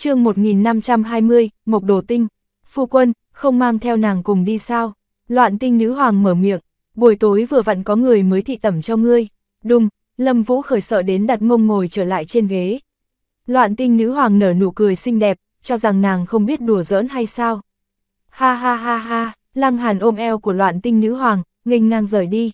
chương 1520, Mộc Đồ Tinh, phu quân, không mang theo nàng cùng đi sao? Loạn tinh nữ hoàng mở miệng, buổi tối vừa vặn có người mới thị tẩm cho ngươi. Đùng, Lâm Vũ khởi sợ đến đặt mông ngồi trở lại trên ghế. Loạn tinh nữ hoàng nở nụ cười xinh đẹp, cho rằng nàng không biết đùa giỡn hay sao. Ha ha ha ha, lăng hàn ôm eo của loạn tinh nữ hoàng, nghênh ngang rời đi.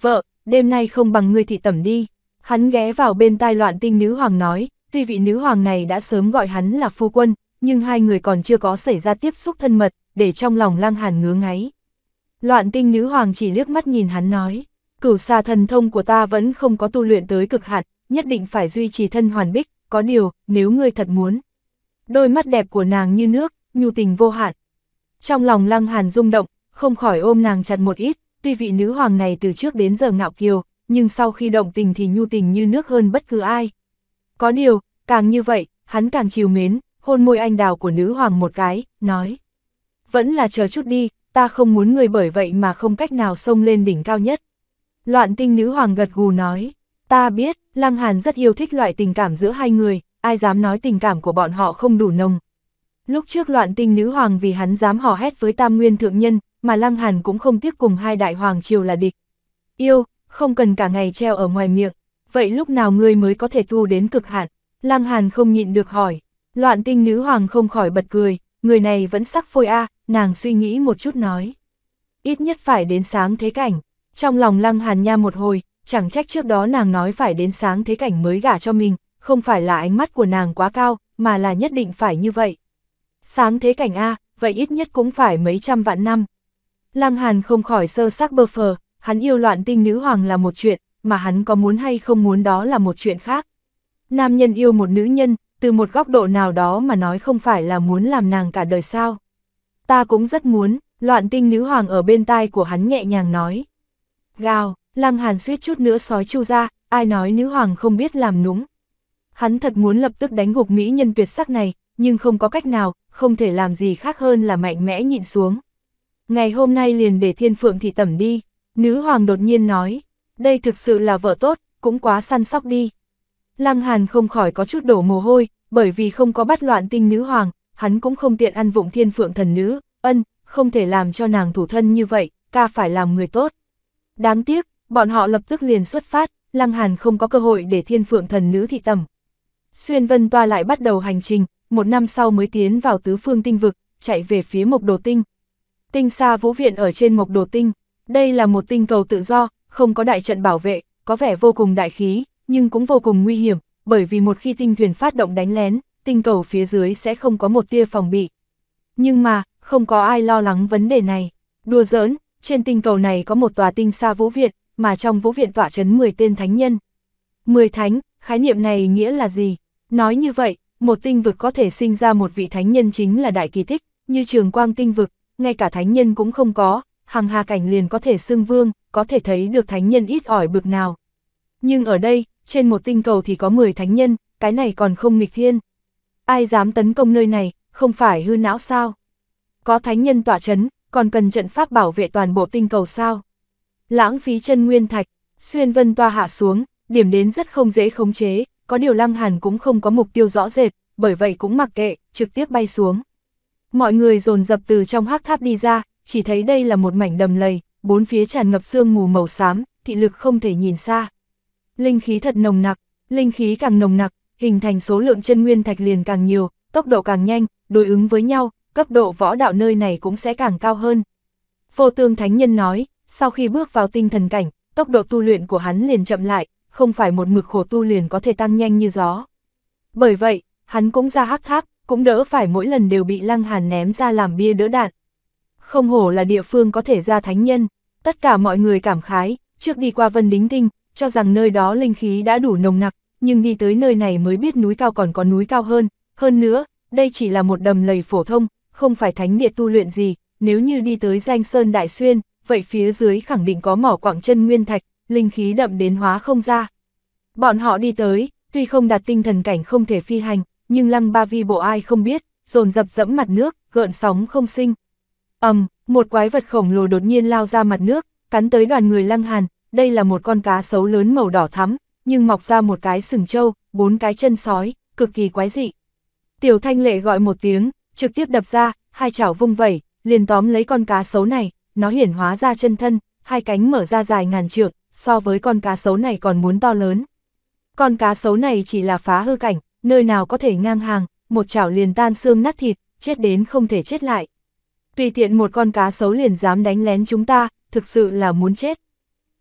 Vợ, đêm nay không bằng ngươi thị tẩm đi. Hắn ghé vào bên tai loạn tinh nữ hoàng nói, Tuy vị nữ hoàng này đã sớm gọi hắn là phu quân, nhưng hai người còn chưa có xảy ra tiếp xúc thân mật, để trong lòng lang hàn ngứa ngáy. Loạn tinh nữ hoàng chỉ liếc mắt nhìn hắn nói, cửu xa thần thông của ta vẫn không có tu luyện tới cực hạn, nhất định phải duy trì thân hoàn bích, có điều, nếu ngươi thật muốn. Đôi mắt đẹp của nàng như nước, nhu tình vô hạn. Trong lòng lăng hàn rung động, không khỏi ôm nàng chặt một ít, tuy vị nữ hoàng này từ trước đến giờ ngạo kiều, nhưng sau khi động tình thì nhu tình như nước hơn bất cứ ai. Có điều, Càng như vậy, hắn càng chiều mến, hôn môi anh đào của nữ hoàng một cái, nói. Vẫn là chờ chút đi, ta không muốn người bởi vậy mà không cách nào xông lên đỉnh cao nhất. Loạn tinh nữ hoàng gật gù nói, ta biết, Lăng Hàn rất yêu thích loại tình cảm giữa hai người, ai dám nói tình cảm của bọn họ không đủ nồng. Lúc trước loạn tinh nữ hoàng vì hắn dám hò hét với tam nguyên thượng nhân, mà Lăng Hàn cũng không tiếc cùng hai đại hoàng triều là địch. Yêu, không cần cả ngày treo ở ngoài miệng, vậy lúc nào ngươi mới có thể thu đến cực hạn? Lăng Hàn không nhịn được hỏi, loạn tinh nữ hoàng không khỏi bật cười, người này vẫn sắc phôi a nàng suy nghĩ một chút nói. Ít nhất phải đến sáng thế cảnh, trong lòng Lăng Hàn nha một hồi, chẳng trách trước đó nàng nói phải đến sáng thế cảnh mới gả cho mình, không phải là ánh mắt của nàng quá cao, mà là nhất định phải như vậy. Sáng thế cảnh A, vậy ít nhất cũng phải mấy trăm vạn năm. Lăng Hàn không khỏi sơ sắc bơ phờ, hắn yêu loạn tinh nữ hoàng là một chuyện, mà hắn có muốn hay không muốn đó là một chuyện khác. Nam nhân yêu một nữ nhân, từ một góc độ nào đó mà nói không phải là muốn làm nàng cả đời sao. Ta cũng rất muốn, loạn tinh nữ hoàng ở bên tai của hắn nhẹ nhàng nói. Gào, lăng hàn suýt chút nữa sói chu ra, ai nói nữ hoàng không biết làm núng. Hắn thật muốn lập tức đánh gục mỹ nhân tuyệt sắc này, nhưng không có cách nào, không thể làm gì khác hơn là mạnh mẽ nhịn xuống. Ngày hôm nay liền để thiên phượng thì tẩm đi, nữ hoàng đột nhiên nói, đây thực sự là vợ tốt, cũng quá săn sóc đi. Lăng Hàn không khỏi có chút đổ mồ hôi, bởi vì không có bắt loạn tinh nữ hoàng, hắn cũng không tiện ăn vụng thiên phượng thần nữ, ân, không thể làm cho nàng thủ thân như vậy, ca phải làm người tốt. Đáng tiếc, bọn họ lập tức liền xuất phát, Lăng Hàn không có cơ hội để thiên phượng thần nữ thị tầm. Xuyên Vân Toa lại bắt đầu hành trình, một năm sau mới tiến vào tứ phương tinh vực, chạy về phía Mộc Đồ Tinh. Tinh xa vũ viện ở trên Mộc Đồ Tinh, đây là một tinh cầu tự do, không có đại trận bảo vệ, có vẻ vô cùng đại khí, nhưng cũng vô cùng nguy hiểm, bởi vì một khi tinh thuyền phát động đánh lén, tinh cầu phía dưới sẽ không có một tia phòng bị. Nhưng mà, không có ai lo lắng vấn đề này. Đùa giỡn, trên tinh cầu này có một tòa tinh xa vũ viện, mà trong vũ viện tỏa chấn 10 tên thánh nhân. 10 thánh, khái niệm này nghĩa là gì? Nói như vậy, một tinh vực có thể sinh ra một vị thánh nhân chính là đại kỳ tích, như trường quang tinh vực, ngay cả thánh nhân cũng không có, hàng hà cảnh liền có thể xưng vương, có thể thấy được thánh nhân ít ỏi bực nào. Nhưng ở đây, trên một tinh cầu thì có 10 thánh nhân, cái này còn không nghịch thiên. Ai dám tấn công nơi này, không phải hư não sao? Có thánh nhân tỏa chấn, còn cần trận pháp bảo vệ toàn bộ tinh cầu sao? Lãng phí chân nguyên thạch, xuyên vân toa hạ xuống, điểm đến rất không dễ khống chế, có điều Lăng Hàn cũng không có mục tiêu rõ rệt, bởi vậy cũng mặc kệ, trực tiếp bay xuống. Mọi người dồn dập từ trong hắc tháp đi ra, chỉ thấy đây là một mảnh đầm lầy, bốn phía tràn ngập sương mù màu xám, thị lực không thể nhìn xa linh khí thật nồng nặc, linh khí càng nồng nặc, hình thành số lượng chân nguyên thạch liền càng nhiều, tốc độ càng nhanh, đối ứng với nhau, cấp độ võ đạo nơi này cũng sẽ càng cao hơn. Phô tương thánh nhân nói, sau khi bước vào tinh thần cảnh, tốc độ tu luyện của hắn liền chậm lại, không phải một mực khổ tu liền có thể tăng nhanh như gió. Bởi vậy, hắn cũng ra hắc tháp, cũng đỡ phải mỗi lần đều bị lăng hàn ném ra làm bia đỡ đạn. Không hổ là địa phương có thể ra thánh nhân, tất cả mọi người cảm khái, trước đi qua Vân Đính Tinh, cho rằng nơi đó linh khí đã đủ nồng nặc, nhưng đi tới nơi này mới biết núi cao còn có núi cao hơn, hơn nữa, đây chỉ là một đầm lầy phổ thông, không phải thánh địa tu luyện gì, nếu như đi tới danh sơn đại xuyên, vậy phía dưới khẳng định có mỏ quảng chân nguyên thạch, linh khí đậm đến hóa không ra. Bọn họ đi tới, tuy không đạt tinh thần cảnh không thể phi hành, nhưng lăng ba vi bộ ai không biết, dồn dập dẫm mặt nước, gợn sóng không sinh. ầm, um, một quái vật khổng lồ đột nhiên lao ra mặt nước, cắn tới đoàn người lăng hàn, đây là một con cá sấu lớn màu đỏ thắm, nhưng mọc ra một cái sừng trâu, bốn cái chân sói, cực kỳ quái dị. Tiểu Thanh Lệ gọi một tiếng, trực tiếp đập ra, hai chảo vung vẩy, liền tóm lấy con cá sấu này, nó hiển hóa ra chân thân, hai cánh mở ra dài ngàn trượng, so với con cá sấu này còn muốn to lớn. Con cá sấu này chỉ là phá hư cảnh, nơi nào có thể ngang hàng, một chảo liền tan xương nát thịt, chết đến không thể chết lại. Tùy tiện một con cá sấu liền dám đánh lén chúng ta, thực sự là muốn chết.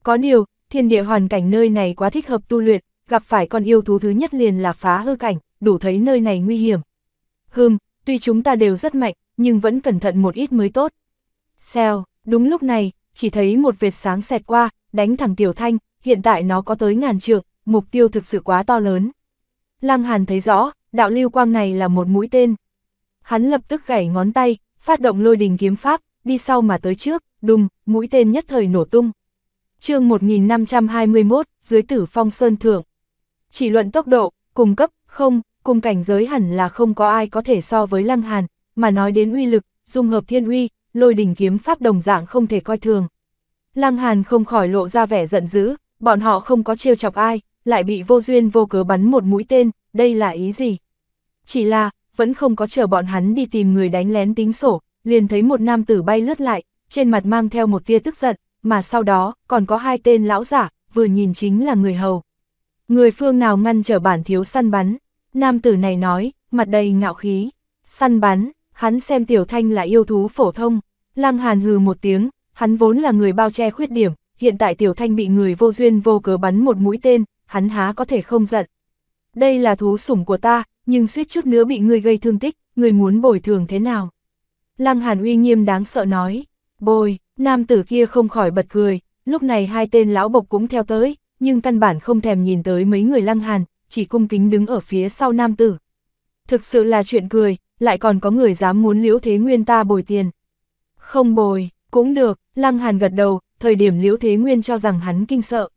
Có điều, thiên địa hoàn cảnh nơi này quá thích hợp tu luyện, gặp phải con yêu thú thứ nhất liền là phá hư cảnh, đủ thấy nơi này nguy hiểm. Hừm, tuy chúng ta đều rất mạnh, nhưng vẫn cẩn thận một ít mới tốt. xeo, đúng lúc này, chỉ thấy một vệt sáng xẹt qua, đánh thẳng tiểu thanh, hiện tại nó có tới ngàn trượng, mục tiêu thực sự quá to lớn. Lăng Hàn thấy rõ, đạo lưu quang này là một mũi tên. Hắn lập tức gảy ngón tay, phát động lôi đình kiếm pháp, đi sau mà tới trước, đùng, mũi tên nhất thời nổ tung chương 1521, dưới tử phong sơn thượng. Chỉ luận tốc độ, cung cấp, không, cùng cảnh giới hẳn là không có ai có thể so với lăng hàn, mà nói đến uy lực, dung hợp thiên uy, lôi đỉnh kiếm pháp đồng dạng không thể coi thường. Lăng hàn không khỏi lộ ra vẻ giận dữ, bọn họ không có trêu chọc ai, lại bị vô duyên vô cớ bắn một mũi tên, đây là ý gì? Chỉ là, vẫn không có chờ bọn hắn đi tìm người đánh lén tính sổ, liền thấy một nam tử bay lướt lại, trên mặt mang theo một tia tức giận, mà sau đó còn có hai tên lão giả, vừa nhìn chính là người hầu. Người phương nào ngăn trở bản thiếu săn bắn? Nam tử này nói, mặt đầy ngạo khí. Săn bắn, hắn xem tiểu thanh là yêu thú phổ thông. lang hàn hừ một tiếng, hắn vốn là người bao che khuyết điểm, hiện tại tiểu thanh bị người vô duyên vô cớ bắn một mũi tên, hắn há có thể không giận. Đây là thú sủng của ta, nhưng suýt chút nữa bị người gây thương tích, người muốn bồi thường thế nào? Lăng hàn uy nghiêm đáng sợ nói, bồi, Nam tử kia không khỏi bật cười, lúc này hai tên lão bộc cũng theo tới, nhưng căn bản không thèm nhìn tới mấy người lăng hàn, chỉ cung kính đứng ở phía sau nam tử. Thực sự là chuyện cười, lại còn có người dám muốn Liễu Thế Nguyên ta bồi tiền. Không bồi, cũng được, lăng hàn gật đầu, thời điểm Liễu Thế Nguyên cho rằng hắn kinh sợ.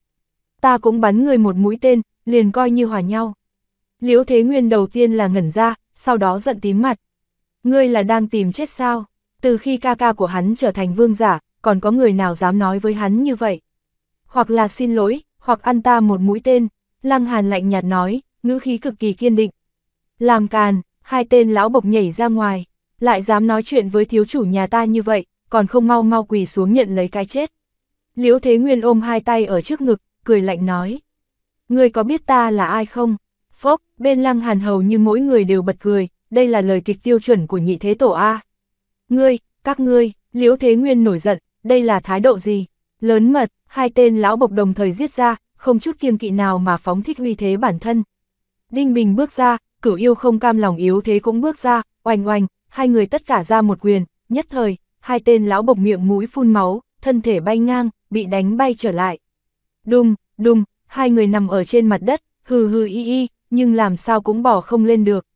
Ta cũng bắn người một mũi tên, liền coi như hòa nhau. Liễu Thế Nguyên đầu tiên là ngẩn ra, sau đó giận tím mặt. Ngươi là đang tìm chết sao? Từ khi ca ca của hắn trở thành vương giả, còn có người nào dám nói với hắn như vậy? Hoặc là xin lỗi, hoặc ăn ta một mũi tên, Lăng Hàn lạnh nhạt nói, ngữ khí cực kỳ kiên định. Làm càn, hai tên lão bộc nhảy ra ngoài, lại dám nói chuyện với thiếu chủ nhà ta như vậy, còn không mau mau quỳ xuống nhận lấy cái chết. Liễu Thế Nguyên ôm hai tay ở trước ngực, cười lạnh nói. Người có biết ta là ai không? Phốc, bên lăng hàn hầu như mỗi người đều bật cười, đây là lời kịch tiêu chuẩn của nhị thế tổ A. Ngươi, các ngươi, Liễu Thế Nguyên nổi giận, đây là thái độ gì? Lớn mật, hai tên lão bộc đồng thời giết ra, không chút kiêng kỵ nào mà phóng thích uy thế bản thân. Đinh Bình bước ra, cửu yêu không cam lòng yếu thế cũng bước ra, oanh oanh, hai người tất cả ra một quyền, nhất thời, hai tên lão bộc miệng mũi phun máu, thân thể bay ngang, bị đánh bay trở lại. Đùng, đùng, hai người nằm ở trên mặt đất, hừ hừ y y, nhưng làm sao cũng bỏ không lên được.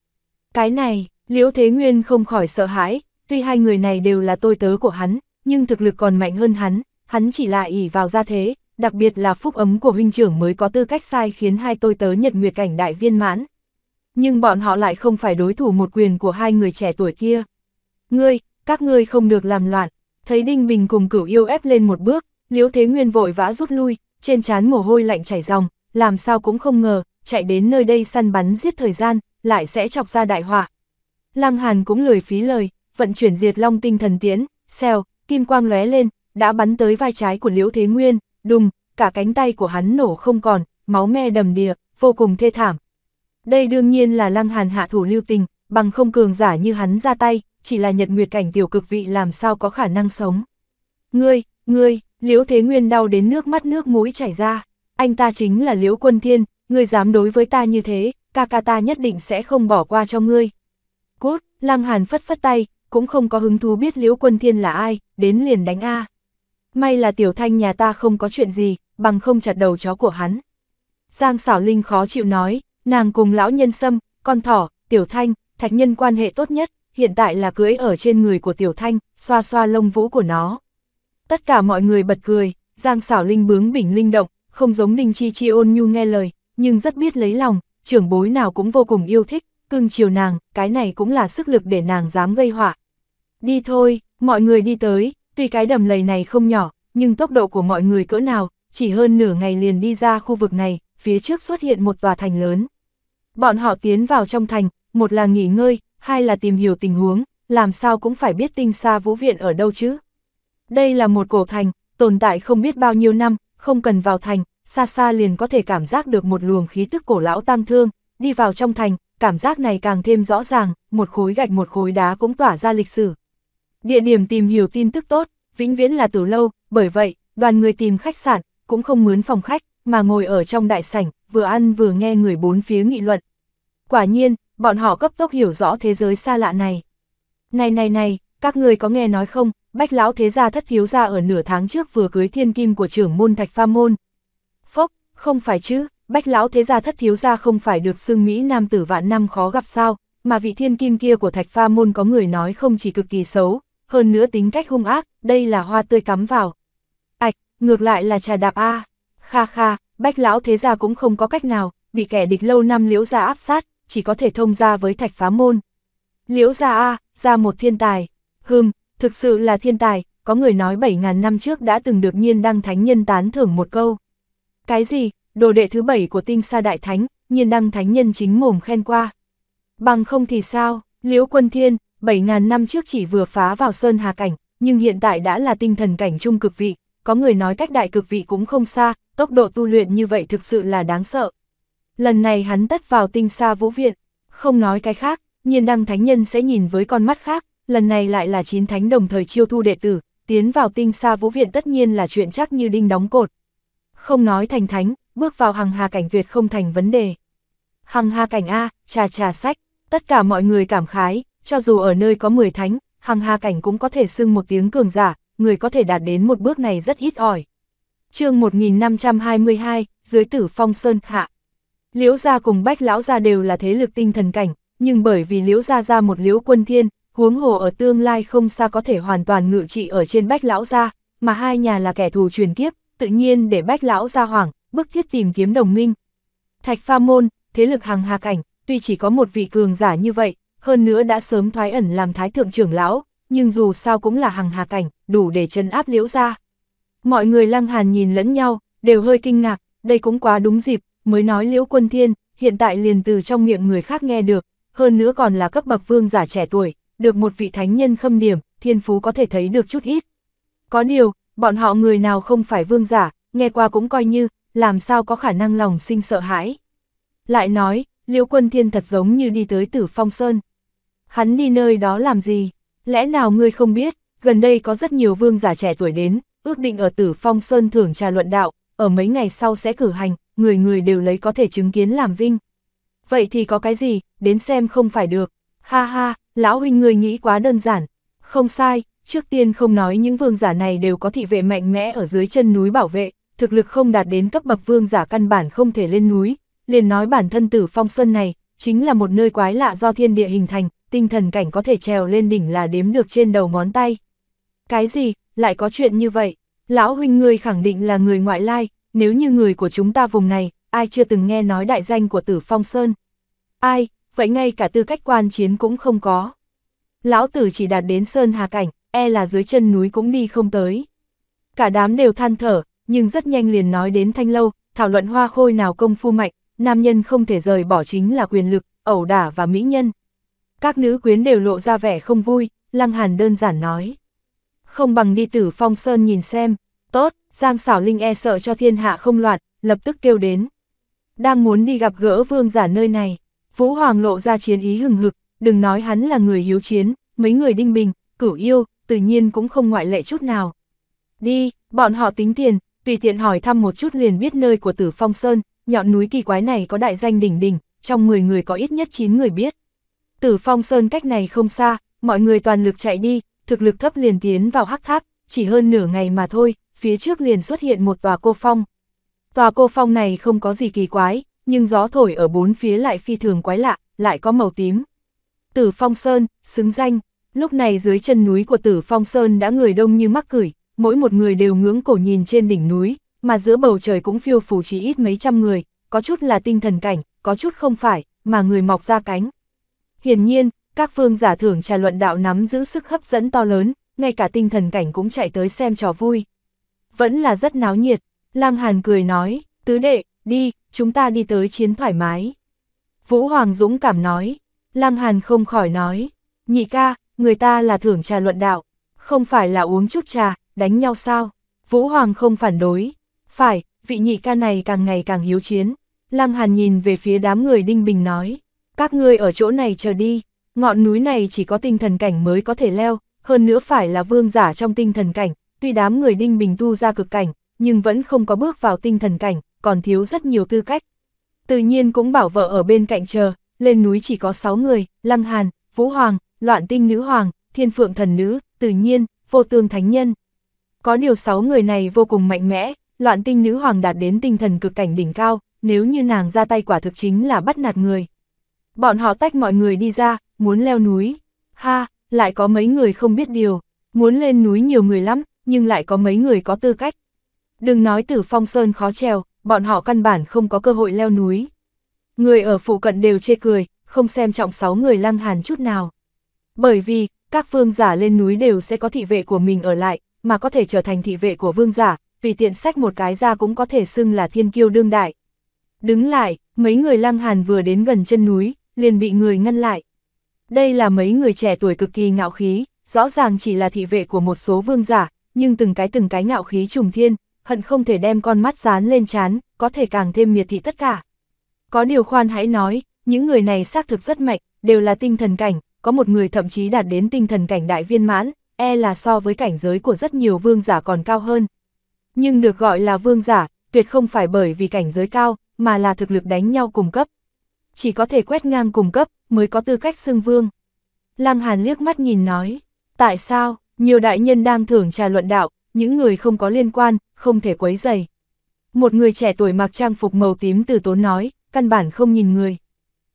Cái này, Liễu Thế Nguyên không khỏi sợ hãi, tuy hai người này đều là tôi tớ của hắn, nhưng thực lực còn mạnh hơn hắn, hắn chỉ là ỷ vào gia thế, đặc biệt là phúc ấm của huynh trưởng mới có tư cách sai khiến hai tôi tớ nhật nguyệt cảnh đại viên mãn. Nhưng bọn họ lại không phải đối thủ một quyền của hai người trẻ tuổi kia. Ngươi, các ngươi không được làm loạn, thấy Đinh Bình cùng cửu yêu ép lên một bước, Liễu Thế Nguyên vội vã rút lui, trên trán mồ hôi lạnh chảy ròng, làm sao cũng không ngờ, chạy đến nơi đây săn bắn giết thời gian, lại sẽ chọc ra đại họa. Lăng Hàn cũng lười phí lời, vận chuyển diệt long tinh thần tiễn, xèo, kim quang lóe lên, đã bắn tới vai trái của Liễu Thế Nguyên, đùng, cả cánh tay của hắn nổ không còn, máu me đầm đìa, vô cùng thê thảm. Đây đương nhiên là Lăng Hàn hạ thủ lưu tình, bằng không cường giả như hắn ra tay, chỉ là nhật nguyệt cảnh tiểu cực vị làm sao có khả năng sống. Ngươi, ngươi, Liễu Thế Nguyên đau đến nước mắt nước mũi chảy ra, anh ta chính là Liễu Quân Thiên, ngươi dám đối với ta như thế, ca ca ta nhất định sẽ không bỏ qua cho ngươi. cút Lăng Hàn phất phất tay, cũng không có hứng thú biết Liễu Quân Thiên là ai, đến liền đánh A. May là Tiểu Thanh nhà ta không có chuyện gì, bằng không chặt đầu chó của hắn. Giang Sảo Linh khó chịu nói, nàng cùng lão nhân sâm, con thỏ, Tiểu Thanh, thạch nhân quan hệ tốt nhất, hiện tại là cưỡi ở trên người của Tiểu Thanh, xoa xoa lông vũ của nó. Tất cả mọi người bật cười, Giang Sảo Linh bướng bỉnh linh động, không giống Ninh Chi Chi ôn nhu nghe lời, nhưng rất biết lấy lòng, trưởng bối nào cũng vô cùng yêu thích, cưng chiều nàng, cái này cũng là sức lực để nàng dám gây họa. Đi thôi, mọi người đi tới, tuy cái đầm lầy này không nhỏ, nhưng tốc độ của mọi người cỡ nào, chỉ hơn nửa ngày liền đi ra khu vực này, phía trước xuất hiện một tòa thành lớn. Bọn họ tiến vào trong thành, một là nghỉ ngơi, hai là tìm hiểu tình huống, làm sao cũng phải biết tinh xa vũ viện ở đâu chứ. Đây là một cổ thành, tồn tại không biết bao nhiêu năm, không cần vào thành, xa xa liền có thể cảm giác được một luồng khí tức cổ lão tăng thương, đi vào trong thành, cảm giác này càng thêm rõ ràng, một khối gạch một khối đá cũng tỏa ra lịch sử. Địa điểm tìm hiểu tin tức tốt, vĩnh viễn là từ lâu, bởi vậy, đoàn người tìm khách sạn, cũng không mướn phòng khách, mà ngồi ở trong đại sảnh, vừa ăn vừa nghe người bốn phía nghị luận. Quả nhiên, bọn họ cấp tốc hiểu rõ thế giới xa lạ này. Này này này, các người có nghe nói không, bách lão thế gia thất thiếu gia ở nửa tháng trước vừa cưới thiên kim của trưởng môn thạch pha môn. Phốc, không phải chứ, bách lão thế gia thất thiếu gia không phải được xưng Mỹ nam tử vạn năm khó gặp sao, mà vị thiên kim kia của thạch pha môn có người nói không chỉ cực kỳ xấu, hơn nữa tính cách hung ác, đây là hoa tươi cắm vào. ạch ngược lại là trà đạp A. Kha kha, bách lão thế gia cũng không có cách nào, bị kẻ địch lâu năm liễu gia áp sát, chỉ có thể thông ra với thạch phá môn. Liễu gia A, à, ra một thiên tài. hưng thực sự là thiên tài, có người nói 7.000 năm trước đã từng được nhiên đăng thánh nhân tán thưởng một câu. Cái gì, đồ đệ thứ bảy của tinh sa đại thánh, nhiên đăng thánh nhân chính mồm khen qua. Bằng không thì sao, liễu quân thiên, 7.000 năm trước chỉ vừa phá vào sơn hà cảnh, nhưng hiện tại đã là tinh thần cảnh trung cực vị, có người nói cách đại cực vị cũng không xa, tốc độ tu luyện như vậy thực sự là đáng sợ. Lần này hắn tất vào tinh xa vũ viện, không nói cái khác, nhiên đăng thánh nhân sẽ nhìn với con mắt khác, lần này lại là chín thánh đồng thời chiêu thu đệ tử, tiến vào tinh xa vũ viện tất nhiên là chuyện chắc như đinh đóng cột. Không nói thành thánh, bước vào hằng hà cảnh tuyệt không thành vấn đề. Hằng hà cảnh A, trà trà sách, tất cả mọi người cảm khái, cho dù ở nơi có 10 thánh, hàng hà cảnh cũng có thể xưng một tiếng cường giả, người có thể đạt đến một bước này rất ít ỏi. chương 1522, dưới tử phong sơn hạ. Liễu gia cùng bách lão gia đều là thế lực tinh thần cảnh, nhưng bởi vì liễu gia ra một liễu quân thiên, huống hồ ở tương lai không xa có thể hoàn toàn ngự trị ở trên bách lão gia, mà hai nhà là kẻ thù truyền kiếp, tự nhiên để bách lão gia hoảng, bức thiết tìm kiếm đồng minh. Thạch Pha Môn, thế lực hàng hà cảnh, tuy chỉ có một vị cường giả như vậy, hơn nữa đã sớm thoái ẩn làm thái thượng trưởng lão, nhưng dù sao cũng là hàng hà cảnh, đủ để chân áp liễu ra. Mọi người lăng hàn nhìn lẫn nhau, đều hơi kinh ngạc, đây cũng quá đúng dịp, mới nói liễu quân thiên, hiện tại liền từ trong miệng người khác nghe được, hơn nữa còn là cấp bậc vương giả trẻ tuổi, được một vị thánh nhân khâm điểm, thiên phú có thể thấy được chút ít. Có điều, bọn họ người nào không phải vương giả, nghe qua cũng coi như, làm sao có khả năng lòng sinh sợ hãi. Lại nói, liễu quân thiên thật giống như đi tới tử phong sơn, hắn đi nơi đó làm gì? Lẽ nào ngươi không biết, gần đây có rất nhiều vương giả trẻ tuổi đến, ước định ở tử phong sơn thưởng trà luận đạo, ở mấy ngày sau sẽ cử hành, người người đều lấy có thể chứng kiến làm vinh. Vậy thì có cái gì, đến xem không phải được. Ha ha, lão huynh người nghĩ quá đơn giản. Không sai, trước tiên không nói những vương giả này đều có thị vệ mạnh mẽ ở dưới chân núi bảo vệ, thực lực không đạt đến cấp bậc vương giả căn bản không thể lên núi, liền nói bản thân tử phong sơn này, chính là một nơi quái lạ do thiên địa hình thành, tinh thần cảnh có thể trèo lên đỉnh là đếm được trên đầu ngón tay. Cái gì, lại có chuyện như vậy? Lão huynh người khẳng định là người ngoại lai, nếu như người của chúng ta vùng này, ai chưa từng nghe nói đại danh của tử Phong Sơn? Ai, vậy ngay cả tư cách quan chiến cũng không có. Lão tử chỉ đạt đến Sơn Hà Cảnh, e là dưới chân núi cũng đi không tới. Cả đám đều than thở, nhưng rất nhanh liền nói đến thanh lâu, thảo luận hoa khôi nào công phu mạnh, nam nhân không thể rời bỏ chính là quyền lực, ẩu đả và mỹ nhân. Các nữ quyến đều lộ ra vẻ không vui, Lăng Hàn đơn giản nói. Không bằng đi tử phong sơn nhìn xem, tốt, Giang xảo linh e sợ cho thiên hạ không loạn, lập tức kêu đến. Đang muốn đi gặp gỡ vương giả nơi này, Vũ Hoàng lộ ra chiến ý hừng hực, đừng nói hắn là người hiếu chiến, mấy người đinh bình, cửu yêu, tự nhiên cũng không ngoại lệ chút nào. Đi, bọn họ tính tiền, tùy tiện hỏi thăm một chút liền biết nơi của tử phong sơn, nhọn núi kỳ quái này có đại danh đỉnh đỉnh, trong 10 người có ít nhất 9 người biết. Tử phong sơn cách này không xa, mọi người toàn lực chạy đi, thực lực thấp liền tiến vào hắc tháp, chỉ hơn nửa ngày mà thôi, phía trước liền xuất hiện một tòa cô phong. Tòa cô phong này không có gì kỳ quái, nhưng gió thổi ở bốn phía lại phi thường quái lạ, lại có màu tím. Tử Phong Sơn, xứng danh, lúc này dưới chân núi của Tử Phong Sơn đã người đông như mắc cửi, mỗi một người đều ngưỡng cổ nhìn trên đỉnh núi, mà giữa bầu trời cũng phiêu phù chỉ ít mấy trăm người, có chút là tinh thần cảnh, có chút không phải, mà người mọc ra cánh, Hiển nhiên, các phương giả thưởng trà luận đạo nắm giữ sức hấp dẫn to lớn, ngay cả tinh thần cảnh cũng chạy tới xem trò vui. Vẫn là rất náo nhiệt, Lam Hàn cười nói, tứ đệ, đi, chúng ta đi tới chiến thoải mái. Vũ Hoàng Dũng cảm nói, Lam Hàn không khỏi nói, nhị ca, người ta là thưởng trà luận đạo, không phải là uống chút trà, đánh nhau sao? Vũ Hoàng không phản đối, phải, vị nhị ca này càng ngày càng hiếu chiến. Lăng Hàn nhìn về phía đám người Đinh Bình nói, các ngươi ở chỗ này chờ đi, ngọn núi này chỉ có tinh thần cảnh mới có thể leo, hơn nữa phải là vương giả trong tinh thần cảnh, tuy đám người đinh bình tu ra cực cảnh, nhưng vẫn không có bước vào tinh thần cảnh, còn thiếu rất nhiều tư cách. Tự nhiên cũng bảo vợ ở bên cạnh chờ, lên núi chỉ có 6 người, Lăng Hàn, Vũ Hoàng, Loạn Tinh Nữ Hoàng, Thiên Phượng Thần Nữ, Tự nhiên, Vô Tương Thánh Nhân. Có điều 6 người này vô cùng mạnh mẽ, Loạn Tinh Nữ Hoàng đạt đến tinh thần cực cảnh đỉnh cao, nếu như nàng ra tay quả thực chính là bắt nạt người. Bọn họ tách mọi người đi ra, muốn leo núi. Ha, lại có mấy người không biết điều. Muốn lên núi nhiều người lắm, nhưng lại có mấy người có tư cách. Đừng nói từ phong sơn khó trèo, bọn họ căn bản không có cơ hội leo núi. Người ở phụ cận đều chê cười, không xem trọng sáu người lăng hàn chút nào. Bởi vì, các vương giả lên núi đều sẽ có thị vệ của mình ở lại, mà có thể trở thành thị vệ của vương giả, vì tiện sách một cái ra cũng có thể xưng là thiên kiêu đương đại. Đứng lại, mấy người lăng hàn vừa đến gần chân núi, liền bị người ngăn lại. Đây là mấy người trẻ tuổi cực kỳ ngạo khí, rõ ràng chỉ là thị vệ của một số vương giả, nhưng từng cái từng cái ngạo khí trùng thiên, hận không thể đem con mắt dán lên chán, có thể càng thêm miệt thị tất cả. Có điều khoan hãy nói, những người này xác thực rất mạnh, đều là tinh thần cảnh, có một người thậm chí đạt đến tinh thần cảnh đại viên mãn, e là so với cảnh giới của rất nhiều vương giả còn cao hơn. Nhưng được gọi là vương giả, tuyệt không phải bởi vì cảnh giới cao, mà là thực lực đánh nhau cùng cấp, chỉ có thể quét ngang cùng cấp, mới có tư cách xưng vương. Lăng Hàn liếc mắt nhìn nói, tại sao, nhiều đại nhân đang thưởng trà luận đạo, những người không có liên quan, không thể quấy dày. Một người trẻ tuổi mặc trang phục màu tím từ tốn nói, căn bản không nhìn người.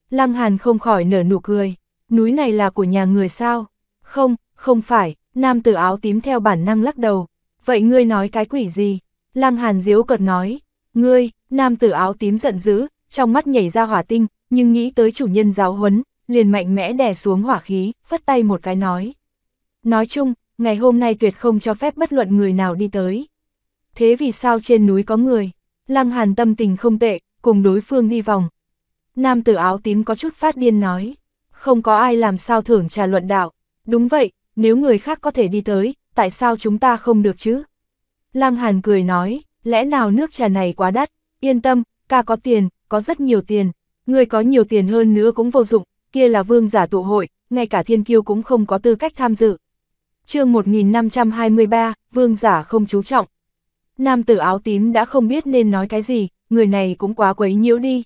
Lăng Hàn không khỏi nở nụ cười, núi này là của nhà người sao? Không, không phải, nam tử áo tím theo bản năng lắc đầu. Vậy ngươi nói cái quỷ gì? Lăng Hàn diếu cật nói, ngươi, nam tử áo tím giận dữ, trong mắt nhảy ra hỏa tinh, nhưng nghĩ tới chủ nhân giáo huấn, liền mạnh mẽ đè xuống hỏa khí, phất tay một cái nói. Nói chung, ngày hôm nay tuyệt không cho phép bất luận người nào đi tới. Thế vì sao trên núi có người? Lăng Hàn tâm tình không tệ, cùng đối phương đi vòng. Nam tử áo tím có chút phát điên nói, không có ai làm sao thưởng trà luận đạo. Đúng vậy, nếu người khác có thể đi tới, tại sao chúng ta không được chứ? Lăng Hàn cười nói, lẽ nào nước trà này quá đắt, yên tâm, ca có tiền, có rất nhiều tiền, Ngươi có nhiều tiền hơn nữa cũng vô dụng, kia là vương giả tụ hội, ngay cả thiên kiêu cũng không có tư cách tham dự. chương 1523, vương giả không chú trọng. Nam tử áo tím đã không biết nên nói cái gì, người này cũng quá quấy nhiễu đi.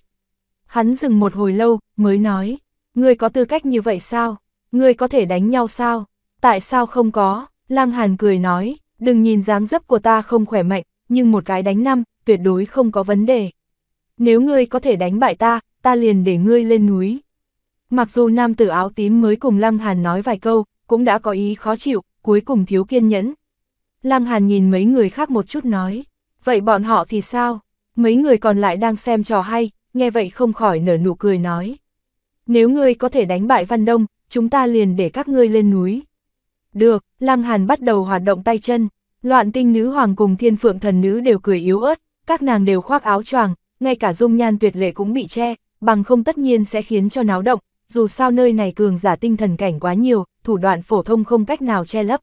Hắn dừng một hồi lâu, mới nói, ngươi có tư cách như vậy sao? Ngươi có thể đánh nhau sao? Tại sao không có? Lăng Hàn cười nói, đừng nhìn dáng dấp của ta không khỏe mạnh, nhưng một cái đánh năm, tuyệt đối không có vấn đề. Nếu ngươi có thể đánh bại ta, ta liền để ngươi lên núi. Mặc dù nam tử áo tím mới cùng Lăng Hàn nói vài câu, cũng đã có ý khó chịu, cuối cùng thiếu kiên nhẫn. Lăng Hàn nhìn mấy người khác một chút nói, vậy bọn họ thì sao? Mấy người còn lại đang xem trò hay, nghe vậy không khỏi nở nụ cười nói. Nếu ngươi có thể đánh bại Văn Đông, chúng ta liền để các ngươi lên núi. Được, Lăng Hàn bắt đầu hoạt động tay chân, loạn tinh nữ hoàng cùng thiên phượng thần nữ đều cười yếu ớt, các nàng đều khoác áo choàng, ngay cả dung nhan tuyệt lệ cũng bị che, bằng không tất nhiên sẽ khiến cho náo động, dù sao nơi này cường giả tinh thần cảnh quá nhiều, thủ đoạn phổ thông không cách nào che lấp.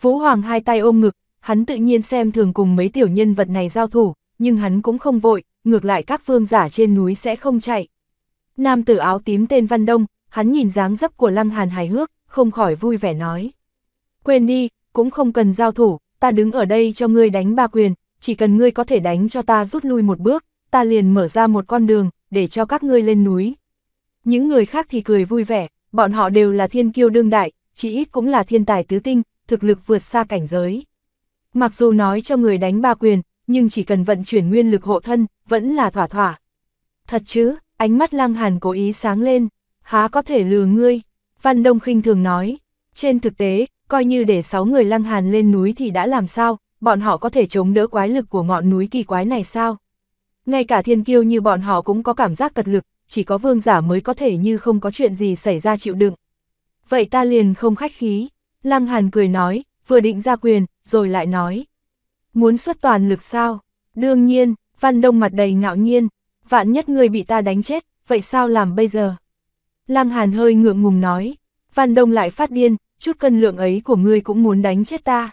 vũ Hoàng hai tay ôm ngực, hắn tự nhiên xem thường cùng mấy tiểu nhân vật này giao thủ, nhưng hắn cũng không vội, ngược lại các phương giả trên núi sẽ không chạy. Nam tử áo tím tên Văn Đông, hắn nhìn dáng dấp của Lăng Hàn hài hước, không khỏi vui vẻ nói. Quên đi, cũng không cần giao thủ, ta đứng ở đây cho ngươi đánh ba quyền, chỉ cần ngươi có thể đánh cho ta rút lui một bước, ta liền mở ra một con đường, để cho các ngươi lên núi. Những người khác thì cười vui vẻ, bọn họ đều là thiên kiêu đương đại, chỉ ít cũng là thiên tài tứ tinh, thực lực vượt xa cảnh giới. Mặc dù nói cho người đánh ba quyền, nhưng chỉ cần vận chuyển nguyên lực hộ thân, vẫn là thỏa thỏa. Thật chứ, ánh mắt lăng hàn cố ý sáng lên, há có thể lừa ngươi, Văn Đông khinh thường nói. Trên thực tế, coi như để 6 người lăng hàn lên núi thì đã làm sao, bọn họ có thể chống đỡ quái lực của ngọn núi kỳ quái này sao? Ngay cả thiên kiêu như bọn họ cũng có cảm giác cật lực, chỉ có vương giả mới có thể như không có chuyện gì xảy ra chịu đựng. Vậy ta liền không khách khí, Lăng Hàn cười nói, vừa định ra quyền, rồi lại nói. Muốn xuất toàn lực sao? Đương nhiên, Văn Đông mặt đầy ngạo nhiên, vạn nhất người bị ta đánh chết, vậy sao làm bây giờ? Lăng Hàn hơi ngượng ngùng nói, Văn Đông lại phát điên, chút cân lượng ấy của ngươi cũng muốn đánh chết ta.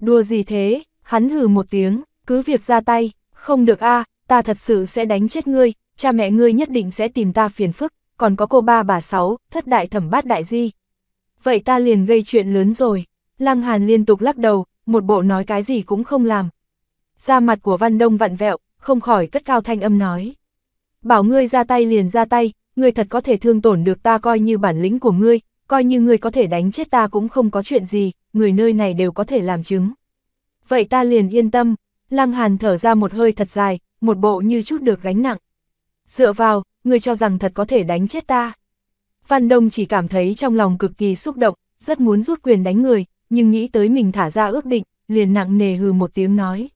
Đùa gì thế, hắn hừ một tiếng, cứ việc ra tay, không được a à, ta thật sự sẽ đánh chết ngươi, cha mẹ ngươi nhất định sẽ tìm ta phiền phức, còn có cô ba bà sáu, thất đại thẩm bát đại di. Vậy ta liền gây chuyện lớn rồi, Lăng Hàn liên tục lắc đầu, một bộ nói cái gì cũng không làm. Ra mặt của Văn Đông vặn vẹo, không khỏi cất cao thanh âm nói. Bảo ngươi ra tay liền ra tay, ngươi thật có thể thương tổn được ta coi như bản lĩnh của ngươi, coi như ngươi có thể đánh chết ta cũng không có chuyện gì, người nơi này đều có thể làm chứng. Vậy ta liền yên tâm, Lăng Hàn thở ra một hơi thật dài, một bộ như chút được gánh nặng. Dựa vào, ngươi cho rằng thật có thể đánh chết ta. Văn Đông chỉ cảm thấy trong lòng cực kỳ xúc động, rất muốn rút quyền đánh người, nhưng nghĩ tới mình thả ra ước định, liền nặng nề hừ một tiếng nói.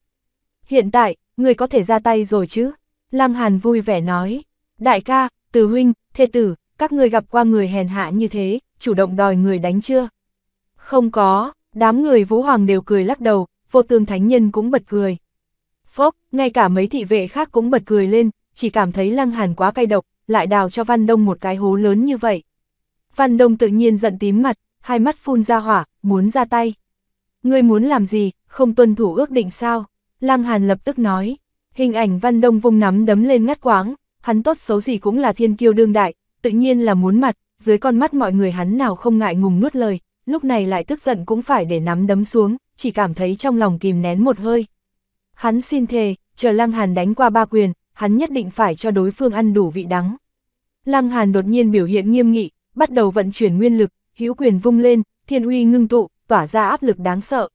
Hiện tại, người có thể ra tay rồi chứ? Lăng Hàn vui vẻ nói. Đại ca, từ huynh, thê tử, các người gặp qua người hèn hạ như thế, chủ động đòi người đánh chưa? Không có, đám người vũ hoàng đều cười lắc đầu, vô tương thánh nhân cũng bật cười. Phốc, ngay cả mấy thị vệ khác cũng bật cười lên, chỉ cảm thấy Lăng Hàn quá cay độc, lại đào cho Văn Đông một cái hố lớn như vậy. Văn Đông tự nhiên giận tím mặt, hai mắt phun ra hỏa, muốn ra tay. Ngươi muốn làm gì, không tuân thủ ước định sao? Lăng Hàn lập tức nói, hình ảnh Văn Đông vung nắm đấm lên ngắt quáng, hắn tốt xấu gì cũng là thiên kiêu đương đại, tự nhiên là muốn mặt, dưới con mắt mọi người hắn nào không ngại ngùng nuốt lời, lúc này lại tức giận cũng phải để nắm đấm xuống, chỉ cảm thấy trong lòng kìm nén một hơi. Hắn xin thề, chờ Lăng Hàn đánh qua ba quyền, hắn nhất định phải cho đối phương ăn đủ vị đắng. Lăng Hàn đột nhiên biểu hiện nghiêm nghị, bắt đầu vận chuyển nguyên lực, hữu quyền vung lên, thiên uy ngưng tụ, tỏa ra áp lực đáng sợ.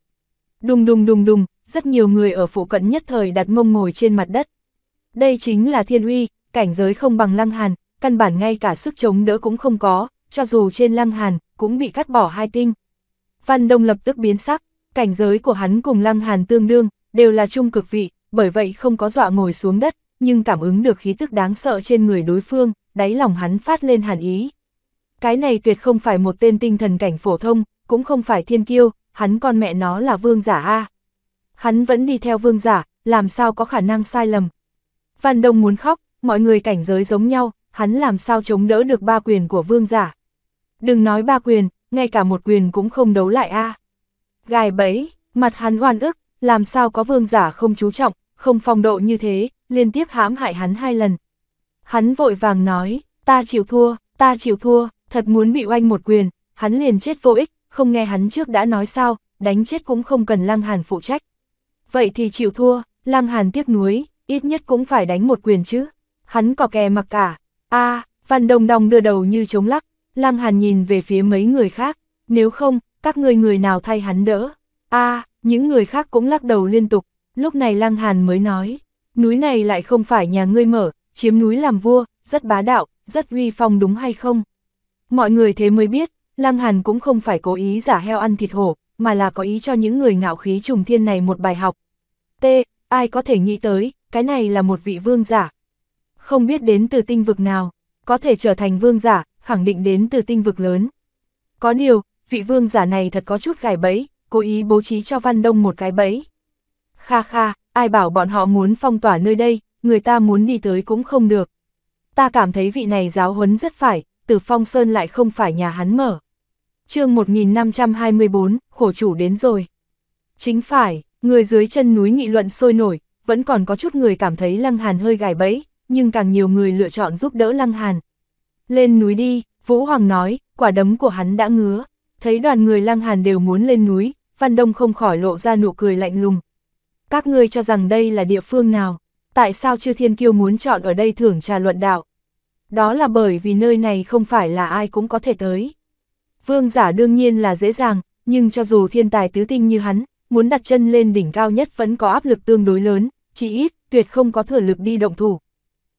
Đùng đùng đùng đùng, rất nhiều người ở phụ cận nhất thời đặt mông ngồi trên mặt đất. Đây chính là thiên uy, cảnh giới không bằng Lăng Hàn, căn bản ngay cả sức chống đỡ cũng không có, cho dù trên Lăng Hàn, cũng bị cắt bỏ hai tinh. Văn Đông lập tức biến sắc, cảnh giới của hắn cùng Lăng Hàn tương đương, đều là trung cực vị, bởi vậy không có dọa ngồi xuống đất, nhưng cảm ứng được khí tức đáng sợ trên người đối phương, đáy lòng hắn phát lên hàn ý. Cái này tuyệt không phải một tên tinh thần cảnh phổ thông, cũng không phải thiên kiêu, hắn con mẹ nó là vương giả A. Hắn vẫn đi theo vương giả, làm sao có khả năng sai lầm. Văn Đông muốn khóc, mọi người cảnh giới giống nhau, hắn làm sao chống đỡ được ba quyền của vương giả. Đừng nói ba quyền, ngay cả một quyền cũng không đấu lại a. Gài bẫy, mặt hắn oan ức, làm sao có vương giả không chú trọng, không phong độ như thế, liên tiếp hãm hại hắn hai lần. Hắn vội vàng nói, ta chịu thua, ta chịu thua, thật muốn bị oanh một quyền, hắn liền chết vô ích, không nghe hắn trước đã nói sao, đánh chết cũng không cần Lăng Hàn phụ trách. Vậy thì chịu thua, Lăng Hàn tiếc nuối, ít nhất cũng phải đánh một quyền chứ. Hắn có kè mặc cả. a Văn đồng đồng đưa đầu như chống lắc, Lăng Hàn nhìn về phía mấy người khác, nếu không, các người người nào thay hắn đỡ. a những người khác cũng lắc đầu liên tục, lúc này Lăng Hàn mới nói, núi này lại không phải nhà ngươi mở, chiếm núi làm vua, rất bá đạo, rất uy phong đúng hay không? Mọi người thế mới biết, Lăng Hàn cũng không phải cố ý giả heo ăn thịt hổ, mà là có ý cho những người ngạo khí trùng thiên này một bài học. T, ai có thể nghĩ tới, cái này là một vị vương giả. Không biết đến từ tinh vực nào, có thể trở thành vương giả, khẳng định đến từ tinh vực lớn. Có điều, vị vương giả này thật có chút gài bẫy, cố ý bố trí cho Văn Đông một cái bẫy. Kha kha, ai bảo bọn họ muốn phong tỏa nơi đây, người ta muốn đi tới cũng không được. Ta cảm thấy vị này giáo huấn rất phải, từ Phong Sơn lại không phải nhà hắn mở. chương 1524, khổ chủ đến rồi. Chính phải, người dưới chân núi nghị luận sôi nổi, vẫn còn có chút người cảm thấy Lăng Hàn hơi gài bẫy, nhưng càng nhiều người lựa chọn giúp đỡ Lăng Hàn. Lên núi đi, Vũ Hoàng nói, quả đấm của hắn đã ngứa. Thấy đoàn người Lăng Hàn đều muốn lên núi, Văn Đông không khỏi lộ ra nụ cười lạnh lùng. Các ngươi cho rằng đây là địa phương nào? Tại sao chư thiên kiêu muốn chọn ở đây thưởng trà luận đạo? Đó là bởi vì nơi này không phải là ai cũng có thể tới. Vương giả đương nhiên là dễ dàng, nhưng cho dù thiên tài tứ tinh như hắn, muốn đặt chân lên đỉnh cao nhất vẫn có áp lực tương đối lớn, chỉ ít, tuyệt không có thừa lực đi động thủ.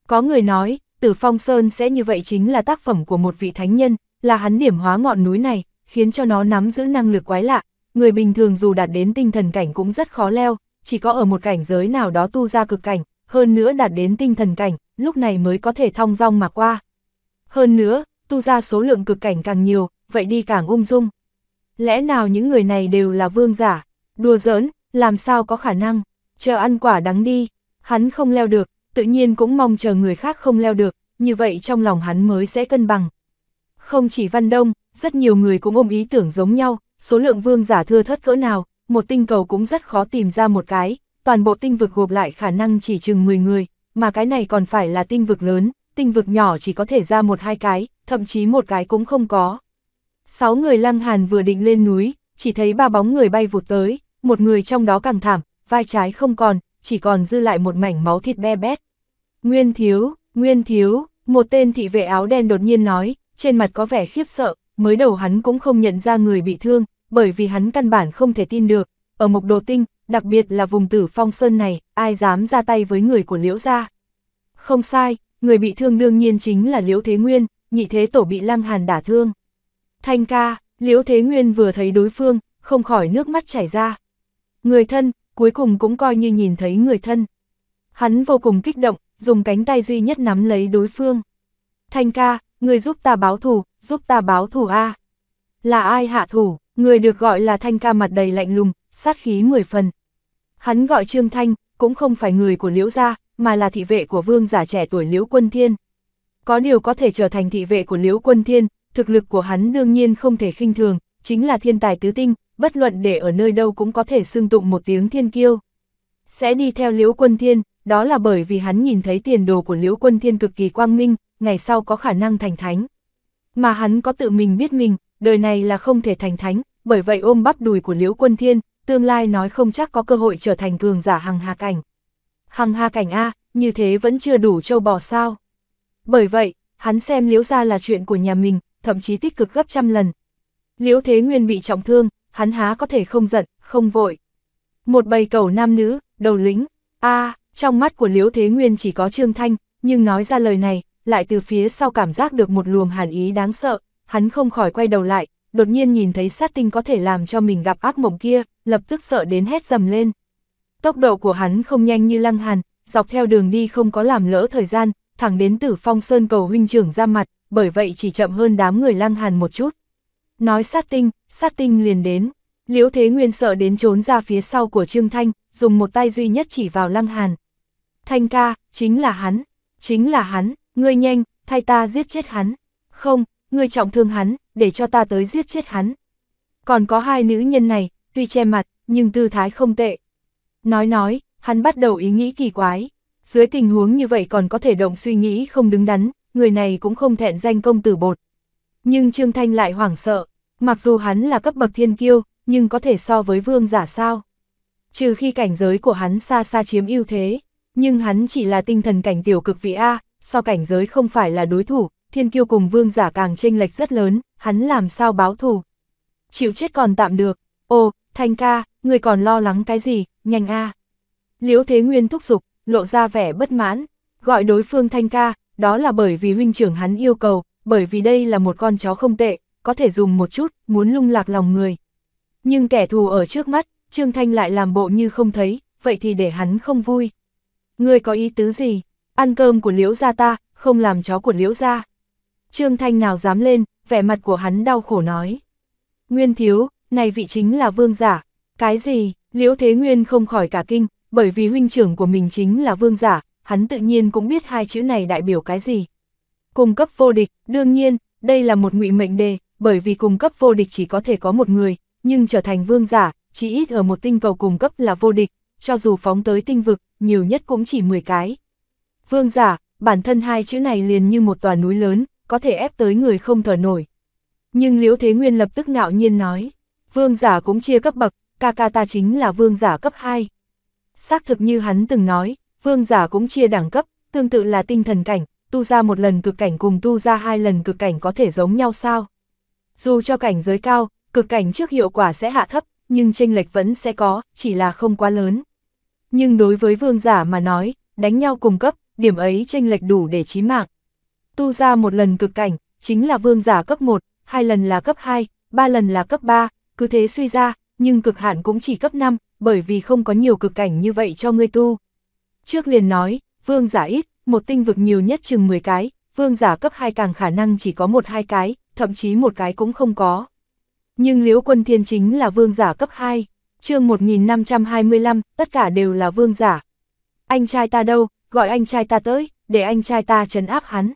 Có người nói, Tử Phong Sơn sẽ như vậy chính là tác phẩm của một vị thánh nhân, là hắn điểm hóa ngọn núi này, khiến cho nó nắm giữ năng lực quái lạ, người bình thường dù đạt đến tinh thần cảnh cũng rất khó leo, chỉ có ở một cảnh giới nào đó tu ra cực cảnh, hơn nữa đạt đến tinh thần cảnh, lúc này mới có thể thong dong mà qua. Hơn nữa, tu ra số lượng cực cảnh càng nhiều, vậy đi càng ung dung. Lẽ nào những người này đều là vương giả, đùa giỡn, làm sao có khả năng, chờ ăn quả đắng đi, hắn không leo được, tự nhiên cũng mong chờ người khác không leo được, như vậy trong lòng hắn mới sẽ cân bằng. Không chỉ Văn Đông, rất nhiều người cũng ôm ý tưởng giống nhau, số lượng vương giả thưa thất cỡ nào, một tinh cầu cũng rất khó tìm ra một cái, toàn bộ tinh vực gộp lại khả năng chỉ chừng 10 người, mà cái này còn phải là tinh vực lớn, tinh vực nhỏ chỉ có thể ra một hai cái, thậm chí một cái cũng không có. Sáu người lăng hàn vừa định lên núi, chỉ thấy ba bóng người bay vụt tới, một người trong đó càng thảm, vai trái không còn, chỉ còn dư lại một mảnh máu thịt be bét. Nguyên thiếu, nguyên thiếu, một tên thị vệ áo đen đột nhiên nói, trên mặt có vẻ khiếp sợ, mới đầu hắn cũng không nhận ra người bị thương, bởi vì hắn căn bản không thể tin được, ở Mộc Đồ Tinh, đặc biệt là vùng tử phong sơn này, ai dám ra tay với người của Liễu Gia. Không sai, người bị thương đương nhiên chính là Liễu Thế Nguyên, nhị thế tổ bị Lăng Hàn đả thương. Thanh ca, Liễu Thế Nguyên vừa thấy đối phương, không khỏi nước mắt chảy ra. Người thân, cuối cùng cũng coi như nhìn thấy người thân. Hắn vô cùng kích động, dùng cánh tay duy nhất nắm lấy đối phương. Thanh ca, người giúp ta báo thù, giúp ta báo thù a. Là ai hạ thủ, người được gọi là Thanh ca mặt đầy lạnh lùng, sát khí mười phần. Hắn gọi Trương Thanh, cũng không phải người của Liễu gia, mà là thị vệ của vương giả trẻ tuổi Liễu Quân Thiên. Có điều có thể trở thành thị vệ của Liễu Quân Thiên, thực lực của hắn đương nhiên không thể khinh thường, chính là thiên tài tứ tinh, bất luận để ở nơi đâu cũng có thể xưng tụng một tiếng thiên kiêu. Sẽ đi theo Liễu Quân Thiên, đó là bởi vì hắn nhìn thấy tiền đồ của Liễu Quân Thiên cực kỳ quang minh, ngày sau có khả năng thành thánh. Mà hắn có tự mình biết mình, đời này là không thể thành thánh, bởi vậy ôm bắp đùi của Liễu Quân Thiên, tương lai nói không chắc có cơ hội trở thành cường giả hằng hà cảnh. Hằng hà cảnh A, như thế vẫn chưa đủ châu bò sao. Bởi vậy, hắn xem Liễu ra là chuyện của nhà mình, thậm chí tích cực gấp trăm lần. Liễu Thế Nguyên bị trọng thương, hắn há có thể không giận, không vội. Một bầy cầu nam nữ, đầu lĩnh a trong mắt của Liễu Thế Nguyên chỉ có Trương Thanh, nhưng nói ra lời này, lại từ phía sau cảm giác được một luồng hàn ý đáng sợ, hắn không khỏi quay đầu lại, đột nhiên nhìn thấy sát tinh có thể làm cho mình gặp ác mộng kia, lập tức sợ đến hét dầm lên. Tốc độ của hắn không nhanh như lăng hàn, dọc theo đường đi không có làm lỡ thời gian, thẳng đến tử phong sơn cầu huynh trưởng ra mặt, bởi vậy chỉ chậm hơn đám người lăng hàn một chút. Nói sát tinh, sát tinh liền đến, liễu thế nguyên sợ đến trốn ra phía sau của Trương Thanh, dùng một tay duy nhất chỉ vào lăng hàn. Thanh ca, chính là hắn, chính là hắn, ngươi nhanh, thay ta giết chết hắn. Không, ngươi trọng thương hắn, để cho ta tới giết chết hắn. Còn có hai nữ nhân này, tuy che mặt, nhưng tư thái không tệ. Nói nói, hắn bắt đầu ý nghĩ kỳ quái. Dưới tình huống như vậy còn có thể động suy nghĩ không đứng đắn, người này cũng không thẹn danh công tử bột. Nhưng Trương Thanh lại hoảng sợ, mặc dù hắn là cấp bậc thiên kiêu, nhưng có thể so với vương giả sao. Trừ khi cảnh giới của hắn xa xa chiếm ưu thế, nhưng hắn chỉ là tinh thần cảnh tiểu cực vị A, so cảnh giới không phải là đối thủ, thiên kiêu cùng vương giả càng chênh lệch rất lớn, hắn làm sao báo thù. Chịu chết còn tạm được, ô, thanh ca, người còn lo lắng cái gì, nhanh a Liễu Thế Nguyên thúc giục, lộ ra vẻ bất mãn, gọi đối phương thanh ca, đó là bởi vì huynh trưởng hắn yêu cầu, bởi vì đây là một con chó không tệ, có thể dùng một chút, muốn lung lạc lòng người. Nhưng kẻ thù ở trước mắt, Trương Thanh lại làm bộ như không thấy, vậy thì để hắn không vui. người có ý tứ gì? Ăn cơm của liễu gia ta, không làm chó của liễu gia. Trương Thanh nào dám lên, vẻ mặt của hắn đau khổ nói. Nguyên thiếu, này vị chính là vương giả. Cái gì, liễu thế nguyên không khỏi cả kinh, bởi vì huynh trưởng của mình chính là vương giả, hắn tự nhiên cũng biết hai chữ này đại biểu cái gì. Cung cấp vô địch, đương nhiên, đây là một ngụy mệnh đề, bởi vì cung cấp vô địch chỉ có thể có một người, nhưng trở thành vương giả, chỉ ít ở một tinh cầu cung cấp là vô địch, cho dù phóng tới tinh vực, nhiều nhất cũng chỉ 10 cái. Vương giả, bản thân hai chữ này liền như một tòa núi lớn, có thể ép tới người không thở nổi. Nhưng Liễu Thế Nguyên lập tức ngạo nhiên nói, vương giả cũng chia cấp bậc, ca ca ta chính là vương giả cấp 2. Xác thực như hắn từng nói, vương giả cũng chia đẳng cấp, tương tự là tinh thần cảnh, tu ra một lần cực cảnh cùng tu ra hai lần cực cảnh có thể giống nhau sao. Dù cho cảnh giới cao, cực cảnh trước hiệu quả sẽ hạ thấp, nhưng tranh lệch vẫn sẽ có, chỉ là không quá lớn. Nhưng đối với vương giả mà nói, đánh nhau cùng cấp, điểm ấy tranh lệch đủ để chí mạng. Tu ra một lần cực cảnh, chính là vương giả cấp 1, hai lần là cấp 2, ba lần là cấp 3, cứ thế suy ra, nhưng cực hạn cũng chỉ cấp 5, bởi vì không có nhiều cực cảnh như vậy cho ngươi tu. Trước liền nói, vương giả ít, một tinh vực nhiều nhất chừng 10 cái, vương giả cấp 2 càng khả năng chỉ có một hai cái, thậm chí một cái cũng không có. Nhưng Liễu Quân Thiên chính là vương giả cấp 2, chương 1525, tất cả đều là vương giả. Anh trai ta đâu, gọi anh trai ta tới, để anh trai ta trấn áp hắn.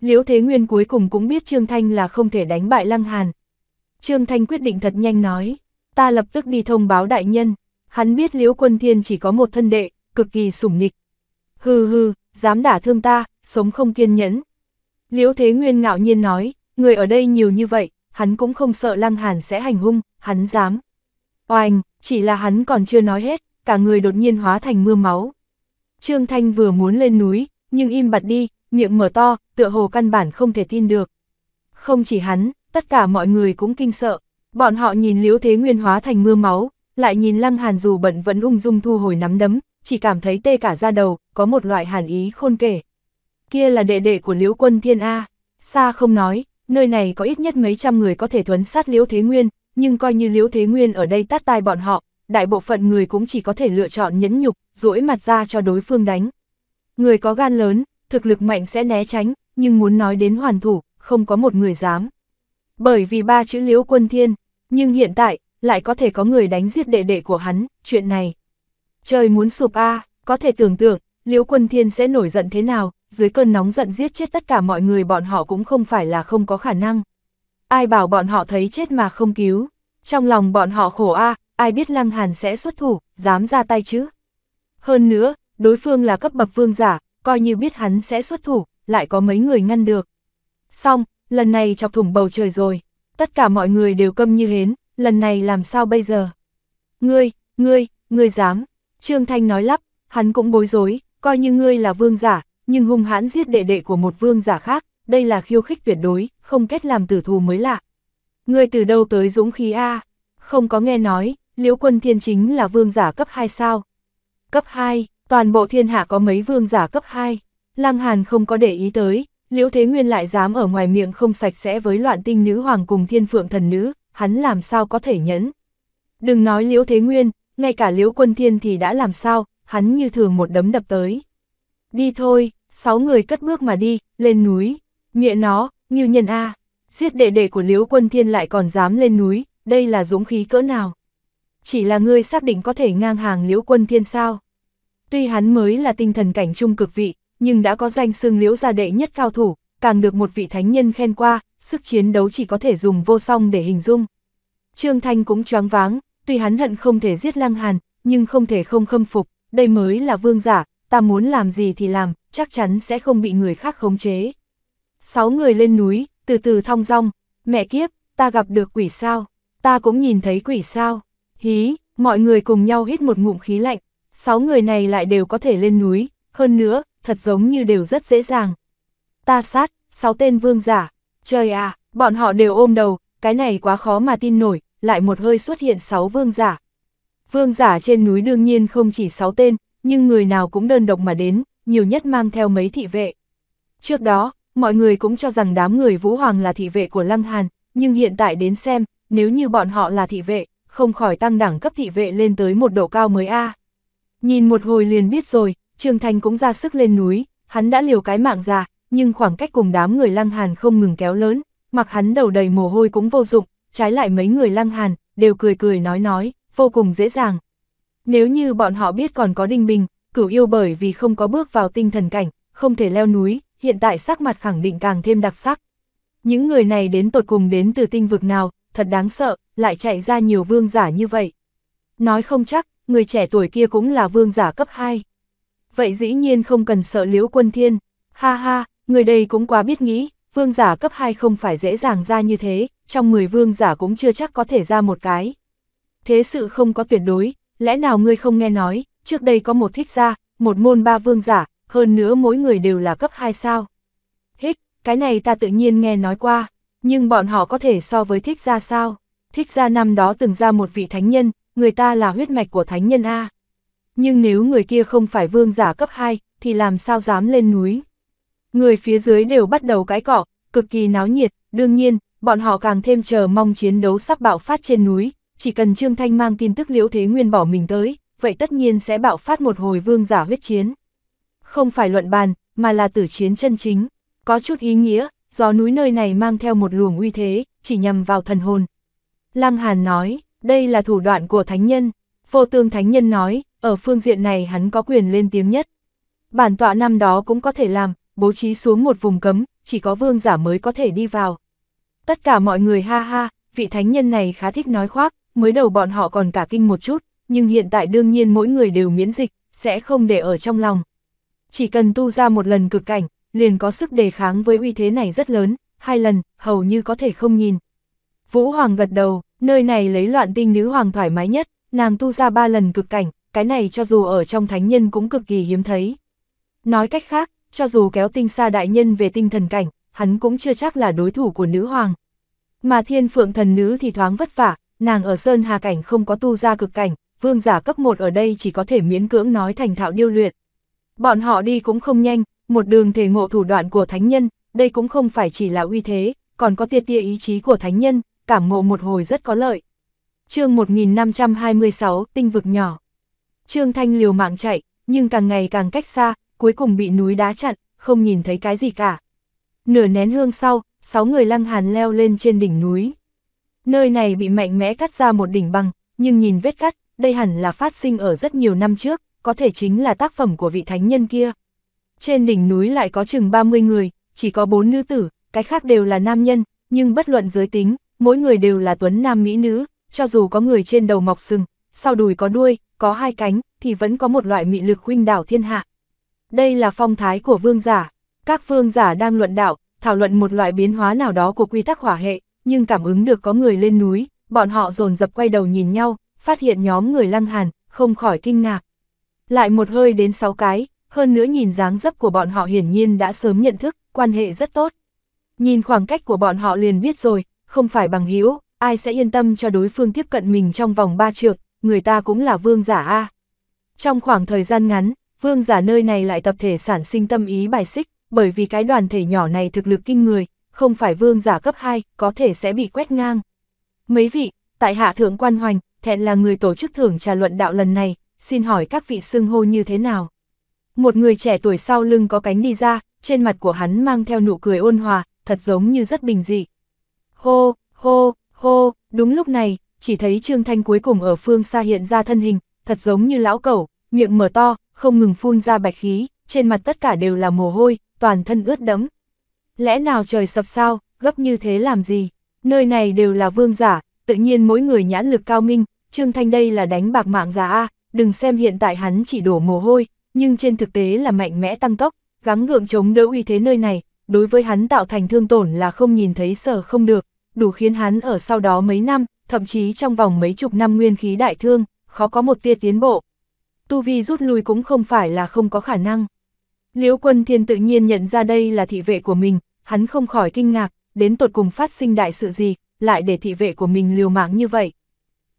Liễu Thế Nguyên cuối cùng cũng biết Trương Thanh là không thể đánh bại Lăng Hàn. Trương Thanh quyết định thật nhanh nói, ta lập tức đi thông báo đại nhân, hắn biết Liễu Quân Thiên chỉ có một thân đệ, cực kỳ sủng nịch. Hừ hừ, dám đả thương ta, sống không kiên nhẫn. Liễu Thế Nguyên ngạo nhiên nói, người ở đây nhiều như vậy, hắn cũng không sợ Lăng Hàn sẽ hành hung, hắn dám. Oanh, chỉ là hắn còn chưa nói hết, cả người đột nhiên hóa thành mưa máu. Trương Thanh vừa muốn lên núi, nhưng im bặt đi, miệng mở to, tựa hồ căn bản không thể tin được. Không chỉ hắn, tất cả mọi người cũng kinh sợ. Bọn họ nhìn Liễu Thế Nguyên hóa thành mưa máu, lại nhìn Lăng Hàn dù bận vẫn ung dung thu hồi nắm đấm, chỉ cảm thấy tê cả da đầu, có một loại hàn ý khôn kể. Kia là đệ đệ của Liễu Quân Thiên A. Xa không nói, nơi này có ít nhất mấy trăm người có thể thuấn sát Liễu Thế Nguyên, nhưng coi như Liễu Thế Nguyên ở đây tát tai bọn họ, đại bộ phận người cũng chỉ có thể lựa chọn nhẫn nhục, duỗi mặt ra cho đối phương đánh. Người có gan lớn, thực lực mạnh sẽ né tránh, nhưng muốn nói đến hoàn thủ, không có một người dám. Bởi vì ba chữ liễu quân thiên, nhưng hiện tại, lại có thể có người đánh giết đệ đệ của hắn, chuyện này. Trời muốn sụp a có thể tưởng tượng, liễu quân thiên sẽ nổi giận thế nào, dưới cơn nóng giận giết chết tất cả mọi người bọn họ cũng không phải là không có khả năng. Ai bảo bọn họ thấy chết mà không cứu, trong lòng bọn họ khổ a ai biết lăng hàn sẽ xuất thủ, dám ra tay chứ. Hơn nữa, đối phương là cấp bậc vương giả, coi như biết hắn sẽ xuất thủ, lại có mấy người ngăn được. Xong, lần này chọc thủng bầu trời rồi, tất cả mọi người đều câm như hến, lần này làm sao bây giờ? Ngươi, ngươi, ngươi dám, Trương Thanh nói lắp, hắn cũng bối rối, coi như ngươi là vương giả, nhưng hung hãn giết đệ đệ của một vương giả khác, đây là khiêu khích tuyệt đối, không kết làm tử thù mới lạ. Ngươi từ đâu tới dũng khí A? Không có nghe nói, Liễu Quân Thiên chính là vương giả cấp 2 sao? Cấp 2, toàn bộ thiên hạ có mấy vương giả cấp 2. Lăng Hàn không có để ý tới, Liễu Thế Nguyên lại dám ở ngoài miệng không sạch sẽ với loạn tinh nữ hoàng cùng thiên phượng thần nữ, hắn làm sao có thể nhẫn. Đừng nói Liễu Thế Nguyên, ngay cả Liễu Quân Thiên thì đã làm sao, hắn như thường một đấm đập tới. Đi thôi, sáu người cất bước mà đi, lên núi, nghĩa nó, như nhân A, giết đệ đệ của Liễu Quân Thiên lại còn dám lên núi, đây là dũng khí cỡ nào chỉ là ngươi xác định có thể ngang hàng liễu quân thiên sao. Tuy hắn mới là tinh thần cảnh trung cực vị, nhưng đã có danh xương liễu gia đệ nhất cao thủ, càng được một vị thánh nhân khen qua, sức chiến đấu chỉ có thể dùng vô song để hình dung. Trương Thanh cũng choáng váng, tuy hắn hận không thể giết Lăng Hàn, nhưng không thể không khâm phục, đây mới là vương giả, ta muốn làm gì thì làm, chắc chắn sẽ không bị người khác khống chế. Sáu người lên núi, từ từ thong dong, mẹ kiếp, ta gặp được quỷ sao, ta cũng nhìn thấy quỷ sao. Hí, mọi người cùng nhau hít một ngụm khí lạnh, sáu người này lại đều có thể lên núi, hơn nữa, thật giống như đều rất dễ dàng. Ta sát, sáu tên vương giả, trời à, bọn họ đều ôm đầu, cái này quá khó mà tin nổi, lại một hơi xuất hiện sáu vương giả. Vương giả trên núi đương nhiên không chỉ sáu tên, nhưng người nào cũng đơn độc mà đến, nhiều nhất mang theo mấy thị vệ. Trước đó, mọi người cũng cho rằng đám người Vũ Hoàng là thị vệ của Lăng Hàn, nhưng hiện tại đến xem, nếu như bọn họ là thị vệ, không khỏi tăng đẳng cấp thị vệ lên tới một độ cao mới a. À. Nhìn một hồi liền biết rồi, Trương Thành cũng ra sức lên núi, hắn đã liều cái mạng già, nhưng khoảng cách cùng đám người lăng hàn không ngừng kéo lớn, mặc hắn đầu đầy mồ hôi cũng vô dụng, trái lại mấy người lăng hàn, đều cười cười nói nói, vô cùng dễ dàng. Nếu như bọn họ biết còn có đinh bình, cửu yêu bởi vì không có bước vào tinh thần cảnh, không thể leo núi, hiện tại sắc mặt khẳng định càng thêm đặc sắc. Những người này đến tột cùng đến từ tinh vực nào, thật đáng sợ, lại chạy ra nhiều vương giả như vậy. Nói không chắc, người trẻ tuổi kia cũng là vương giả cấp 2. Vậy dĩ nhiên không cần sợ liễu quân thiên. Ha ha, người đây cũng quá biết nghĩ, vương giả cấp 2 không phải dễ dàng ra như thế, trong 10 vương giả cũng chưa chắc có thể ra một cái. Thế sự không có tuyệt đối, lẽ nào ngươi không nghe nói, trước đây có một thích gia, một môn ba vương giả, hơn nữa mỗi người đều là cấp 2 sao. Hích, cái này ta tự nhiên nghe nói qua. Nhưng bọn họ có thể so với thích gia sao? Thích gia năm đó từng ra một vị thánh nhân, người ta là huyết mạch của thánh nhân A. Nhưng nếu người kia không phải vương giả cấp 2, thì làm sao dám lên núi? Người phía dưới đều bắt đầu cãi cọ, cực kỳ náo nhiệt, đương nhiên, bọn họ càng thêm chờ mong chiến đấu sắp bạo phát trên núi, chỉ cần Trương Thanh mang tin tức Liễu Thế Nguyên bỏ mình tới, vậy tất nhiên sẽ bạo phát một hồi vương giả huyết chiến. Không phải luận bàn, mà là tử chiến chân chính, có chút ý nghĩa, gió núi nơi này mang theo một luồng uy thế, chỉ nhằm vào thần hồn. Lăng Hàn nói, đây là thủ đoạn của thánh nhân. Vô tương thánh nhân nói, ở phương diện này hắn có quyền lên tiếng nhất. Bản tọa năm đó cũng có thể làm, bố trí xuống một vùng cấm, chỉ có vương giả mới có thể đi vào. Tất cả mọi người ha ha, vị thánh nhân này khá thích nói khoác, mới đầu bọn họ còn cả kinh một chút, nhưng hiện tại đương nhiên mỗi người đều miễn dịch, sẽ không để ở trong lòng. Chỉ cần tu ra một lần cực cảnh, liền có sức đề kháng với uy thế này rất lớn, hai lần, hầu như có thể không nhìn. Vũ Hoàng gật đầu, nơi này lấy loạn tinh nữ hoàng thoải mái nhất, nàng tu ra ba lần cực cảnh, cái này cho dù ở trong thánh nhân cũng cực kỳ hiếm thấy. Nói cách khác, cho dù kéo tinh xa đại nhân về tinh thần cảnh, hắn cũng chưa chắc là đối thủ của nữ hoàng. Mà thiên phượng thần nữ thì thoáng vất vả, nàng ở sơn hà cảnh không có tu ra cực cảnh, vương giả cấp 1 ở đây chỉ có thể miễn cưỡng nói thành thạo điêu luyện. Bọn họ đi cũng không nhanh, một đường thể ngộ thủ đoạn của thánh nhân, đây cũng không phải chỉ là uy thế, còn có tia tia ý chí của thánh nhân, cảm ngộ một hồi rất có lợi. chương 1526, tinh vực nhỏ. Trương Thanh liều mạng chạy, nhưng càng ngày càng cách xa, cuối cùng bị núi đá chặn, không nhìn thấy cái gì cả. Nửa nén hương sau, sáu người lăng hàn leo lên trên đỉnh núi. Nơi này bị mạnh mẽ cắt ra một đỉnh băng, nhưng nhìn vết cắt, đây hẳn là phát sinh ở rất nhiều năm trước, có thể chính là tác phẩm của vị thánh nhân kia trên đỉnh núi lại có chừng 30 người, chỉ có bốn nữ tử, cái khác đều là nam nhân, nhưng bất luận giới tính, mỗi người đều là tuấn nam mỹ nữ, cho dù có người trên đầu mọc sừng, sau đùi có đuôi, có hai cánh, thì vẫn có một loại mị lực huynh đảo thiên hạ. Đây là phong thái của vương giả. Các vương giả đang luận đạo, thảo luận một loại biến hóa nào đó của quy tắc hỏa hệ, nhưng cảm ứng được có người lên núi, bọn họ dồn dập quay đầu nhìn nhau, phát hiện nhóm người lăng hàn, không khỏi kinh ngạc. Lại một hơi đến sáu cái, hơn nữa nhìn dáng dấp của bọn họ hiển nhiên đã sớm nhận thức, quan hệ rất tốt. Nhìn khoảng cách của bọn họ liền biết rồi, không phải bằng hữu ai sẽ yên tâm cho đối phương tiếp cận mình trong vòng ba trượng, người ta cũng là vương giả A. Trong khoảng thời gian ngắn, vương giả nơi này lại tập thể sản sinh tâm ý bài xích, bởi vì cái đoàn thể nhỏ này thực lực kinh người, không phải vương giả cấp 2, có thể sẽ bị quét ngang. Mấy vị, tại hạ thượng quan hoành, thẹn là người tổ chức thưởng trà luận đạo lần này, xin hỏi các vị xưng hô như thế nào? một người trẻ tuổi sau lưng có cánh đi ra, trên mặt của hắn mang theo nụ cười ôn hòa, thật giống như rất bình dị. Hô, hô, hô, đúng lúc này, chỉ thấy Trương Thanh cuối cùng ở phương xa hiện ra thân hình, thật giống như lão cẩu, miệng mở to, không ngừng phun ra bạch khí, trên mặt tất cả đều là mồ hôi, toàn thân ướt đẫm. Lẽ nào trời sập sao, gấp như thế làm gì? Nơi này đều là vương giả, tự nhiên mỗi người nhãn lực cao minh, Trương Thanh đây là đánh bạc mạng giả a, đừng xem hiện tại hắn chỉ đổ mồ hôi, nhưng trên thực tế là mạnh mẽ tăng tốc, gắng gượng chống đỡ uy thế nơi này, đối với hắn tạo thành thương tổn là không nhìn thấy sở không được, đủ khiến hắn ở sau đó mấy năm, thậm chí trong vòng mấy chục năm nguyên khí đại thương, khó có một tia tiến bộ. Tu Vi rút lui cũng không phải là không có khả năng. Liễu quân thiên tự nhiên nhận ra đây là thị vệ của mình, hắn không khỏi kinh ngạc, đến tột cùng phát sinh đại sự gì, lại để thị vệ của mình liều mạng như vậy.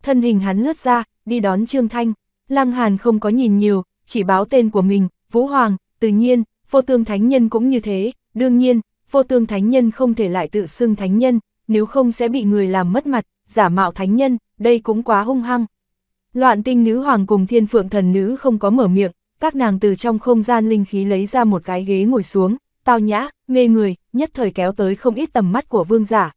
Thân hình hắn lướt ra, đi đón Trương Thanh, Lăng Hàn không có nhìn nhiều, chỉ báo tên của mình, Vũ Hoàng, tự nhiên, vô tương thánh nhân cũng như thế, đương nhiên, vô tương thánh nhân không thể lại tự xưng thánh nhân, nếu không sẽ bị người làm mất mặt, giả mạo thánh nhân, đây cũng quá hung hăng. Loạn tinh nữ hoàng cùng thiên phượng thần nữ không có mở miệng, các nàng từ trong không gian linh khí lấy ra một cái ghế ngồi xuống, tao nhã, mê người, nhất thời kéo tới không ít tầm mắt của vương giả.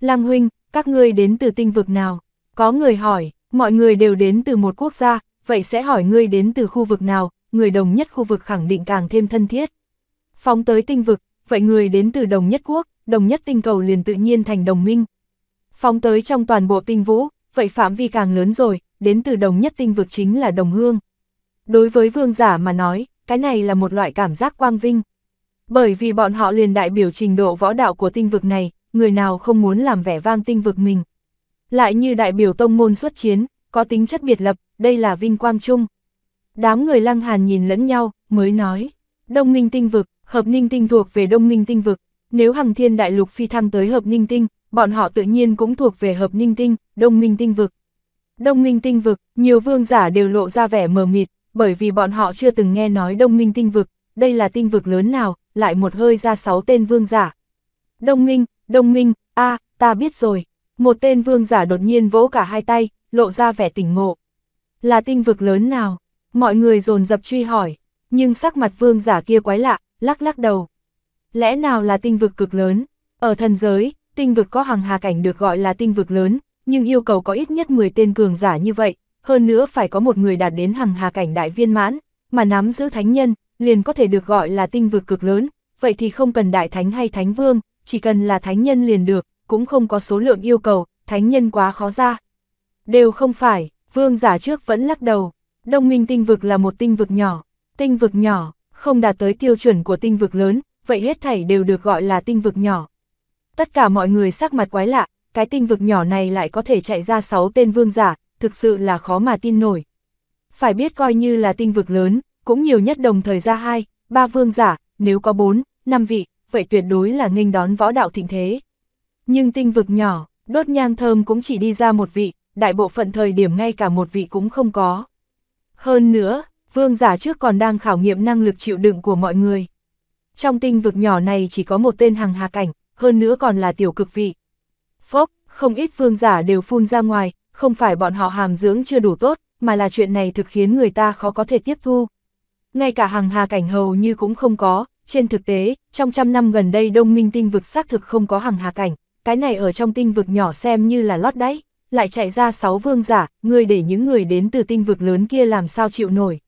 Lăng huynh, các ngươi đến từ tinh vực nào? Có người hỏi, mọi người đều đến từ một quốc gia, vậy sẽ hỏi ngươi đến từ khu vực nào, người đồng nhất khu vực khẳng định càng thêm thân thiết. Phóng tới tinh vực, vậy người đến từ đồng nhất quốc, đồng nhất tinh cầu liền tự nhiên thành đồng minh. Phóng tới trong toàn bộ tinh vũ, vậy phạm vi càng lớn rồi, đến từ đồng nhất tinh vực chính là đồng hương. Đối với vương giả mà nói, cái này là một loại cảm giác quang vinh. Bởi vì bọn họ liền đại biểu trình độ võ đạo của tinh vực này, người nào không muốn làm vẻ vang tinh vực mình. Lại như đại biểu tông môn xuất chiến, có tính chất biệt lập, đây là vinh quang chung. Đám người lăng hàn nhìn lẫn nhau, mới nói, Đông Ninh Tinh Vực, Hợp Ninh Tinh thuộc về Đông Ninh Tinh Vực, nếu Hằng Thiên Đại Lục phi thăng tới Hợp Ninh Tinh, bọn họ tự nhiên cũng thuộc về Hợp Ninh Tinh, Đông Minh Tinh Vực. Đông Minh Tinh Vực, nhiều vương giả đều lộ ra vẻ mờ mịt, bởi vì bọn họ chưa từng nghe nói Đông Minh Tinh Vực, đây là tinh vực lớn nào, lại một hơi ra sáu tên vương giả. Đông Minh, Đông Minh, a ta biết rồi. Một tên vương giả đột nhiên vỗ cả hai tay, lộ ra vẻ tỉnh ngộ. Là tinh vực lớn nào? Mọi người dồn dập truy hỏi, nhưng sắc mặt vương giả kia quái lạ, lắc lắc đầu. Lẽ nào là tinh vực cực lớn? Ở thần giới, tinh vực có hàng hà cảnh được gọi là tinh vực lớn, nhưng yêu cầu có ít nhất 10 tên cường giả như vậy, hơn nữa phải có một người đạt đến hàng hà cảnh đại viên mãn, mà nắm giữ thánh nhân, liền có thể được gọi là tinh vực cực lớn, vậy thì không cần đại thánh hay thánh vương, chỉ cần là thánh nhân liền được, cũng không có số lượng yêu cầu, thánh nhân quá khó ra. Đều không phải, vương giả trước vẫn lắc đầu. Đông minh tinh vực là một tinh vực nhỏ, tinh vực nhỏ, không đạt tới tiêu chuẩn của tinh vực lớn, vậy hết thảy đều được gọi là tinh vực nhỏ. Tất cả mọi người sắc mặt quái lạ, cái tinh vực nhỏ này lại có thể chạy ra 6 tên vương giả, thực sự là khó mà tin nổi. Phải biết coi như là tinh vực lớn, cũng nhiều nhất đồng thời ra 2, 3 vương giả, nếu có 4, 5 vị, vậy tuyệt đối là nghênh đón võ đạo thịnh thế. Nhưng tinh vực nhỏ, đốt nhang thơm cũng chỉ đi ra một vị, đại bộ phận thời điểm ngay cả một vị cũng không có. Hơn nữa, vương giả trước còn đang khảo nghiệm năng lực chịu đựng của mọi người. Trong tinh vực nhỏ này chỉ có một tên hàng hà cảnh, hơn nữa còn là tiểu cực vị. Phốc, không ít vương giả đều phun ra ngoài, không phải bọn họ hàm dưỡng chưa đủ tốt, mà là chuyện này thực khiến người ta khó có thể tiếp thu. Ngay cả hàng hà cảnh hầu như cũng không có, trên thực tế, trong trăm năm gần đây đông minh tinh vực xác thực không có hàng hà cảnh, cái này ở trong tinh vực nhỏ xem như là lót đáy lại chạy ra sáu vương giả, người để những người đến từ tinh vực lớn kia làm sao chịu nổi.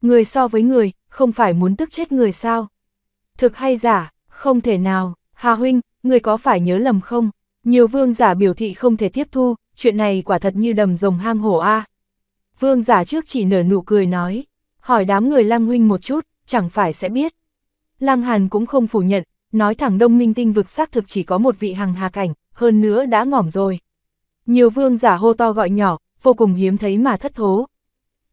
Người so với người, không phải muốn tức chết người sao? Thực hay giả, không thể nào, Hà Huynh, người có phải nhớ lầm không? Nhiều vương giả biểu thị không thể tiếp thu, chuyện này quả thật như đầm rồng hang hổ a. Vương giả trước chỉ nở nụ cười nói, hỏi đám người Lăng Huynh một chút, chẳng phải sẽ biết. Lăng Hàn cũng không phủ nhận, nói thẳng đông minh tinh vực xác thực chỉ có một vị hằng hà cảnh, hơn nữa đã ngỏm rồi. Nhiều vương giả hô to gọi nhỏ, vô cùng hiếm thấy mà thất thố.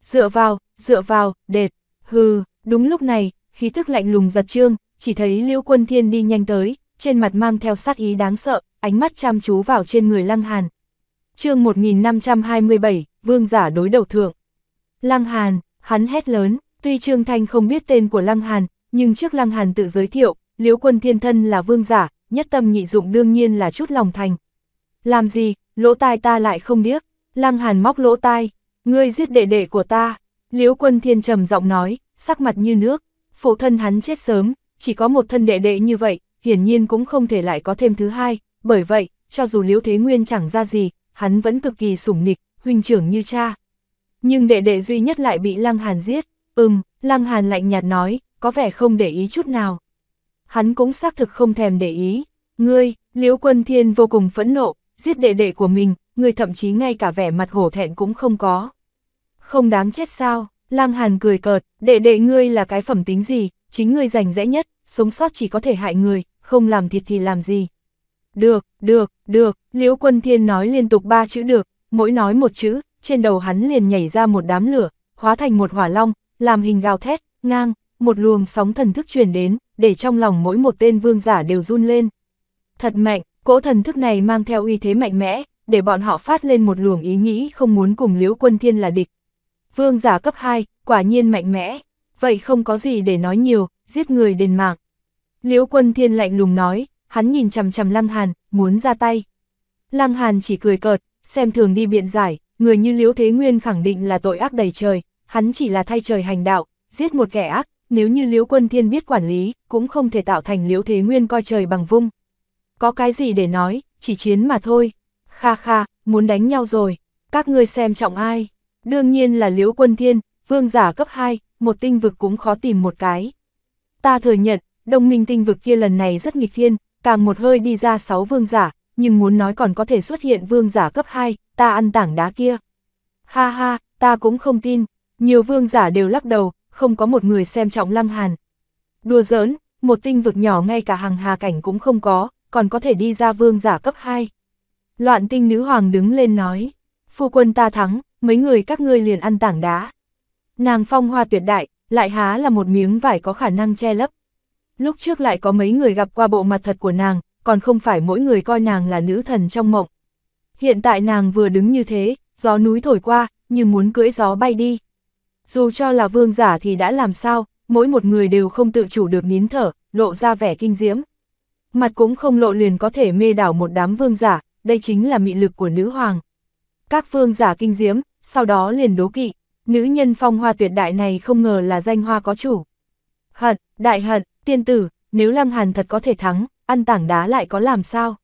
Dựa vào, dựa vào, đệt, hừ, đúng lúc này, khí thức lạnh lùng giật trương, chỉ thấy liễu quân thiên đi nhanh tới, trên mặt mang theo sát ý đáng sợ, ánh mắt chăm chú vào trên người Lăng Hàn. chương 1527, vương giả đối đầu thượng. Lăng Hàn, hắn hét lớn, tuy Trương Thanh không biết tên của Lăng Hàn, nhưng trước Lăng Hàn tự giới thiệu, liễu quân thiên thân là vương giả, nhất tâm nhị dụng đương nhiên là chút lòng thành. Làm gì, lỗ tai ta lại không điếc, lăng hàn móc lỗ tai, ngươi giết đệ đệ của ta, liễu quân thiên trầm giọng nói, sắc mặt như nước, phụ thân hắn chết sớm, chỉ có một thân đệ đệ như vậy, hiển nhiên cũng không thể lại có thêm thứ hai, bởi vậy, cho dù liễu thế nguyên chẳng ra gì, hắn vẫn cực kỳ sủng nịch, huynh trưởng như cha. Nhưng đệ đệ duy nhất lại bị lăng hàn giết, ừm, lăng hàn lạnh nhạt nói, có vẻ không để ý chút nào. Hắn cũng xác thực không thèm để ý, ngươi, liễu quân thiên vô cùng phẫn nộ, giết đệ đệ của mình, người thậm chí ngay cả vẻ mặt hổ thẹn cũng không có. Không đáng chết sao, Lăng Hàn cười cợt, đệ đệ ngươi là cái phẩm tính gì, chính ngươi rành rẽ nhất, sống sót chỉ có thể hại người, không làm thiệt thì làm gì. Được, được, được, Liễu Quân Thiên nói liên tục ba chữ được, mỗi nói một chữ, trên đầu hắn liền nhảy ra một đám lửa, hóa thành một hỏa long, làm hình gào thét, ngang, một luồng sóng thần thức truyền đến, để trong lòng mỗi một tên vương giả đều run lên. Thật mạnh, Cỗ thần thức này mang theo uy thế mạnh mẽ, để bọn họ phát lên một luồng ý nghĩ không muốn cùng Liễu Quân Thiên là địch. Vương giả cấp 2, quả nhiên mạnh mẽ, vậy không có gì để nói nhiều, giết người đền mạng. Liễu Quân Thiên lạnh lùng nói, hắn nhìn chằm chằm Lăng Hàn, muốn ra tay. Lăng Hàn chỉ cười cợt, xem thường đi biện giải, người như Liễu Thế Nguyên khẳng định là tội ác đầy trời, hắn chỉ là thay trời hành đạo, giết một kẻ ác, nếu như Liễu Quân Thiên biết quản lý, cũng không thể tạo thành Liễu Thế Nguyên coi trời bằng vung có cái gì để nói, chỉ chiến mà thôi. Kha kha, muốn đánh nhau rồi, các ngươi xem trọng ai. Đương nhiên là Liễu Quân Thiên, vương giả cấp 2, một tinh vực cũng khó tìm một cái. Ta thừa nhận, đồng minh tinh vực kia lần này rất nghịch thiên, càng một hơi đi ra 6 vương giả, nhưng muốn nói còn có thể xuất hiện vương giả cấp 2, ta ăn tảng đá kia. Ha ha, ta cũng không tin, nhiều vương giả đều lắc đầu, không có một người xem trọng lăng hàn. Đùa giỡn, một tinh vực nhỏ ngay cả hàng hà cảnh cũng không có, còn có thể đi ra vương giả cấp 2. Loạn tinh nữ hoàng đứng lên nói, phu quân ta thắng, mấy người các ngươi liền ăn tảng đá. Nàng phong hoa tuyệt đại, lại há là một miếng vải có khả năng che lấp. Lúc trước lại có mấy người gặp qua bộ mặt thật của nàng, còn không phải mỗi người coi nàng là nữ thần trong mộng. Hiện tại nàng vừa đứng như thế, gió núi thổi qua, như muốn cưỡi gió bay đi. Dù cho là vương giả thì đã làm sao, mỗi một người đều không tự chủ được nín thở, lộ ra vẻ kinh diễm mặt cũng không lộ liền có thể mê đảo một đám vương giả, đây chính là mị lực của nữ hoàng. Các vương giả kinh diễm, sau đó liền đố kỵ, nữ nhân phong hoa tuyệt đại này không ngờ là danh hoa có chủ. Hận, đại hận, tiên tử, nếu Lăng Hàn thật có thể thắng, ăn tảng đá lại có làm sao?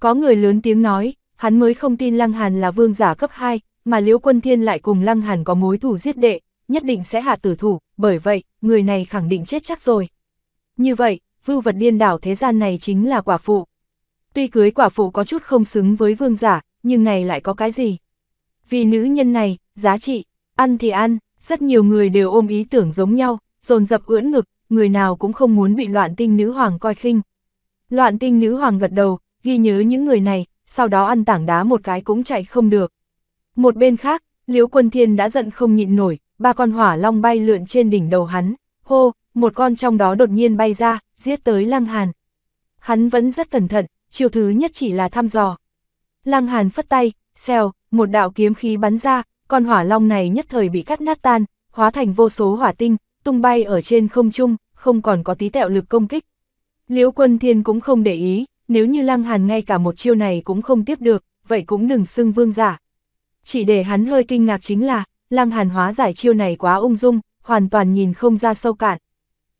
Có người lớn tiếng nói, hắn mới không tin Lăng Hàn là vương giả cấp 2, mà Liễu Quân Thiên lại cùng Lăng Hàn có mối thù giết đệ, nhất định sẽ hạ tử thủ, bởi vậy, người này khẳng định chết chắc rồi. Như vậy, vưu vật điên đảo thế gian này chính là quả phụ. Tuy cưới quả phụ có chút không xứng với vương giả, nhưng này lại có cái gì? Vì nữ nhân này, giá trị, ăn thì ăn, rất nhiều người đều ôm ý tưởng giống nhau, dồn dập ưỡn ngực, người nào cũng không muốn bị loạn tinh nữ hoàng coi khinh. Loạn tinh nữ hoàng gật đầu, ghi nhớ những người này, sau đó ăn tảng đá một cái cũng chạy không được. Một bên khác, Liễu Quân Thiên đã giận không nhịn nổi, ba con hỏa long bay lượn trên đỉnh đầu hắn, hô, một con trong đó đột nhiên bay ra, giết tới Lăng Hàn. Hắn vẫn rất cẩn thận, chiều thứ nhất chỉ là thăm dò. Lăng Hàn phất tay, xèo, một đạo kiếm khí bắn ra, con hỏa long này nhất thời bị cắt nát tan, hóa thành vô số hỏa tinh, tung bay ở trên không trung, không còn có tí tẹo lực công kích. Liễu quân thiên cũng không để ý, nếu như Lăng Hàn ngay cả một chiêu này cũng không tiếp được, vậy cũng đừng xưng vương giả. Chỉ để hắn hơi kinh ngạc chính là, Lăng Hàn hóa giải chiêu này quá ung dung, hoàn toàn nhìn không ra sâu cạn.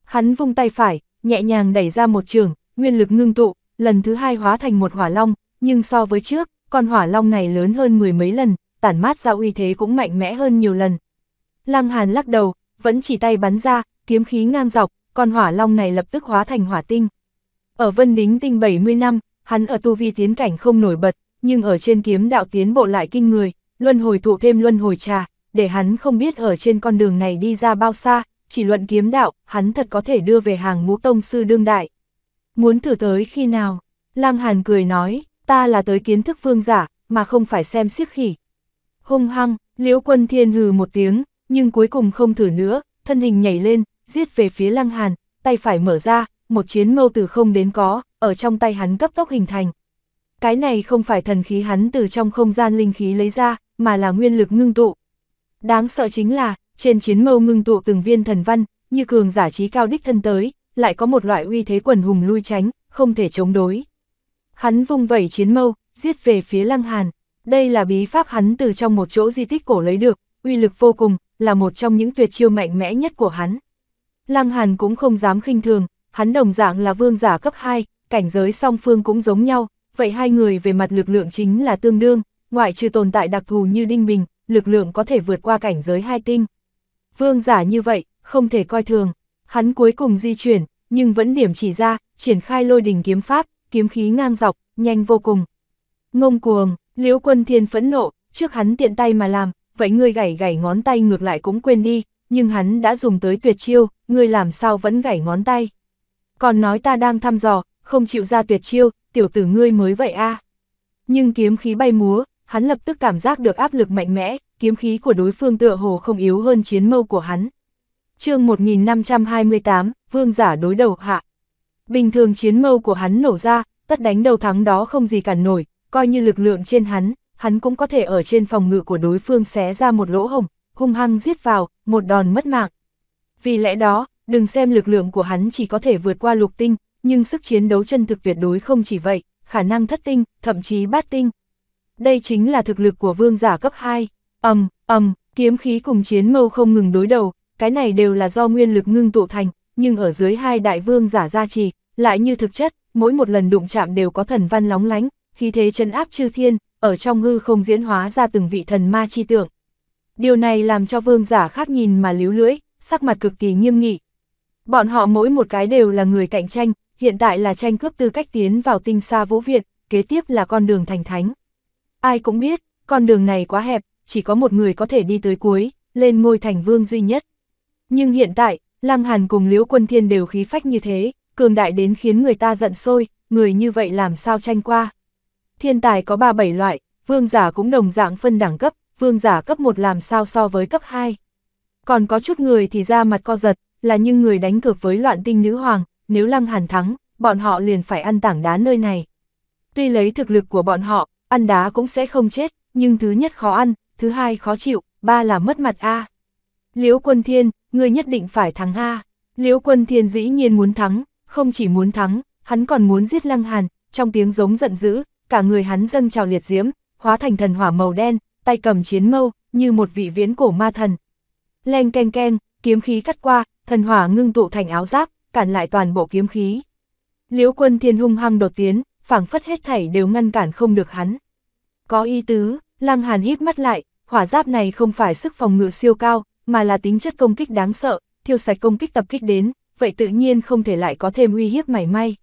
Hắn vung tay phải, nhẹ nhàng đẩy ra một trường, nguyên lực ngưng tụ, lần thứ hai hóa thành một hỏa long, nhưng so với trước, con hỏa long này lớn hơn mười mấy lần, tản mát ra uy thế cũng mạnh mẽ hơn nhiều lần. Lăng Hàn lắc đầu, vẫn chỉ tay bắn ra, kiếm khí ngang dọc, con hỏa long này lập tức hóa thành hỏa tinh. Ở Vân Đính Tinh 70 năm, hắn ở tu vi tiến cảnh không nổi bật, nhưng ở trên kiếm đạo tiến bộ lại kinh người, luân hồi thụ thêm luân hồi trà, để hắn không biết ở trên con đường này đi ra bao xa, chỉ luận kiếm đạo, hắn thật có thể đưa về hàng ngũ tông sư đương đại. Muốn thử tới khi nào? Lăng Hàn cười nói, ta là tới kiến thức vương giả, mà không phải xem siếc khỉ. Hung hăng, Liễu Quân Thiên hừ một tiếng, nhưng cuối cùng không thử nữa, thân hình nhảy lên, giết về phía Lăng Hàn, tay phải mở ra, một chiến mâu từ không đến có, ở trong tay hắn cấp tốc hình thành. Cái này không phải thần khí hắn từ trong không gian linh khí lấy ra, mà là nguyên lực ngưng tụ. Đáng sợ chính là, trên chiến mâu ngưng tụ từng viên thần văn, như cường giả trí cao đích thân tới, lại có một loại uy thế quần hùng lui tránh, không thể chống đối. Hắn vung vẩy chiến mâu, giết về phía Lăng Hàn. Đây là bí pháp hắn từ trong một chỗ di tích cổ lấy được, uy lực vô cùng, là một trong những tuyệt chiêu mạnh mẽ nhất của hắn. Lăng Hàn cũng không dám khinh thường, hắn đồng dạng là vương giả cấp 2, cảnh giới song phương cũng giống nhau, vậy hai người về mặt lực lượng chính là tương đương, ngoại trừ tồn tại đặc thù như đinh bình, lực lượng có thể vượt qua cảnh giới hai tinh vương giả như vậy, không thể coi thường. Hắn cuối cùng di chuyển, nhưng vẫn điểm chỉ ra, triển khai lôi đình kiếm pháp, kiếm khí ngang dọc, nhanh vô cùng. Ngông cuồng, liễu quân thiên phẫn nộ, trước hắn tiện tay mà làm, vậy ngươi gảy gảy ngón tay ngược lại cũng quên đi, nhưng hắn đã dùng tới tuyệt chiêu, ngươi làm sao vẫn gảy ngón tay. Còn nói ta đang thăm dò, không chịu ra tuyệt chiêu, tiểu tử ngươi mới vậy a à. Nhưng kiếm khí bay múa, hắn lập tức cảm giác được áp lực mạnh mẽ, kiếm khí của đối phương tựa hồ không yếu hơn chiến mâu của hắn. chương 1528, vương giả đối đầu hạ. Bình thường chiến mâu của hắn nổ ra, tất đánh đầu thắng đó không gì cản nổi, coi như lực lượng trên hắn, hắn cũng có thể ở trên phòng ngự của đối phương xé ra một lỗ hồng, hung hăng giết vào, một đòn mất mạng. Vì lẽ đó, đừng xem lực lượng của hắn chỉ có thể vượt qua lục tinh, nhưng sức chiến đấu chân thực tuyệt đối không chỉ vậy, khả năng thất tinh, thậm chí bát tinh. Đây chính là thực lực của vương giả cấp 2 ầm, um, ầm, um, kiếm khí cùng chiến mâu không ngừng đối đầu, cái này đều là do nguyên lực ngưng tụ thành, nhưng ở dưới hai đại vương giả gia trì, lại như thực chất, mỗi một lần đụng chạm đều có thần văn lóng lánh, khí thế chân áp chư thiên, ở trong hư không diễn hóa ra từng vị thần ma chi tượng. Điều này làm cho vương giả khác nhìn mà líu lưỡi, sắc mặt cực kỳ nghiêm nghị. Bọn họ mỗi một cái đều là người cạnh tranh, hiện tại là tranh cướp tư cách tiến vào tinh xa vũ viện, kế tiếp là con đường thành thánh. Ai cũng biết, con đường này quá hẹp, chỉ có một người có thể đi tới cuối, lên ngôi thành vương duy nhất. Nhưng hiện tại, Lăng Hàn cùng Liễu Quân Thiên đều khí phách như thế, cường đại đến khiến người ta giận sôi, người như vậy làm sao tranh qua. Thiên tài có 37 loại, vương giả cũng đồng dạng phân đẳng cấp, vương giả cấp 1 làm sao so với cấp 2. Còn có chút người thì ra mặt co giật, là như người đánh cược với loạn tinh nữ hoàng, nếu Lăng Hàn thắng, bọn họ liền phải ăn tảng đá nơi này. Tuy lấy thực lực của bọn họ, ăn đá cũng sẽ không chết, nhưng thứ nhất khó ăn, thứ hai khó chịu, ba là mất mặt A. Liễu Quân Thiên, ngươi nhất định phải thắng A. Liễu Quân Thiên dĩ nhiên muốn thắng, không chỉ muốn thắng, hắn còn muốn giết Lăng Hàn, trong tiếng giống giận dữ, cả người hắn dâng trào liệt diễm, hóa thành thần hỏa màu đen, tay cầm chiến mâu, như một vị viễn cổ ma thần. Leng keng keng, kiếm khí cắt qua, thần hỏa ngưng tụ thành áo giáp, cản lại toàn bộ kiếm khí. Liễu Quân Thiên hung hăng đột tiến, phảng phất hết thảy đều ngăn cản không được hắn. Có ý tứ, Lăng Hàn hít mắt lại, hỏa giáp này không phải sức phòng ngự siêu cao, mà là tính chất công kích đáng sợ, thiêu sạch công kích tập kích đến, vậy tự nhiên không thể lại có thêm uy hiếp mảy may.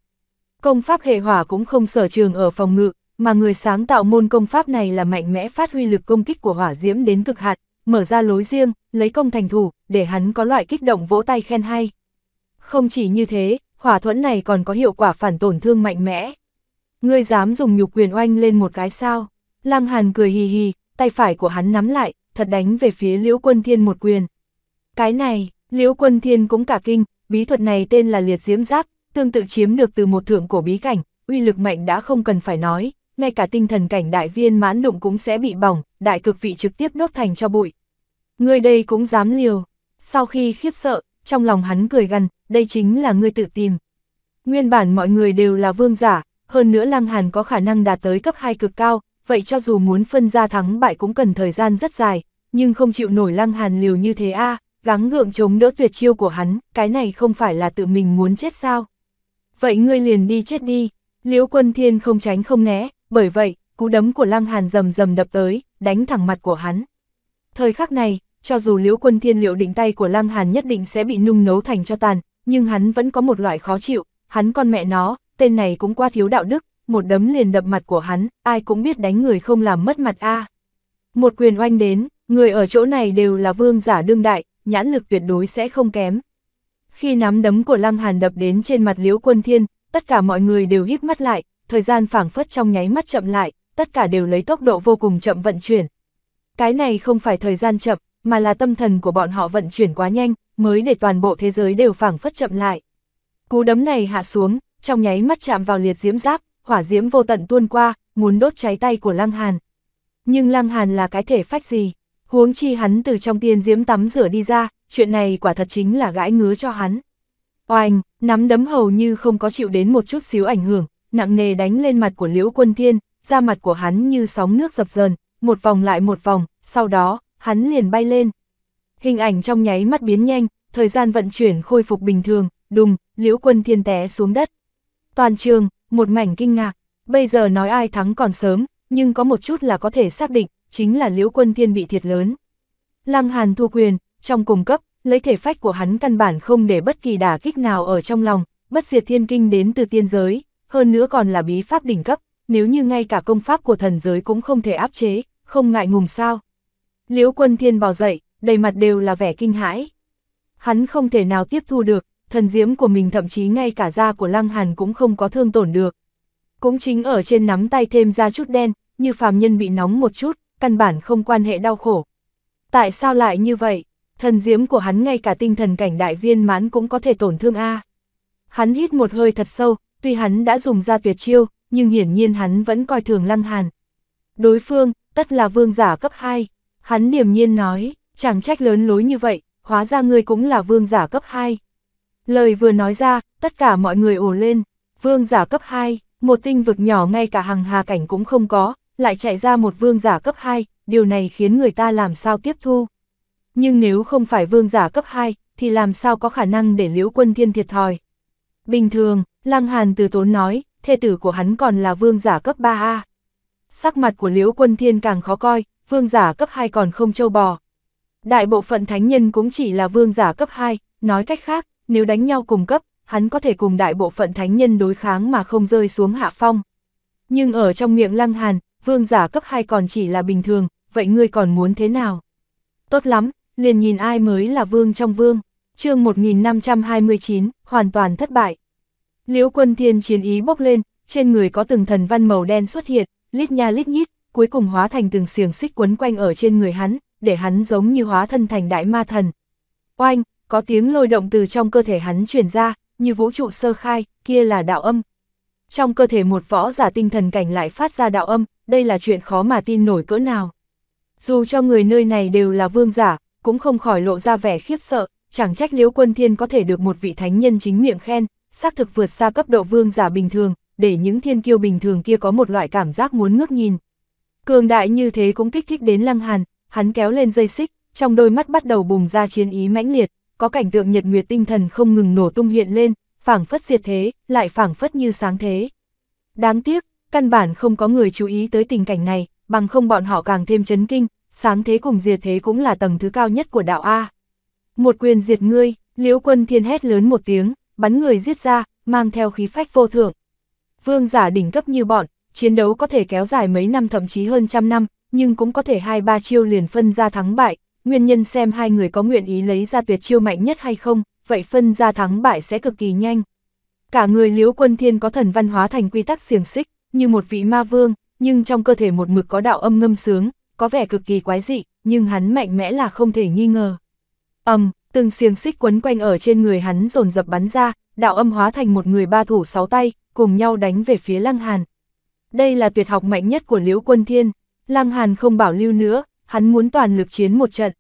Công pháp hệ hỏa cũng không sở trường ở phòng ngự, mà người sáng tạo môn công pháp này là mạnh mẽ phát huy lực công kích của hỏa diễm đến cực hạn, mở ra lối riêng, lấy công thành thủ, để hắn có loại kích động vỗ tay khen hay. Không chỉ như thế, hỏa thuẫn này còn có hiệu quả phản tổn thương mạnh mẽ. Ngươi dám dùng nhục quyền oanh lên một cái sao? Lăng Hàn cười hì hì, tay phải của hắn nắm lại, thật đánh về phía Liễu Quân Thiên một quyền. Cái này, Liễu Quân Thiên cũng cả kinh, bí thuật này tên là liệt diễm giáp, tương tự chiếm được từ một thượng cổ bí cảnh, uy lực mạnh đã không cần phải nói, ngay cả tinh thần cảnh đại viên mãn đụng cũng sẽ bị bỏng, đại cực vị trực tiếp đốt thành cho bụi. Người đây cũng dám liều. Sau khi khiếp sợ, trong lòng hắn cười gằn, đây chính là ngươi tự tìm. Nguyên bản mọi người đều là vương giả, hơn nữa Lăng Hàn có khả năng đạt tới cấp 2 cực cao, vậy cho dù muốn phân ra thắng bại cũng cần thời gian rất dài, nhưng không chịu nổi lăng hàn liều như thế a gắng gượng chống đỡ tuyệt chiêu của hắn, cái này không phải là tự mình muốn chết sao. Vậy ngươi liền đi chết đi, liễu quân thiên không tránh không né, bởi vậy, cú đấm của lăng hàn rầm rầm đập tới, đánh thẳng mặt của hắn. Thời khắc này, cho dù liễu quân thiên liệu định tay của lăng hàn nhất định sẽ bị nung nấu thành cho tàn, nhưng hắn vẫn có một loại khó chịu, hắn con mẹ nó, tên này cũng quá thiếu đạo đức, một đấm liền đập mặt của hắn, ai cũng biết đánh người không làm mất mặt a. Một quyền oanh đến, người ở chỗ này đều là vương giả đương đại, nhãn lực tuyệt đối sẽ không kém. Khi nắm đấm của Lăng Hàn đập đến trên mặt Liễu Quân Thiên, tất cả mọi người đều híp mắt lại, thời gian phảng phất trong nháy mắt chậm lại, tất cả đều lấy tốc độ vô cùng chậm vận chuyển. Cái này không phải thời gian chậm, mà là tâm thần của bọn họ vận chuyển quá nhanh, mới để toàn bộ thế giới đều phảng phất chậm lại. Cú đấm này hạ xuống, trong nháy mắt chạm vào liệt diễm giáp, hỏa diễm vô tận tuôn qua, muốn đốt cháy tay của Lăng Hàn. Nhưng Lăng Hàn là cái thể phách gì? Huống chi hắn từ trong tiên diễm tắm rửa đi ra, chuyện này quả thật chính là gãi ngứa cho hắn. Oanh, nắm đấm hầu như không có chịu đến một chút xíu ảnh hưởng, nặng nề đánh lên mặt của Liễu Quân Thiên, da mặt của hắn như sóng nước dập dờn, một vòng lại một vòng, sau đó, hắn liền bay lên. Hình ảnh trong nháy mắt biến nhanh, thời gian vận chuyển khôi phục bình thường, đùng, Liễu Quân Thiên té xuống đất. Toàn trường, một mảnh kinh ngạc, bây giờ nói ai thắng còn sớm, nhưng có một chút là có thể xác định, chính là liễu quân thiên bị thiệt lớn. Lăng Hàn thua quyền, trong cùng cấp, lấy thể phách của hắn căn bản không để bất kỳ đả kích nào ở trong lòng, bất diệt thiên kinh đến từ tiên giới, hơn nữa còn là bí pháp đỉnh cấp, nếu như ngay cả công pháp của thần giới cũng không thể áp chế, không ngại ngùng sao. Liễu quân thiên bò dậy, đầy mặt đều là vẻ kinh hãi. Hắn không thể nào tiếp thu được, thần diễm của mình thậm chí ngay cả da của Lăng Hàn cũng không có thương tổn được. Cũng chính ở trên nắm tay thêm ra chút đen, như phàm nhân bị nóng một chút, căn bản không quan hệ đau khổ. Tại sao lại như vậy? Thần diễm của hắn ngay cả tinh thần cảnh đại viên mãn cũng có thể tổn thương A. Hắn hít một hơi thật sâu, tuy hắn đã dùng ra tuyệt chiêu, nhưng hiển nhiên hắn vẫn coi thường Lăng Hàn. Đối phương, tất là vương giả cấp 2. Hắn điềm nhiên nói, chẳng trách lớn lối như vậy, hóa ra ngươi cũng là vương giả cấp 2. Lời vừa nói ra, tất cả mọi người ồ lên, vương giả cấp 2, một tinh vực nhỏ ngay cả hằng hà cảnh cũng không có, lại chạy ra một vương giả cấp 2, điều này khiến người ta làm sao tiếp thu. Nhưng nếu không phải vương giả cấp 2, thì làm sao có khả năng để liễu quân thiên thiệt thòi. Bình thường, Lăng Hàn từ tốn nói, thê tử của hắn còn là vương giả cấp 3A. Sắc mặt của liễu quân thiên càng khó coi, vương giả cấp 2 còn không châu bò. Đại bộ phận thánh nhân cũng chỉ là vương giả cấp 2, nói cách khác, nếu đánh nhau cùng cấp, hắn có thể cùng đại bộ phận thánh nhân đối kháng mà không rơi xuống hạ phong. Nhưng ở trong miệng lăng hàn, vương giả cấp 2 còn chỉ là bình thường, vậy ngươi còn muốn thế nào? Tốt lắm, liền nhìn ai mới là vương trong vương. chương 1529, hoàn toàn thất bại. Liễu quân thiên chiến ý bốc lên, trên người có từng thần văn màu đen xuất hiện, lít nha lít nhít, cuối cùng hóa thành từng xiềng xích quấn quanh ở trên người hắn, để hắn giống như hóa thân thành đại ma thần. Oanh, có tiếng lôi động từ trong cơ thể hắn truyền ra, như vũ trụ sơ khai, kia là đạo âm. Trong cơ thể một võ giả tinh thần cảnh lại phát ra đạo âm, đây là chuyện khó mà tin nổi cỡ nào. Dù cho người nơi này đều là vương giả, cũng không khỏi lộ ra vẻ khiếp sợ, chẳng trách liễu quân thiên có thể được một vị thánh nhân chính miệng khen, xác thực vượt xa cấp độ vương giả bình thường, để những thiên kiêu bình thường kia có một loại cảm giác muốn ngước nhìn. Cường đại như thế cũng kích thích đến lăng hàn, hắn kéo lên dây xích, trong đôi mắt bắt đầu bùng ra chiến ý mãnh liệt, có cảnh tượng nhật nguyệt tinh thần không ngừng nổ tung hiện lên, phảng phất diệt thế, lại phảng phất như sáng thế. Đáng tiếc, căn bản không có người chú ý tới tình cảnh này, bằng không bọn họ càng thêm chấn kinh, sáng thế cùng diệt thế cũng là tầng thứ cao nhất của đạo A. Một quyền diệt ngươi, liễu quân thiên hét lớn một tiếng, bắn người giết ra, mang theo khí phách vô thượng. Vương giả đỉnh cấp như bọn, chiến đấu có thể kéo dài mấy năm thậm chí hơn trăm năm, nhưng cũng có thể hai ba chiêu liền phân ra thắng bại, nguyên nhân xem hai người có nguyện ý lấy ra tuyệt chiêu mạnh nhất hay không, vậy phân ra thắng bại sẽ cực kỳ nhanh. Cả người liễu quân thiên có thần văn hóa thành quy tắc xiềng xích, như một vị ma vương, nhưng trong cơ thể một mực có đạo âm ngâm sướng, có vẻ cực kỳ quái dị, nhưng hắn mạnh mẽ là không thể nghi ngờ. Âm, từng xiềng xích quấn quanh ở trên người hắn dồn dập bắn ra, đạo âm hóa thành một người ba thủ sáu tay, cùng nhau đánh về phía Lăng Hàn. Đây là tuyệt học mạnh nhất của Liễu Quân Thiên, Lăng Hàn không bảo lưu nữa, hắn muốn toàn lực chiến một trận.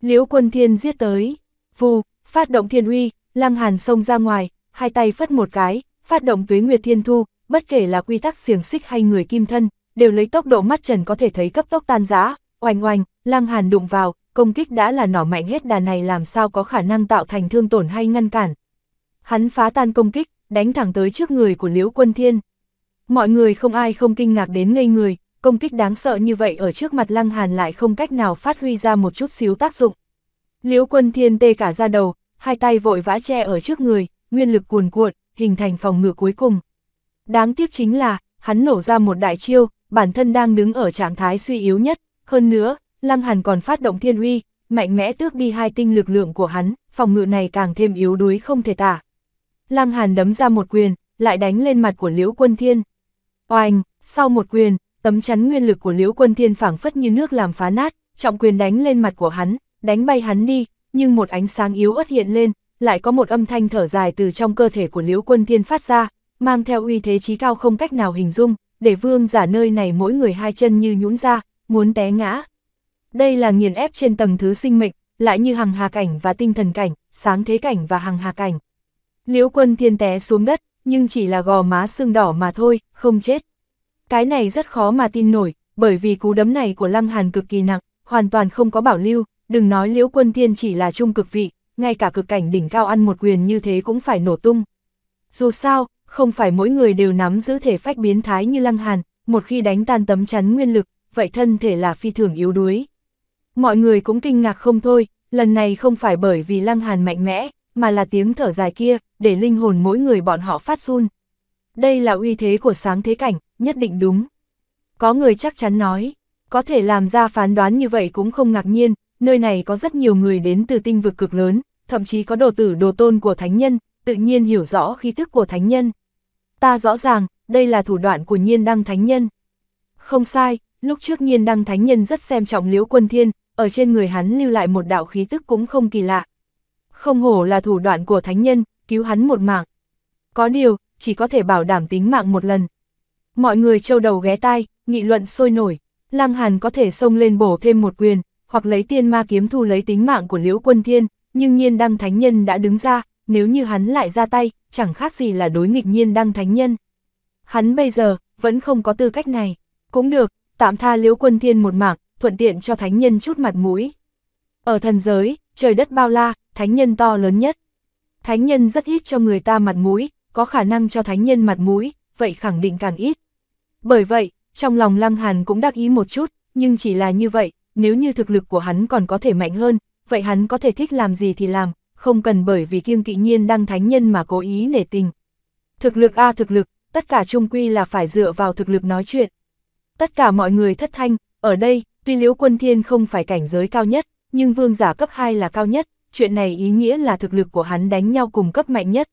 Liễu quân thiên giết tới, vù, phát động thiên uy, lăng hàn xông ra ngoài, hai tay phất một cái, phát động tuế nguyệt thiên thu, bất kể là quy tắc xiềng xích hay người kim thân, đều lấy tốc độ mắt trần có thể thấy cấp tốc tan rã, oanh oanh, lăng hàn đụng vào, công kích đã là nỏ mạnh hết đà này làm sao có khả năng tạo thành thương tổn hay ngăn cản. Hắn phá tan công kích, đánh thẳng tới trước người của Liễu Quân Thiên. Mọi người không ai không kinh ngạc đến ngây người, công kích đáng sợ như vậy ở trước mặt Lăng Hàn lại không cách nào phát huy ra một chút xíu tác dụng. Liễu quân thiên tê cả ra đầu, hai tay vội vã che ở trước người, nguyên lực cuồn cuộn, hình thành phòng ngự cuối cùng. Đáng tiếc chính là, hắn nổ ra một đại chiêu, bản thân đang đứng ở trạng thái suy yếu nhất, hơn nữa, Lăng Hàn còn phát động thiên uy, mạnh mẽ tước đi hai tinh lực lượng của hắn, phòng ngự này càng thêm yếu đuối không thể tả. Lăng Hàn đấm ra một quyền, lại đánh lên mặt của Liễu Quân Thiên. Oanh, sau một quyền, tấm chắn nguyên lực của Liễu Quân Thiên phảng phất như nước làm phá nát, trọng quyền đánh lên mặt của hắn, đánh bay hắn đi, nhưng một ánh sáng yếu ớt hiện lên, lại có một âm thanh thở dài từ trong cơ thể của Liễu Quân Thiên phát ra, mang theo uy thế trí cao không cách nào hình dung, để vương giả nơi này mỗi người hai chân như nhũn ra, muốn té ngã. Đây là nghiền ép trên tầng thứ sinh mệnh, lại như hằng hà cảnh và tinh thần cảnh, sáng thế cảnh và hằng hà cảnh. Liễu Quân Thiên té xuống đất, nhưng chỉ là gò má xương đỏ mà thôi, không chết. Cái này rất khó mà tin nổi, bởi vì cú đấm này của Lăng Hàn cực kỳ nặng, hoàn toàn không có bảo lưu, đừng nói Liễu Quân Thiên chỉ là trung cực vị, ngay cả cực cảnh đỉnh cao ăn một quyền như thế cũng phải nổ tung. Dù sao, không phải mỗi người đều nắm giữ thể phách biến thái như Lăng Hàn, một khi đánh tan tấm chắn nguyên lực, vậy thân thể là phi thường yếu đuối. Mọi người cũng kinh ngạc không thôi, lần này không phải bởi vì Lăng Hàn mạnh mẽ, mà là tiếng thở dài kia, để linh hồn mỗi người bọn họ phát run đây là uy thế của sáng thế cảnh, nhất định đúng. Có người chắc chắn nói, có thể làm ra phán đoán như vậy cũng không ngạc nhiên, nơi này có rất nhiều người đến từ tinh vực cực lớn, thậm chí có đồ tử đồ tôn của thánh nhân, tự nhiên hiểu rõ khí thức của thánh nhân. Ta rõ ràng, đây là thủ đoạn của nhiên đăng thánh nhân. Không sai, lúc trước nhiên đăng thánh nhân rất xem trọng liễu quân thiên, ở trên người hắn lưu lại một đạo khí tức cũng không kỳ lạ. Không hổ là thủ đoạn của thánh nhân, cứu hắn một mạng. Có điều, chỉ có thể bảo đảm tính mạng một lần. Mọi người trâu đầu ghé tai, nghị luận sôi nổi, Lăng Hàn có thể xông lên bổ thêm một quyền, hoặc lấy tiên ma kiếm thu lấy tính mạng của Liễu Quân Thiên, nhưng nhiên đăng thánh nhân đã đứng ra, nếu như hắn lại ra tay, chẳng khác gì là đối nghịch nhiên đăng thánh nhân. Hắn bây giờ, vẫn không có tư cách này. Cũng được, tạm tha Liễu Quân Thiên một mạng, thuận tiện cho thánh nhân chút mặt mũi. Ở thần giới, trời đất bao la, thánh nhân to lớn nhất. Thánh nhân rất ít cho người ta mặt mũi, có khả năng cho thánh nhân mặt mũi, vậy khẳng định càng ít. Bởi vậy, trong lòng Lăng Hàn cũng đắc ý một chút, nhưng chỉ là như vậy, nếu như thực lực của hắn còn có thể mạnh hơn, vậy hắn có thể thích làm gì thì làm, không cần bởi vì kiêng kỵ nhiên đăng thánh nhân mà cố ý nể tình. Thực lực A thực lực, tất cả trung quy là phải dựa vào thực lực nói chuyện. Tất cả mọi người thất thanh, ở đây, tuy liễu quân thiên không phải cảnh giới cao nhất, nhưng vương giả cấp 2 là cao nhất, chuyện này ý nghĩa là thực lực của hắn đánh nhau cùng cấp mạnh nhất,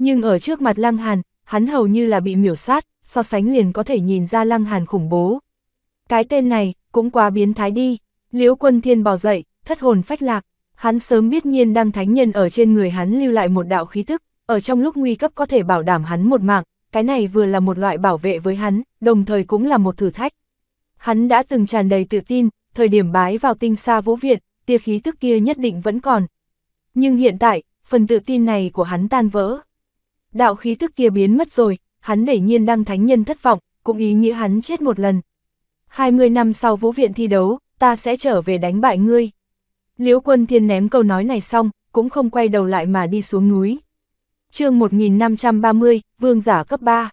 nhưng ở trước mặt Lăng Hàn, hắn hầu như là bị miểu sát, so sánh liền có thể nhìn ra Lăng Hàn khủng bố. Cái tên này, cũng quá biến thái đi. Liễu quân thiên bò dậy, thất hồn phách lạc. Hắn sớm biết nhiên đăng thánh nhân ở trên người hắn lưu lại một đạo khí tức, ở trong lúc nguy cấp có thể bảo đảm hắn một mạng, cái này vừa là một loại bảo vệ với hắn, đồng thời cũng là một thử thách. Hắn đã từng tràn đầy tự tin, thời điểm bái vào tinh xa vũ viện, tia khí tức kia nhất định vẫn còn. Nhưng hiện tại, phần tự tin này của hắn tan vỡ đạo khí tức kia biến mất rồi, hắn để nhiên đăng thánh nhân thất vọng, cũng ý nghĩa hắn chết một lần. 20 năm sau vũ viện thi đấu, ta sẽ trở về đánh bại ngươi. Liễu quân thiên ném câu nói này xong, cũng không quay đầu lại mà đi xuống núi. chương 1530, vương giả cấp 3.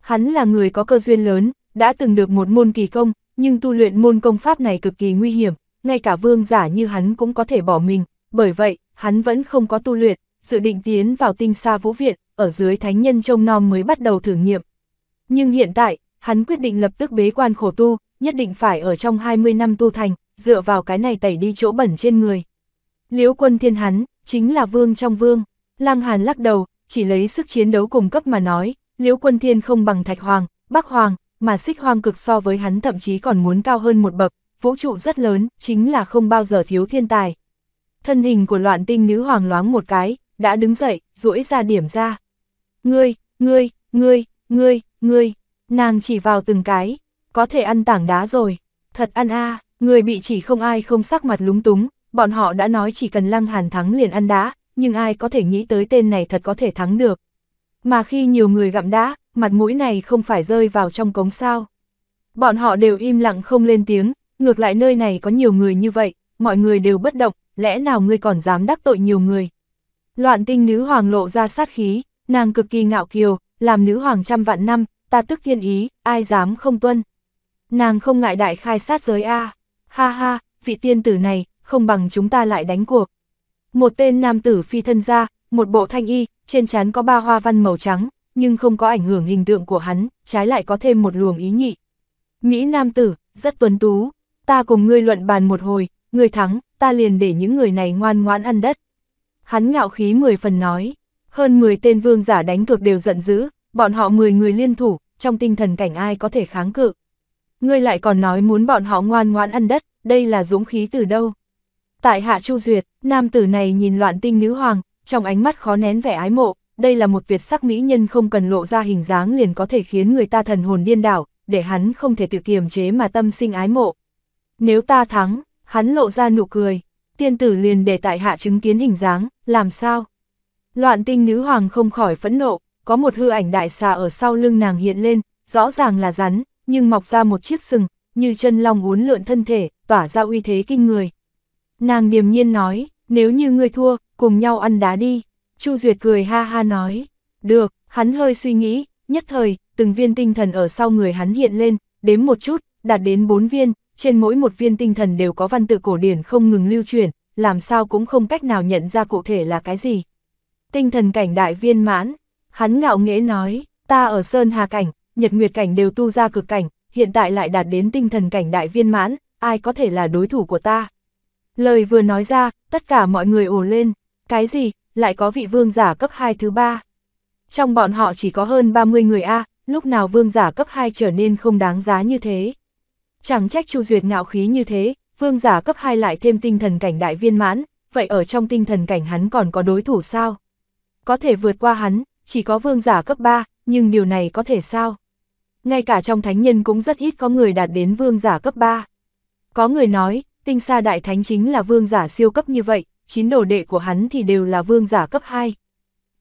Hắn là người có cơ duyên lớn, đã từng được một môn kỳ công, nhưng tu luyện môn công pháp này cực kỳ nguy hiểm, ngay cả vương giả như hắn cũng có thể bỏ mình, bởi vậy, hắn vẫn không có tu luyện, dự định tiến vào tinh xa vũ viện, ở dưới thánh nhân trông nom mới bắt đầu thử nghiệm. Nhưng hiện tại, hắn quyết định lập tức bế quan khổ tu, nhất định phải ở trong 20 năm tu thành, dựa vào cái này tẩy đi chỗ bẩn trên người. Liễu quân thiên hắn, chính là vương trong vương. Lăng Hàn lắc đầu, chỉ lấy sức chiến đấu cùng cấp mà nói, Liễu Quân Thiên không bằng Thạch Hoàng, Bắc Hoàng, mà Xích Hoàng cực so với hắn thậm chí còn muốn cao hơn một bậc, vũ trụ rất lớn, chính là không bao giờ thiếu thiên tài. Thân hình của loạn tinh nữ hoàng loáng một cái, đã đứng dậy, duỗi ra điểm ra. Ngươi, ngươi, ngươi, ngươi, ngươi, nàng chỉ vào từng cái, có thể ăn tảng đá rồi, thật ăn a à, người bị chỉ không ai không sắc mặt lúng túng, bọn họ đã nói chỉ cần lăng hàn thắng liền ăn đá, nhưng ai có thể nghĩ tới tên này thật có thể thắng được. Mà khi nhiều người gặm đá, mặt mũi này không phải rơi vào trong cống sao. Bọn họ đều im lặng không lên tiếng, ngược lại nơi này có nhiều người như vậy, mọi người đều bất động, lẽ nào ngươi còn dám đắc tội nhiều người, Loạn tinh nữ hoàng lộ ra sát khí, nàng cực kỳ ngạo kiều, làm nữ hoàng trăm vạn năm, ta tức thiên ý, ai dám không tuân. Nàng không ngại đại khai sát giới A, ha ha, vị tiên tử này, không bằng chúng ta lại đánh cuộc. Một tên nam tử phi thân ra, một bộ thanh y, trên trán có ba hoa văn màu trắng, nhưng không có ảnh hưởng hình tượng của hắn, trái lại có thêm một luồng ý nhị. Mỹ nam tử, rất tuấn tú, ta cùng ngươi luận bàn một hồi, người thắng, ta liền để những người này ngoan ngoãn ăn đất. Hắn ngạo khí 10 phần nói, hơn 10 tên vương giả đánh cược đều giận dữ, bọn họ 10 người liên thủ, trong tinh thần cảnh ai có thể kháng cự. Ngươi lại còn nói muốn bọn họ ngoan ngoãn ăn đất, đây là dũng khí từ đâu. Tại hạ Chu Duyệt, nam tử này nhìn loạn tinh nữ hoàng, trong ánh mắt khó nén vẻ ái mộ, đây là một tuyệt sắc mỹ nhân không cần lộ ra hình dáng liền có thể khiến người ta thần hồn điên đảo, để hắn không thể tự kiềm chế mà tâm sinh ái mộ. Nếu ta thắng, hắn lộ ra nụ cười, tiên tử liền để tại hạ chứng kiến hình dáng, làm sao? Loạn tinh nữ hoàng không khỏi phẫn nộ, có một hư ảnh đại xà ở sau lưng nàng hiện lên, rõ ràng là rắn, nhưng mọc ra một chiếc sừng, như chân long uốn lượn thân thể, tỏa ra uy thế kinh người. Nàng điềm nhiên nói, nếu như ngươi thua, cùng nhau ăn đá đi. Chu Duyệt cười ha ha nói, được, hắn hơi suy nghĩ, nhất thời, từng viên tinh thần ở sau người hắn hiện lên, đếm một chút, đạt đến bốn viên, trên mỗi một viên tinh thần đều có văn tự cổ điển không ngừng lưu truyền, làm sao cũng không cách nào nhận ra cụ thể là cái gì. Tinh thần cảnh đại viên mãn, hắn ngạo nghễ nói, ta ở Sơn Hà Cảnh, Nhật Nguyệt Cảnh đều tu ra cực cảnh, hiện tại lại đạt đến tinh thần cảnh đại viên mãn, ai có thể là đối thủ của ta. Lời vừa nói ra, tất cả mọi người ồ lên, cái gì, lại có vị vương giả cấp 2 thứ 3. Trong bọn họ chỉ có hơn 30 người A, lúc nào vương giả cấp 2 trở nên không đáng giá như thế. Chẳng trách Chu Duyệt ngạo khí như thế, vương giả cấp 2 lại thêm tinh thần cảnh đại viên mãn, vậy ở trong tinh thần cảnh hắn còn có đối thủ sao? Có thể vượt qua hắn, chỉ có vương giả cấp 3, nhưng điều này có thể sao? Ngay cả trong thánh nhân cũng rất ít có người đạt đến vương giả cấp 3. Có người nói, tinh xa đại thánh chính là vương giả siêu cấp như vậy, chín đồ đệ của hắn thì đều là vương giả cấp 2.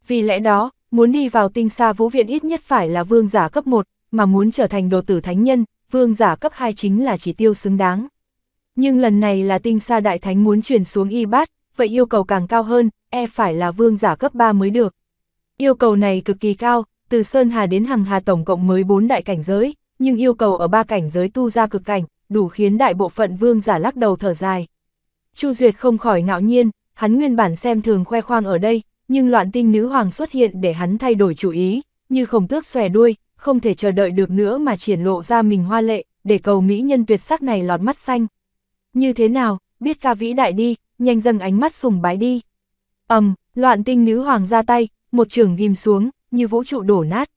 Vì lẽ đó, muốn đi vào tinh xa vũ viện ít nhất phải là vương giả cấp 1, mà muốn trở thành đồ tử thánh nhân, vương giả cấp 2 chính là chỉ tiêu xứng đáng. Nhưng lần này là tinh sa đại thánh muốn chuyển xuống y bát, vậy yêu cầu càng cao hơn, e phải là vương giả cấp 3 mới được. Yêu cầu này cực kỳ cao, từ Sơn Hà đến Hằng Hà tổng cộng mới 4 đại cảnh giới, nhưng yêu cầu ở ba cảnh giới tu ra cực cảnh, đủ khiến đại bộ phận vương giả lắc đầu thở dài. Chu Duyệt không khỏi ngạo nhiên, hắn nguyên bản xem thường khoe khoang ở đây, nhưng loạn tinh nữ hoàng xuất hiện để hắn thay đổi chủ ý, như không tước xòe đuôi, không thể chờ đợi được nữa mà triển lộ ra mình hoa lệ, để cầu mỹ nhân tuyệt sắc này lọt mắt xanh. Như thế nào, biết ca vĩ đại đi, nhanh dâng ánh mắt sùng bái đi. ầm, loạn tinh nữ hoàng ra tay, một trường ghim xuống, như vũ trụ đổ nát.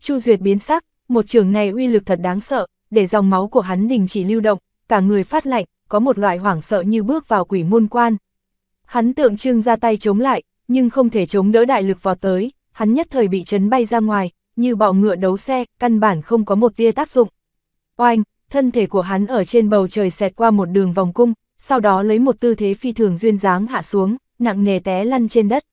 Chu Duyệt biến sắc, một trường này uy lực thật đáng sợ, để dòng máu của hắn đình chỉ lưu động, cả người phát lạnh, có một loại hoảng sợ như bước vào quỷ môn quan. Hắn tượng trưng ra tay chống lại, nhưng không thể chống đỡ đại lực vào tới, hắn nhất thời bị chấn bay ra ngoài, như bọ ngựa đấu xe, căn bản không có một tia tác dụng. Oanh, thân thể của hắn ở trên bầu trời xẹt qua một đường vòng cung, sau đó lấy một tư thế phi thường duyên dáng hạ xuống, nặng nề té lăn trên đất.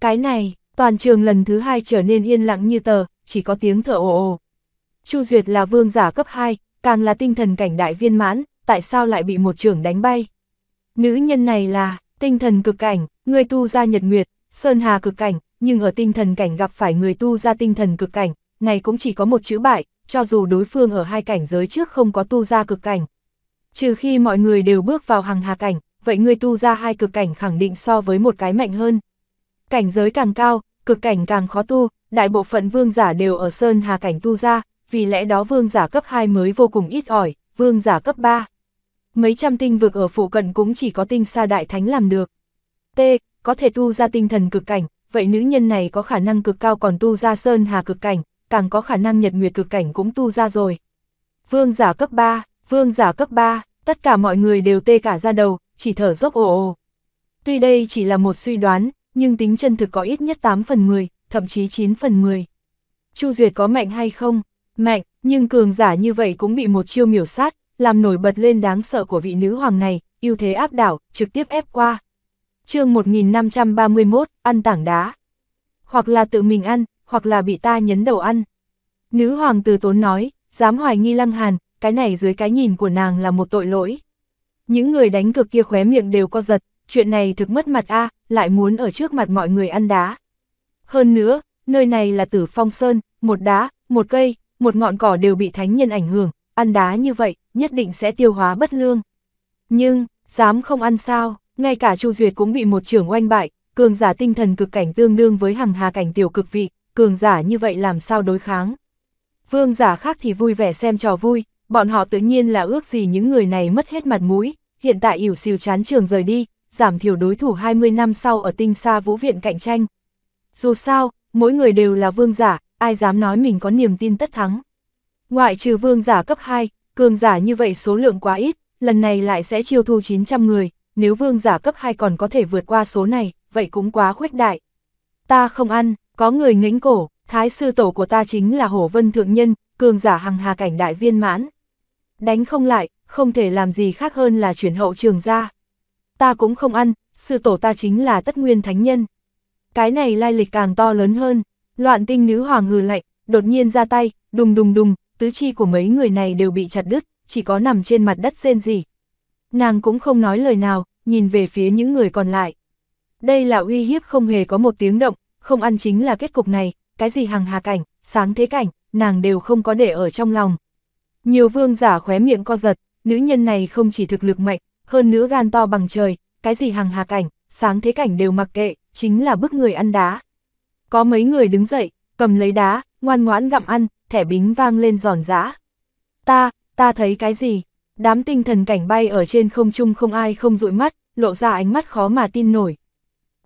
Cái này, toàn trường lần thứ hai trở nên yên lặng như tờ, chỉ có tiếng thở ồ ồ. Chu Duyệt là vương giả cấp 2, càng là tinh thần cảnh đại viên mãn, tại sao lại bị một trưởng đánh bay? Nữ nhân này là, tinh thần cực cảnh, người tu ra nhật nguyệt, sơn hà cực cảnh, nhưng ở tinh thần cảnh gặp phải người tu ra tinh thần cực cảnh, này cũng chỉ có một chữ bại, cho dù đối phương ở hai cảnh giới trước không có tu ra cực cảnh. Trừ khi mọi người đều bước vào hàng hà cảnh, vậy người tu ra hai cực cảnh khẳng định so với một cái mạnh hơn. Cảnh giới càng cao, cực cảnh càng khó tu, đại bộ phận vương giả đều ở sơn hà cảnh tu ra, vì lẽ đó vương giả cấp 2 mới vô cùng ít ỏi, vương giả cấp 3. Mấy trăm tinh vực ở phụ cận cũng chỉ có tinh xa đại thánh làm được. T. Có thể tu ra tinh thần cực cảnh, vậy nữ nhân này có khả năng cực cao còn tu ra sơn hà cực cảnh, càng có khả năng nhật nguyệt cực cảnh cũng tu ra rồi. Vương giả cấp 3, vương giả cấp 3, tất cả mọi người đều tê cả ra đầu, chỉ thở dốc ồ ồ. Tuy đây chỉ là một suy đoán, nhưng tính chân thực có ít nhất 8 phần 10, thậm chí 9 phần 10. Chu Duyệt có mạnh hay không? Mạnh, nhưng cường giả như vậy cũng bị một chiêu miểu sát, làm nổi bật lên đáng sợ của vị nữ hoàng này, ưu thế áp đảo, trực tiếp ép qua, chương 1531, ăn tảng đá. Hoặc là tự mình ăn, hoặc là bị ta nhấn đầu ăn. Nữ hoàng từ tốn nói, dám hoài nghi lăng hàn, cái này dưới cái nhìn của nàng là một tội lỗi. Những người đánh cực kia khóe miệng đều co giật, chuyện này thực mất mặt a lại muốn ở trước mặt mọi người ăn đá. Hơn nữa, nơi này là tử phong sơn, một đá, một cây, một ngọn cỏ đều bị thánh nhân ảnh hưởng, ăn đá như vậy, nhất định sẽ tiêu hóa bất lương. Nhưng, dám không ăn sao? Ngay cả Chu Duyệt cũng bị một trưởng oanh bại, cường giả tinh thần cực cảnh tương đương với hằng hà cảnh tiểu cực vị, cường giả như vậy làm sao đối kháng. Vương giả khác thì vui vẻ xem trò vui, bọn họ tự nhiên là ước gì những người này mất hết mặt mũi, hiện tại ỉu xìu chán trường rời đi, giảm thiểu đối thủ 20 năm sau ở tinh xa vũ viện cạnh tranh. Dù sao, mỗi người đều là vương giả, ai dám nói mình có niềm tin tất thắng. Ngoại trừ vương giả cấp 2, cường giả như vậy số lượng quá ít, lần này lại sẽ chiêu thu 900 người, nếu vương giả cấp 2 còn có thể vượt qua số này, vậy cũng quá khuếch đại. Ta không ăn, có người nghĩnh cổ, thái sư tổ của ta chính là Hổ Vân Thượng Nhân, cường giả hằng hà cảnh đại viên mãn. Đánh không lại, không thể làm gì khác hơn là chuyển hậu trường ra. Ta cũng không ăn, sư tổ ta chính là tất nguyên thánh nhân. Cái này lai lịch càng to lớn hơn, loạn tinh nữ hoàng hừ lạnh, đột nhiên ra tay, đùng đùng đùng, tứ chi của mấy người này đều bị chặt đứt, chỉ có nằm trên mặt đất rên gì. Nàng cũng không nói lời nào, nhìn về phía những người còn lại. Đây là uy hiếp không hề có một tiếng động, không ăn chính là kết cục này, cái gì hàng hà cảnh, sáng thế cảnh, nàng đều không có để ở trong lòng. Nhiều vương giả khóe miệng co giật, nữ nhân này không chỉ thực lực mạnh, hơn nữa gan to bằng trời, cái gì hàng hà cảnh, sáng thế cảnh đều mặc kệ, chính là bức người ăn đá. Có mấy người đứng dậy, cầm lấy đá, ngoan ngoãn gặm ăn, thẻ bính vang lên giòn giã. Ta, ta thấy cái gì? Đám tinh thần cảnh bay ở trên không trung không ai không rụi mắt, lộ ra ánh mắt khó mà tin nổi.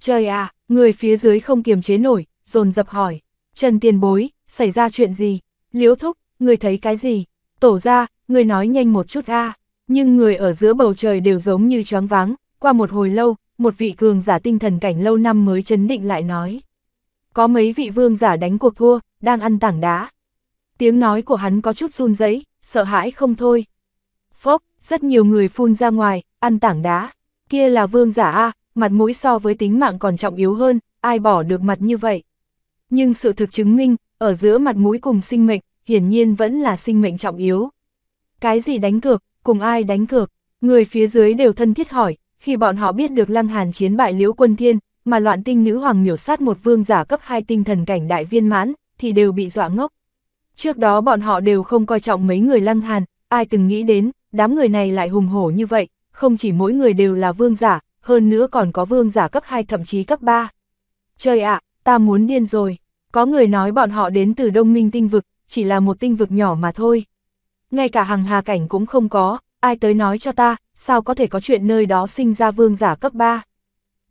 Trời à, người phía dưới không kiềm chế nổi, dồn dập hỏi, Trần tiền bối, xảy ra chuyện gì? Liễu thúc, người thấy cái gì? Tổ ra, người nói nhanh một chút a nhưng người ở giữa bầu trời đều giống như choáng váng, qua một hồi lâu, một vị cường giả tinh thần cảnh lâu năm mới chấn định lại nói. Có mấy vị vương giả đánh cuộc thua, đang ăn tảng đá. Tiếng nói của hắn có chút run rẩy sợ hãi không thôi. Phốc, rất nhiều người phun ra ngoài, ăn tảng đá kia là vương giả A, mặt mũi so với tính mạng còn trọng yếu hơn, ai bỏ được mặt như vậy. Nhưng sự thực chứng minh, ở giữa mặt mũi cùng sinh mệnh, hiển nhiên vẫn là sinh mệnh trọng yếu. Cái gì đánh cược, cùng ai đánh cược, người phía dưới đều thân thiết hỏi, khi bọn họ biết được Lăng Hàn chiến bại Liễu Quân Thiên, mà loạn tinh nữ hoàng miểu sát một vương giả cấp 2 tinh thần cảnh đại viên mãn, thì đều bị dọa ngốc. Trước đó bọn họ đều không coi trọng mấy người Lăng Hàn, ai từng nghĩ đến, đám người này lại hùng hổ như vậy, không chỉ mỗi người đều là vương giả, hơn nữa còn có vương giả cấp 2 thậm chí cấp 3. Trời ạ, ta muốn điên rồi. Có người nói bọn họ đến từ đông minh tinh vực, chỉ là một tinh vực nhỏ mà thôi. Ngay cả hàng hà cảnh cũng không có, ai tới nói cho ta, sao có thể có chuyện nơi đó sinh ra vương giả cấp 3.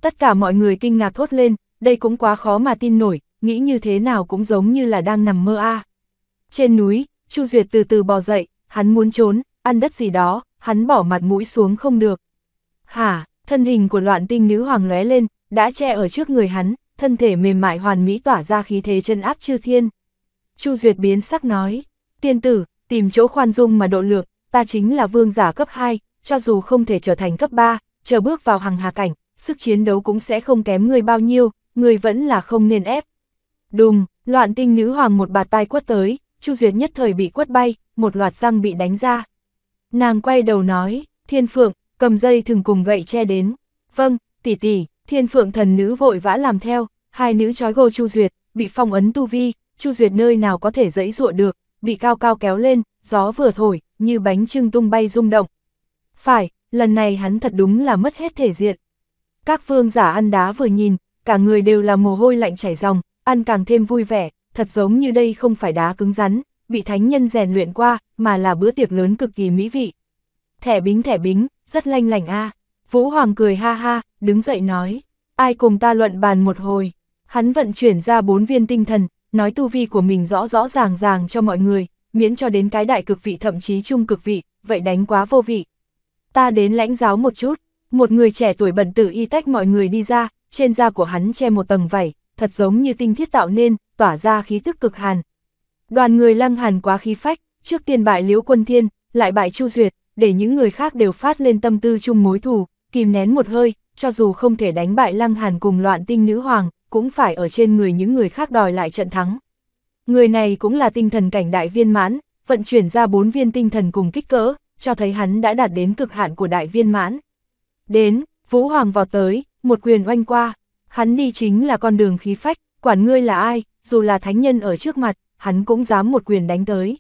Tất cả mọi người kinh ngạc thốt lên, đây cũng quá khó mà tin nổi, nghĩ như thế nào cũng giống như là đang nằm mơ a. Trên núi, Chu Duyệt từ từ bò dậy, hắn muốn trốn, ăn đất gì đó, hắn bỏ mặt mũi xuống không được. Hả, thân hình của loạn tinh nữ hoàng lóe lên, đã che ở trước người hắn, thân thể mềm mại hoàn mỹ tỏa ra khí thế chân áp chư thiên. Chu Duyệt biến sắc nói, tiên tử, tìm chỗ khoan dung mà độ lược, ta chính là vương giả cấp 2, cho dù không thể trở thành cấp 3, chờ bước vào hàng hà cảnh, sức chiến đấu cũng sẽ không kém người bao nhiêu, người vẫn là không nên ép. Đùng, loạn tinh nữ hoàng một bà tay quất tới, Chu Duyệt nhất thời bị quất bay, một loạt răng bị đánh ra. Nàng quay đầu nói, thiên phượng, cầm dây thường cùng gậy che đến. Vâng, tỷ tỷ, thiên phượng thần nữ vội vã làm theo, hai nữ trói gô Chu Duyệt, bị phong ấn tu vi, Chu Duyệt nơi nào có thể dẫy dụa được, bị cao cao kéo lên, gió vừa thổi, như bánh trưng tung bay rung động. Phải, lần này hắn thật đúng là mất hết thể diện. Các phương giả ăn đá vừa nhìn, cả người đều là mồ hôi lạnh chảy ròng, ăn càng thêm vui vẻ, thật giống như đây không phải đá cứng rắn, bị thánh nhân rèn luyện qua, mà là bữa tiệc lớn cực kỳ mỹ vị. Thẻ bính thẻ bính, rất lanh lành a Vũ Hoàng cười ha ha, đứng dậy nói, ai cùng ta luận bàn một hồi. Hắn vận chuyển ra bốn viên tinh thần, nói tu vi của mình rõ rõ ràng ràng cho mọi người, miễn cho đến cái đại cực vị thậm chí trung cực vị, vậy đánh quá vô vị. Ta đến lãnh giáo một chút, một người trẻ tuổi bẩn tử y tách mọi người đi ra, trên da của hắn che một tầng vảy, thật giống như tinh thiết tạo nên, tỏa ra khí tức cực hàn. Đoàn người lăng hàn quá khí phách, Trước tiên bại Liễu Quân Thiên, lại bại Chu Duyệt, để những người khác đều phát lên tâm tư chung mối thù, kìm nén một hơi, cho dù không thể đánh bại Lăng Hàn cùng loạn tinh nữ hoàng, cũng phải ở trên người những người khác đòi lại trận thắng. Người này cũng là tinh thần cảnh đại viên mãn, vận chuyển ra bốn viên tinh thần cùng kích cỡ, cho thấy hắn đã đạt đến cực hạn của đại viên mãn. Đến, Vũ Hoàng vào tới, một quyền oanh qua, hắn đi chính là con đường khí phách, quản ngươi là ai, dù là thánh nhân ở trước mặt, hắn cũng dám một quyền đánh tới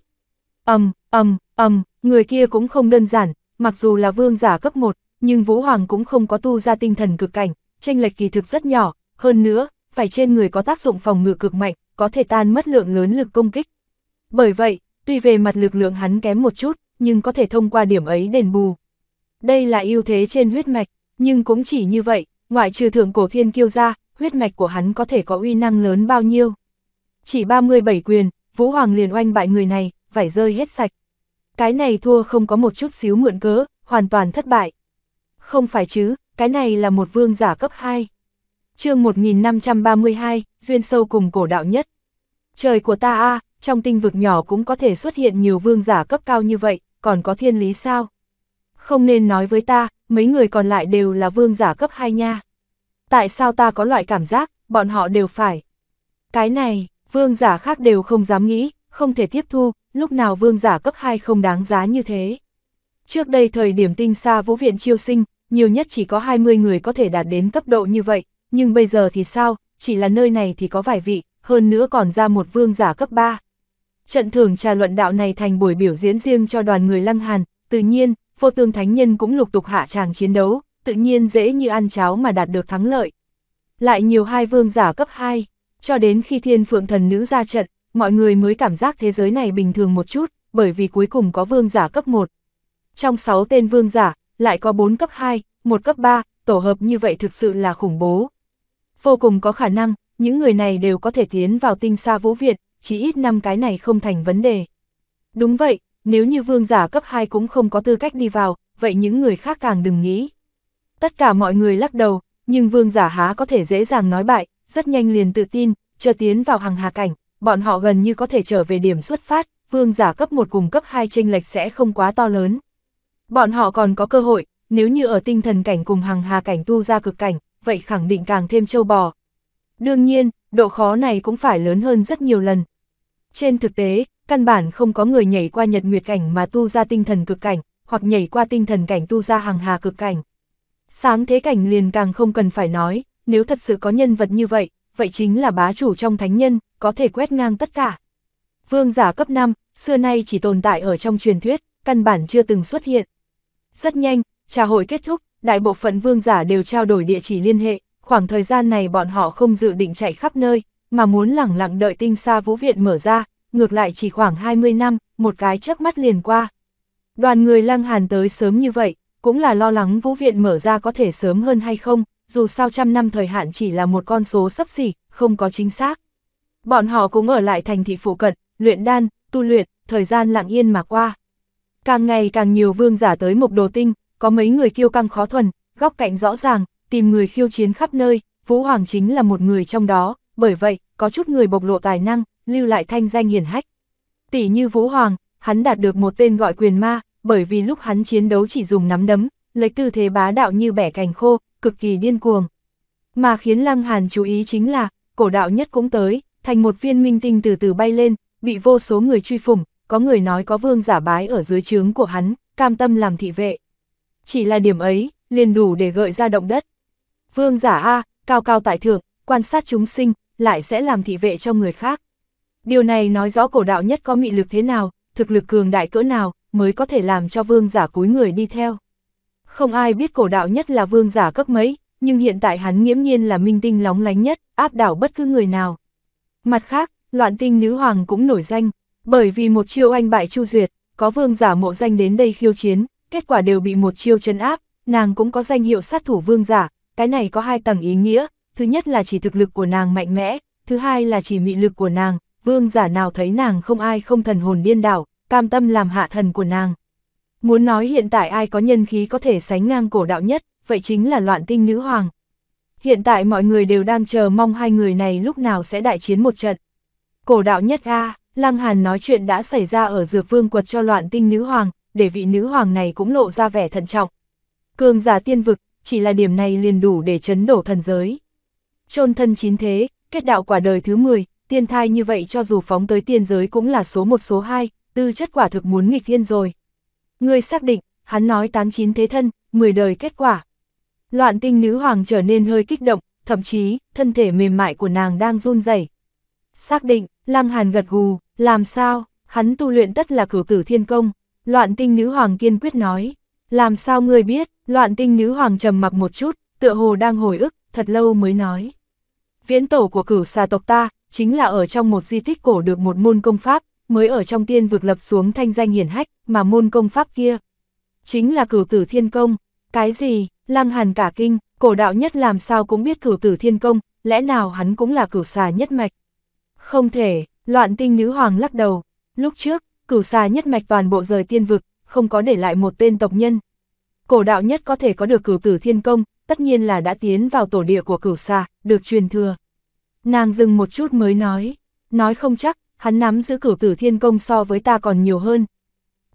ầm ầm ầm người kia cũng không đơn giản, mặc dù là vương giả cấp 1, nhưng Vũ Hoàng cũng không có tu ra tinh thần cực cảnh, tranh lệch kỳ thực rất nhỏ, hơn nữa, phải trên người có tác dụng phòng ngự cực mạnh, có thể tan mất lượng lớn lực công kích. Bởi vậy, tuy về mặt lực lượng hắn kém một chút, nhưng có thể thông qua điểm ấy đền bù. Đây là ưu thế trên huyết mạch, nhưng cũng chỉ như vậy, ngoại trừ thượng cổ thiên kiêu ra, huyết mạch của hắn có thể có uy năng lớn bao nhiêu. Chỉ 37 quyền, Vũ Hoàng liền oanh bại người này, vải rơi hết sạch. Cái này thua không có một chút xíu mượn cớ, hoàn toàn thất bại. Không phải chứ, cái này là một vương giả cấp 2. chương 1532, duyên sâu cùng cổ đạo nhất. Trời của ta a trong tinh vực nhỏ cũng có thể xuất hiện nhiều vương giả cấp cao như vậy, còn có thiên lý sao? Không nên nói với ta, mấy người còn lại đều là vương giả cấp 2 nha. Tại sao ta có loại cảm giác, bọn họ đều phải. Cái này, vương giả khác đều không dám nghĩ, không thể tiếp thu, lúc nào vương giả cấp 2 không đáng giá như thế. Trước đây thời điểm tinh xa vũ viện chiêu sinh, nhiều nhất chỉ có 20 người có thể đạt đến cấp độ như vậy, nhưng bây giờ thì sao, chỉ là nơi này thì có vài vị, hơn nữa còn ra một vương giả cấp 3. Trận thưởng trà luận đạo này thành buổi biểu diễn riêng cho đoàn người Lăng Hàn, tự nhiên, vô tương thánh nhân cũng lục tục hạ tràng chiến đấu, tự nhiên dễ như ăn cháo mà đạt được thắng lợi. Lại nhiều hai vương giả cấp 2, cho đến khi thiên phượng thần nữ ra trận, mọi người mới cảm giác thế giới này bình thường một chút, bởi vì cuối cùng có vương giả cấp 1. Trong 6 tên vương giả, lại có 4 cấp 2, 1 cấp 3, tổ hợp như vậy thực sự là khủng bố. Vô cùng có khả năng, những người này đều có thể tiến vào tinh xa vũ viện, chỉ ít năm cái này không thành vấn đề. Đúng vậy, nếu như vương giả cấp 2 cũng không có tư cách đi vào, vậy những người khác càng đừng nghĩ. Tất cả mọi người lắc đầu, nhưng vương giả há có thể dễ dàng nói bại, rất nhanh liền tự tin, chờ tiến vào hàng hà cảnh, bọn họ gần như có thể trở về điểm xuất phát, vương giả cấp 1 cùng cấp 2 chênh lệch sẽ không quá to lớn. Bọn họ còn có cơ hội, nếu như ở tinh thần cảnh cùng hàng hà cảnh tu ra cực cảnh, vậy khẳng định càng thêm châu bò. Đương nhiên, độ khó này cũng phải lớn hơn rất nhiều lần. Trên thực tế, căn bản không có người nhảy qua nhật nguyệt cảnh mà tu ra tinh thần cực cảnh, hoặc nhảy qua tinh thần cảnh tu ra hàng hà cực cảnh. Sáng thế cảnh liền càng không cần phải nói, nếu thật sự có nhân vật như vậy, vậy chính là bá chủ trong thánh nhân, có thể quét ngang tất cả. Vương giả cấp 5, xưa nay chỉ tồn tại ở trong truyền thuyết, căn bản chưa từng xuất hiện. Rất nhanh, trà hội kết thúc, đại bộ phận vương giả đều trao đổi địa chỉ liên hệ, khoảng thời gian này bọn họ không dự định chạy khắp nơi, mà muốn lẳng lặng đợi tinh xa vũ viện mở ra, ngược lại chỉ khoảng 20 năm, một cái chớp mắt liền qua. Đoàn người lăng hàn tới sớm như vậy, cũng là lo lắng vũ viện mở ra có thể sớm hơn hay không, dù sao trăm năm thời hạn chỉ là một con số sấp xỉ, không có chính xác. Bọn họ cũng ở lại thành thị phụ cận, luyện đan, tu luyện, thời gian lặng yên mà qua. Càng ngày càng nhiều vương giả tới mục đồ tinh, có mấy người kiêu căng khó thuần, góc cạnh rõ ràng, tìm người khiêu chiến khắp nơi, Vũ Hoàng chính là một người trong đó, bởi vậy, có chút người bộc lộ tài năng, lưu lại thanh danh hiển hách. Tỷ như Vũ Hoàng, hắn đạt được một tên gọi quyền ma, bởi vì lúc hắn chiến đấu chỉ dùng nắm đấm, lấy tư thế bá đạo như bẻ cành khô, cực kỳ điên cuồng. Mà khiến Lăng Hàn chú ý chính là, cổ đạo nhất cũng tới, thành một viên minh tinh từ từ bay lên, bị vô số người truy phủng, có người nói có vương giả bái ở dưới trướng của hắn, cam tâm làm thị vệ. Chỉ là điểm ấy, liền đủ để gợi ra động đất. Vương giả A, cao cao tại thượng, quan sát chúng sinh, lại sẽ làm thị vệ cho người khác. Điều này nói rõ cổ đạo nhất có mị lực thế nào, thực lực cường đại cỡ nào, mới có thể làm cho vương giả cúi người đi theo. Không ai biết cổ đạo nhất là vương giả cấp mấy, nhưng hiện tại hắn nghiễm nhiên là minh tinh lóng lánh nhất, áp đảo bất cứ người nào. Mặt khác, loạn tinh nữ hoàng cũng nổi danh, bởi vì một chiêu anh bại Chu Duyệt, có vương giả mộ danh đến đây khiêu chiến, kết quả đều bị một chiêu chân áp, nàng cũng có danh hiệu sát thủ vương giả, cái này có hai tầng ý nghĩa, thứ nhất là chỉ thực lực của nàng mạnh mẽ, thứ hai là chỉ mị lực của nàng, vương giả nào thấy nàng không ai không thần hồn điên đảo, cam tâm làm hạ thần của nàng. Muốn nói hiện tại ai có nhân khí có thể sánh ngang cổ đạo nhất, vậy chính là loạn tinh nữ hoàng. Hiện tại mọi người đều đang chờ mong hai người này lúc nào sẽ đại chiến một trận. Cổ đạo nhất A, Lăng Hàn nói chuyện đã xảy ra ở dược vương quật cho loạn tinh nữ hoàng, để vị nữ hoàng này cũng lộ ra vẻ thận trọng. Cường giả tiên vực, chỉ là điểm này liền đủ để chấn đổ thần giới. Trôn thân chín thế, kết đạo quả đời thứ 10, tiên thai như vậy cho dù phóng tới tiên giới cũng là số một số hai, tư chất quả thực muốn nghịch thiên rồi. Ngươi xác định, hắn nói tám chín thế thân, 10 đời kết quả. Loạn tinh nữ hoàng trở nên hơi kích động, thậm chí, thân thể mềm mại của nàng đang run rẩy. Xác định, Lăng Hàn gật gù, làm sao, hắn tu luyện tất là cửu tử thiên công. Loạn tinh nữ hoàng kiên quyết nói, làm sao ngươi biết, loạn tinh nữ hoàng trầm mặc một chút, tựa hồ đang hồi ức, thật lâu mới nói. Viễn tổ của cửu xà tộc ta, chính là ở trong một di tích cổ được một môn công pháp, mới ở trong tiên vực lập xuống thanh danh hiển hách, mà môn công pháp kia. Chính là cử tử thiên công, cái gì, lăng hàn cả kinh, cổ đạo nhất làm sao cũng biết cử tử thiên công, lẽ nào hắn cũng là cửu xà nhất mạch. Không thể, loạn tinh nữ hoàng lắc đầu, lúc trước, cửu xà nhất mạch toàn bộ rời tiên vực, không có để lại một tên tộc nhân. Cổ đạo nhất có thể có được cửu tử thiên công, tất nhiên là đã tiến vào tổ địa của cửu xà, được truyền thừa. Nàng dừng một chút mới nói, nói không chắc, hắn nắm giữ cửu tử thiên công so với ta còn nhiều hơn.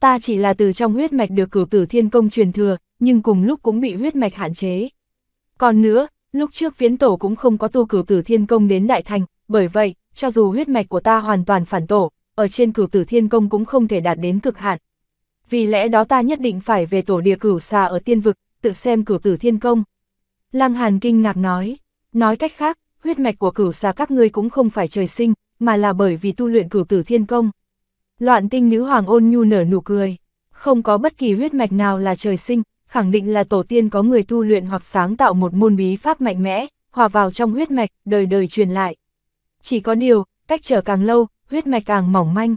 Ta chỉ là từ trong huyết mạch được cửu tử thiên công truyền thừa, nhưng cùng lúc cũng bị huyết mạch hạn chế. Còn nữa, lúc trước viễn tổ cũng không có tu cửu tử thiên công đến đại thành, bởi vậy, cho dù huyết mạch của ta hoàn toàn phản tổ, ở trên cửu tử thiên công cũng không thể đạt đến cực hạn. Vì lẽ đó ta nhất định phải về tổ địa cửu xà ở tiên vực, tự xem cửu tử thiên công. Lăng Hàn kinh ngạc nói, nói cách khác, huyết mạch của cửu xà các ngươi cũng không phải trời sinh, mà là bởi vì tu luyện cửu tử thiên công. Loạn tinh nữ hoàng ôn nhu nở nụ cười, không có bất kỳ huyết mạch nào là trời sinh, khẳng định là tổ tiên có người tu luyện hoặc sáng tạo một môn bí pháp mạnh mẽ, hòa vào trong huyết mạch, đời đời truyền lại. Chỉ có điều, cách trở càng lâu, huyết mạch càng mỏng manh.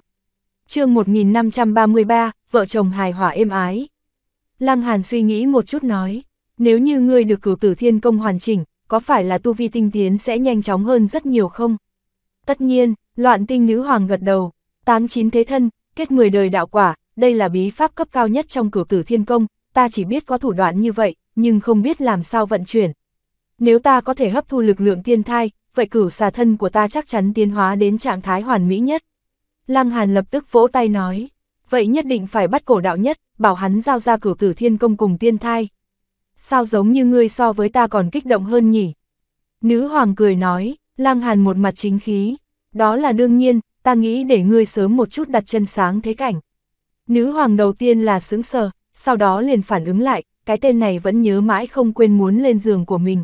chương 1533, vợ chồng hài hòa êm ái. Lăng Hàn suy nghĩ một chút nói, nếu như ngươi được cửu tử thiên công hoàn chỉnh, có phải là tu vi tinh tiến sẽ nhanh chóng hơn rất nhiều không? Tất nhiên, loạn tinh nữ hoàng gật đầu, tám chín thế thân, kết 10 đời đạo quả, đây là bí pháp cấp cao nhất trong cửu tử thiên công, ta chỉ biết có thủ đoạn như vậy, nhưng không biết làm sao vận chuyển. Nếu ta có thể hấp thu lực lượng tiên thai, vậy cửu xà thân của ta chắc chắn tiến hóa đến trạng thái hoàn mỹ nhất. Lăng Hàn lập tức vỗ tay nói, vậy nhất định phải bắt cổ đạo nhất, bảo hắn giao ra cửu tử thiên công cùng tiên thai. Sao giống như ngươi so với ta còn kích động hơn nhỉ? Nữ hoàng cười nói, Lăng Hàn một mặt chính khí, đó là đương nhiên, ta nghĩ để ngươi sớm một chút đặt chân sáng thế cảnh. Nữ hoàng đầu tiên là sướng sờ, sau đó liền phản ứng lại, cái tên này vẫn nhớ mãi không quên muốn lên giường của mình.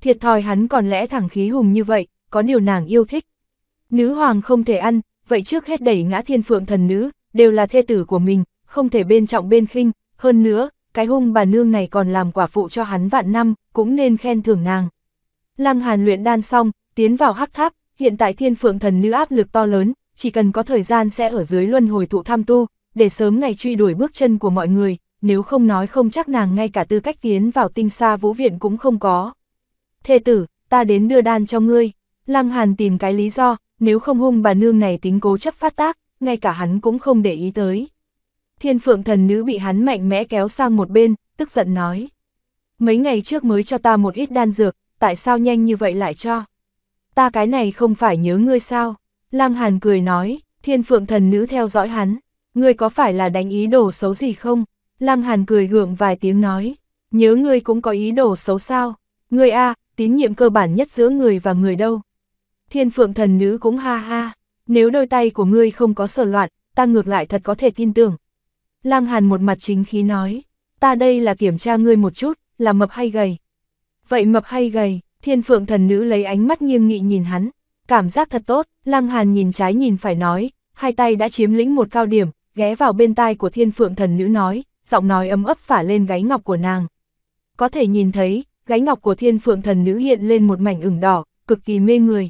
Thiệt thòi hắn còn lẽ thẳng khí hùng như vậy, có điều nàng yêu thích. Nữ hoàng không thể ăn, vậy trước hết đẩy ngã thiên phượng thần nữ, đều là thê tử của mình, không thể bên trọng bên khinh, hơn nữa, cái hung bà nương này còn làm quả phụ cho hắn vạn năm, cũng nên khen thưởng nàng. Lăng Hàn luyện đan xong, Tiến vào hắc tháp, hiện tại thiên phượng thần nữ áp lực to lớn, chỉ cần có thời gian sẽ ở dưới luân hồi thụ tham tu, để sớm ngày truy đuổi bước chân của mọi người, nếu không nói không chắc nàng ngay cả tư cách tiến vào tinh xa vũ viện cũng không có. Thê tử, ta đến đưa đan cho ngươi. Lăng Hàn tìm cái lý do, nếu không hung bà nương này tính cố chấp phát tác, ngay cả hắn cũng không để ý tới. Thiên phượng thần nữ bị hắn mạnh mẽ kéo sang một bên, tức giận nói. Mấy ngày trước mới cho ta một ít đan dược, tại sao nhanh như vậy lại cho? ta cái này không phải nhớ ngươi sao? Lăng Hàn cười nói, thiên phượng thần nữ theo dõi hắn, ngươi có phải là đánh ý đồ xấu gì không? Lăng Hàn cười gượng vài tiếng nói, nhớ ngươi cũng có ý đồ xấu sao? Ngươi a, tín nhiệm cơ bản nhất giữa người và người đâu? Thiên phượng thần nữ cũng ha ha, nếu đôi tay của ngươi không có sở loạn, ta ngược lại thật có thể tin tưởng. Lăng Hàn một mặt chính khí nói, ta đây là kiểm tra ngươi một chút, là mập hay gầy. Vậy mập hay gầy, Thiên phượng thần nữ lấy ánh mắt nghiêng nghị nhìn hắn, cảm giác thật tốt, lăng hàn nhìn trái nhìn phải nói, hai tay đã chiếm lĩnh một cao điểm, ghé vào bên tai của thiên phượng thần nữ nói, giọng nói ấm ấp phả lên gáy ngọc của nàng. Có thể nhìn thấy, gáy ngọc của thiên phượng thần nữ hiện lên một mảnh ửng đỏ, cực kỳ mê người.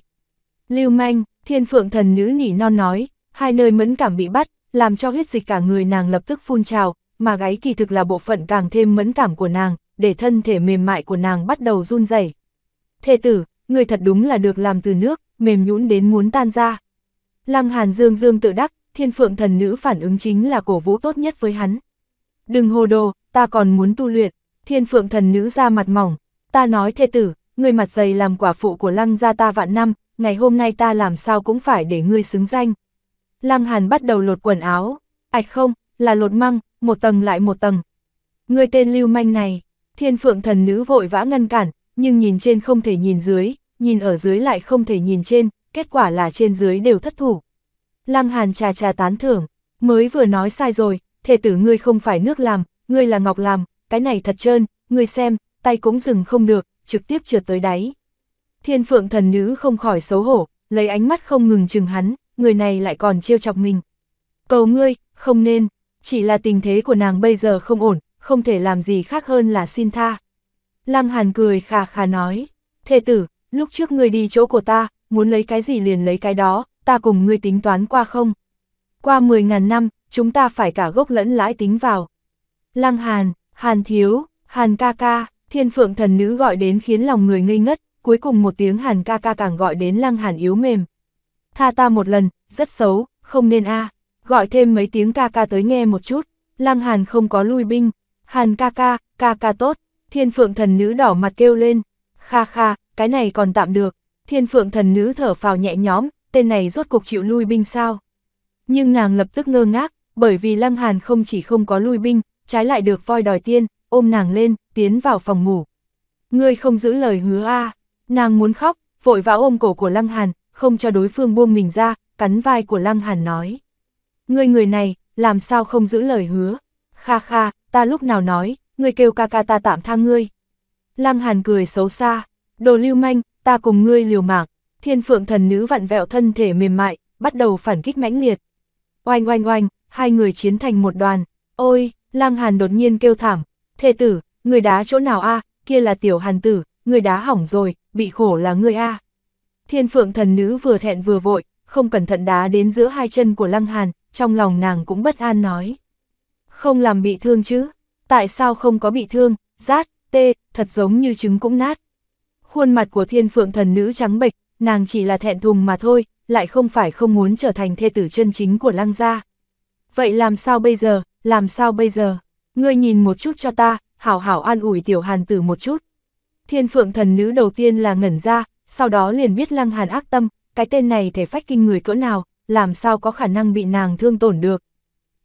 Lưu manh, thiên phượng thần nữ nỉ non nói, hai nơi mẫn cảm bị bắt, làm cho huyết dịch cả người nàng lập tức phun trào, mà gáy kỳ thực là bộ phận càng thêm mẫn cảm của nàng, để thân thể mềm mại của nàng bắt đầu run rẩy thê tử, người thật đúng là được làm từ nước, mềm nhũn đến muốn tan ra. Lăng Hàn Dương Dương tự đắc, thiên phượng thần nữ phản ứng chính là cổ vũ tốt nhất với hắn. Đừng hồ đồ, ta còn muốn tu luyện, thiên phượng thần nữ ra mặt mỏng, ta nói thê tử, người mặt dày làm quả phụ của lăng gia ta vạn năm, ngày hôm nay ta làm sao cũng phải để ngươi xứng danh. Lăng Hàn bắt đầu lột quần áo, ạch không, là lột măng, một tầng lại một tầng. Người tên lưu manh này, thiên phượng thần nữ vội vã ngăn cản, nhưng nhìn trên không thể nhìn dưới, nhìn ở dưới lại không thể nhìn trên, kết quả là trên dưới đều thất thủ. Lăng Hàn trà trà tán thưởng, mới vừa nói sai rồi, thể tử ngươi không phải nước làm, ngươi là ngọc làm, cái này thật trơn, ngươi xem, tay cũng dừng không được, trực tiếp trượt tới đáy. Thiên phượng thần nữ không khỏi xấu hổ, lấy ánh mắt không ngừng chừng hắn, người này lại còn trêu chọc mình. Cầu ngươi, không nên, chỉ là tình thế của nàng bây giờ không ổn, không thể làm gì khác hơn là xin tha. Lăng Hàn cười khà khà nói, thê tử, lúc trước ngươi đi chỗ của ta, muốn lấy cái gì liền lấy cái đó, ta cùng ngươi tính toán qua không? Qua 10.000 năm, chúng ta phải cả gốc lẫn lãi tính vào. Lăng Hàn, Hàn Thiếu, Hàn ca ca, thiên phượng thần nữ gọi đến khiến lòng người ngây ngất, cuối cùng một tiếng Hàn ca ca càng gọi đến Lăng Hàn yếu mềm. Tha ta một lần, rất xấu, không nên a gọi thêm mấy tiếng ca ca tới nghe một chút, Lăng Hàn không có lui binh, Hàn ca ca, ca ca tốt, Thiên phượng thần nữ đỏ mặt kêu lên, kha kha, cái này còn tạm được. Thiên phượng thần nữ thở phào nhẹ nhõm, tên này rốt cuộc chịu lui binh sao. Nhưng nàng lập tức ngơ ngác, bởi vì Lăng Hàn không chỉ không có lui binh, trái lại được voi đòi tiên, ôm nàng lên, tiến vào phòng ngủ. Ngươi không giữ lời hứa a nàng muốn khóc, vội vã ôm cổ của Lăng Hàn, không cho đối phương buông mình ra, cắn vai của Lăng Hàn nói. Ngươi người này, làm sao không giữ lời hứa? Kha kha, ta lúc nào nói, ngươi kêu ca ca ta tạm tha ngươi. Lăng Hàn cười xấu xa, đồ lưu manh, ta cùng ngươi liều mạng, thiên phượng thần nữ vặn vẹo thân thể mềm mại, bắt đầu phản kích mãnh liệt. Oanh oanh oanh, hai người chiến thành một đoàn, ôi, Lăng Hàn đột nhiên kêu thảm, thê tử, người đá chỗ nào a kia là tiểu hàn tử, người đá hỏng rồi, bị khổ là ngươi a Thiên phượng thần nữ vừa thẹn vừa vội, không cẩn thận đá đến giữa hai chân của Lăng Hàn, trong lòng nàng cũng bất an nói. Không làm bị thương chứ, tại sao không có bị thương, rát, tê, thật giống như trứng cũng nát. Khuôn mặt của thiên phượng thần nữ trắng bệch, nàng chỉ là thẹn thùng mà thôi, lại không phải không muốn trở thành thê tử chân chính của lăng gia. Vậy làm sao bây giờ, làm sao bây giờ? Ngươi nhìn một chút cho ta, hảo hảo an ủi tiểu hàn tử một chút. Thiên phượng thần nữ đầu tiên là ngẩn ra, sau đó liền biết lăng hàn ác tâm, cái tên này thể phách kinh người cỡ nào, làm sao có khả năng bị nàng thương tổn được.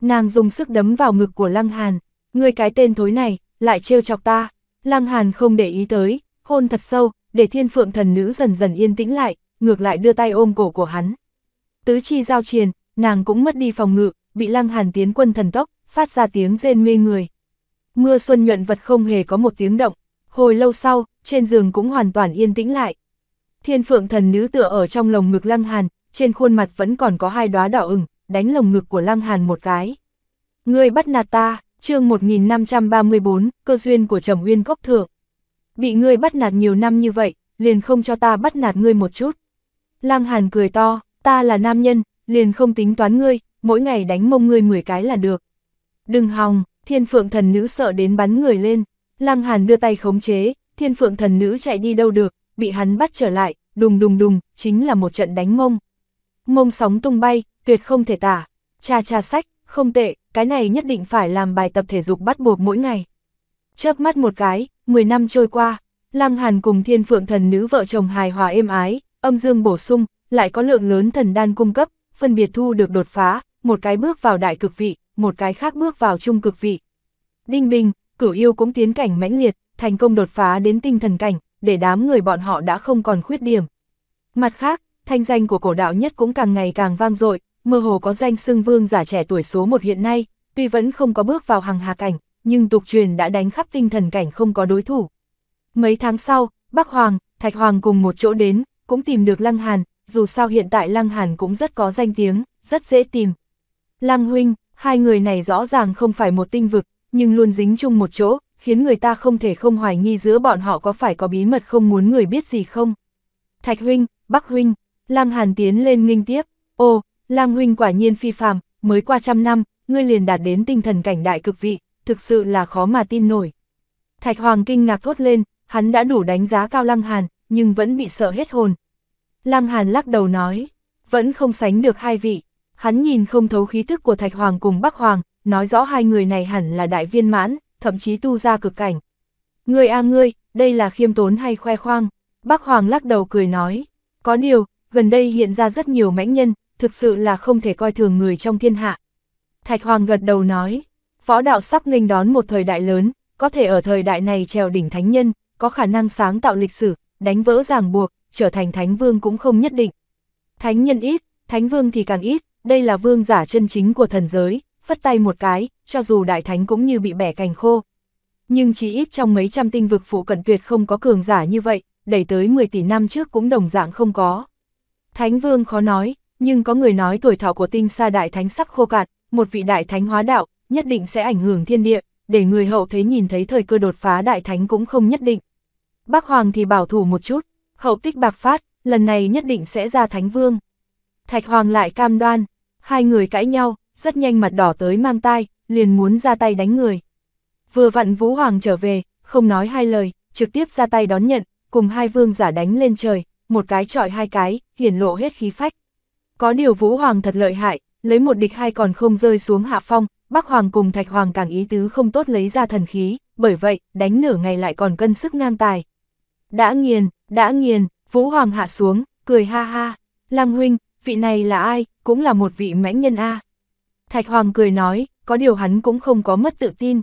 Nàng dùng sức đấm vào ngực của lăng hàn, Ngươi cái tên thối này, lại trêu chọc ta. Lăng Hàn không để ý tới, hôn thật sâu, để thiên phượng thần nữ dần dần yên tĩnh lại, ngược lại đưa tay ôm cổ của hắn. Tứ chi giao triền, nàng cũng mất đi phòng ngự, bị Lăng Hàn tiến quân thần tốc, phát ra tiếng rên mê người. Mưa xuân nhuận vật không hề có một tiếng động, hồi lâu sau, trên giường cũng hoàn toàn yên tĩnh lại. Thiên phượng thần nữ tựa ở trong lồng ngực Lăng Hàn, trên khuôn mặt vẫn còn có hai đóa đỏ ửng, đánh lồng ngực của Lăng Hàn một cái. Ngươi bắt nạt ta, chương 1534, cơ duyên của Trầm Uyên Cốc Thượng. Bị ngươi bắt nạt nhiều năm như vậy, liền không cho ta bắt nạt ngươi một chút. Lăng Hàn cười to, ta là nam nhân, liền không tính toán ngươi, mỗi ngày đánh mông ngươi 10 cái là được. Đừng hòng, thiên phượng thần nữ sợ đến bắn người lên. Lăng Hàn đưa tay khống chế, thiên phượng thần nữ chạy đi đâu được, bị hắn bắt trở lại, đùng đùng đùng, chính là một trận đánh mông. Mông sóng tung bay, tuyệt không thể tả. Cha cha sách, không tệ, cái này nhất định phải làm bài tập thể dục bắt buộc mỗi ngày. Chớp mắt một cái, 10 năm trôi qua, Lăng Hàn cùng thiên phượng thần nữ vợ chồng hài hòa êm ái, âm dương bổ sung, lại có lượng lớn thần đan cung cấp, phân biệt thu được đột phá, một cái bước vào đại cực vị, một cái khác bước vào trung cực vị. Đinh Bình, cửu yêu cũng tiến cảnh mãnh liệt, thành công đột phá đến tinh thần cảnh, để đám người bọn họ đã không còn khuyết điểm. Mặt khác, thanh danh của cổ đạo nhất cũng càng ngày càng vang dội, mơ hồ có danh xưng vương giả trẻ tuổi số một hiện nay, tuy vẫn không có bước vào hàng hà cảnh, nhưng tục truyền đã đánh khắp tinh thần cảnh không có đối thủ. Mấy tháng sau, Bắc Hoàng, Thạch Hoàng cùng một chỗ đến, cũng tìm được Lăng Hàn, dù sao hiện tại Lăng Hàn cũng rất có danh tiếng, rất dễ tìm. Lăng Huynh, hai người này rõ ràng không phải một tinh vực, nhưng luôn dính chung một chỗ, khiến người ta không thể không hoài nghi giữa bọn họ có phải có bí mật không muốn người biết gì không. Thạch Huynh, Bắc Huynh, Lăng Hàn tiến lên nghinh tiếp, ô, Lang huynh quả nhiên phi phàm, mới qua trăm năm, ngươi liền đạt đến tinh thần cảnh đại cực vị, thực sự là khó mà tin nổi. Thạch Hoàng kinh ngạc thốt lên, hắn đã đủ đánh giá cao Lăng Hàn, nhưng vẫn bị sợ hết hồn. Lăng Hàn lắc đầu nói, vẫn không sánh được hai vị. Hắn nhìn không thấu khí tức của Thạch Hoàng cùng Bắc Hoàng, nói rõ hai người này hẳn là đại viên mãn, thậm chí tu ra cực cảnh. Ngươi a ngươi, đây là khiêm tốn hay khoe khoang? Bắc Hoàng lắc đầu cười nói, có điều, gần đây hiện ra rất nhiều mãnh nhân, thực sự là không thể coi thường người trong thiên hạ. Thạch Hoàng gật đầu nói, võ đạo sắp nghênh đón một thời đại lớn, có thể ở thời đại này trèo đỉnh thánh nhân, có khả năng sáng tạo lịch sử, đánh vỡ ràng buộc, trở thành thánh vương cũng không nhất định. Thánh nhân ít, thánh vương thì càng ít, đây là vương giả chân chính của thần giới, phất tay một cái, cho dù đại thánh cũng như bị bẻ cành khô. Nhưng chỉ ít trong mấy trăm tinh vực phụ cận tuyệt không có cường giả như vậy, đẩy tới 10 tỷ năm trước cũng đồng dạng không có. Thánh vương khó nói, nhưng có người nói tuổi thọ của tinh sa đại thánh sắp khô cạn, một vị đại thánh hóa đạo, nhất định sẽ ảnh hưởng thiên địa, để người hậu thế nhìn thấy thời cơ đột phá đại thánh cũng không nhất định. Bác Hoàng thì bảo thủ một chút, hậu tích bạc phát, lần này nhất định sẽ ra thánh vương. Thạch Hoàng lại cam đoan, hai người cãi nhau, rất nhanh mặt đỏ tới mang tai, liền muốn ra tay đánh người. Vừa vặn Vũ Hoàng trở về, không nói hai lời, trực tiếp ra tay đón nhận, cùng hai vương giả đánh lên trời, một cái trọi hai cái, hiển lộ hết khí phách. Có điều Vũ Hoàng thật lợi hại, lấy một địch hai còn không rơi xuống hạ phong, Bắc Hoàng cùng Thạch Hoàng càng ý tứ không tốt lấy ra thần khí, bởi vậy, đánh nửa ngày lại còn cân sức ngang tài. Đã nghiền, đã nghiền, Vũ Hoàng hạ xuống, cười ha ha, Lăng huynh, vị này là ai, cũng là một vị mãnh nhân a. Thạch Hoàng cười nói, có điều hắn cũng không có mất tự tin.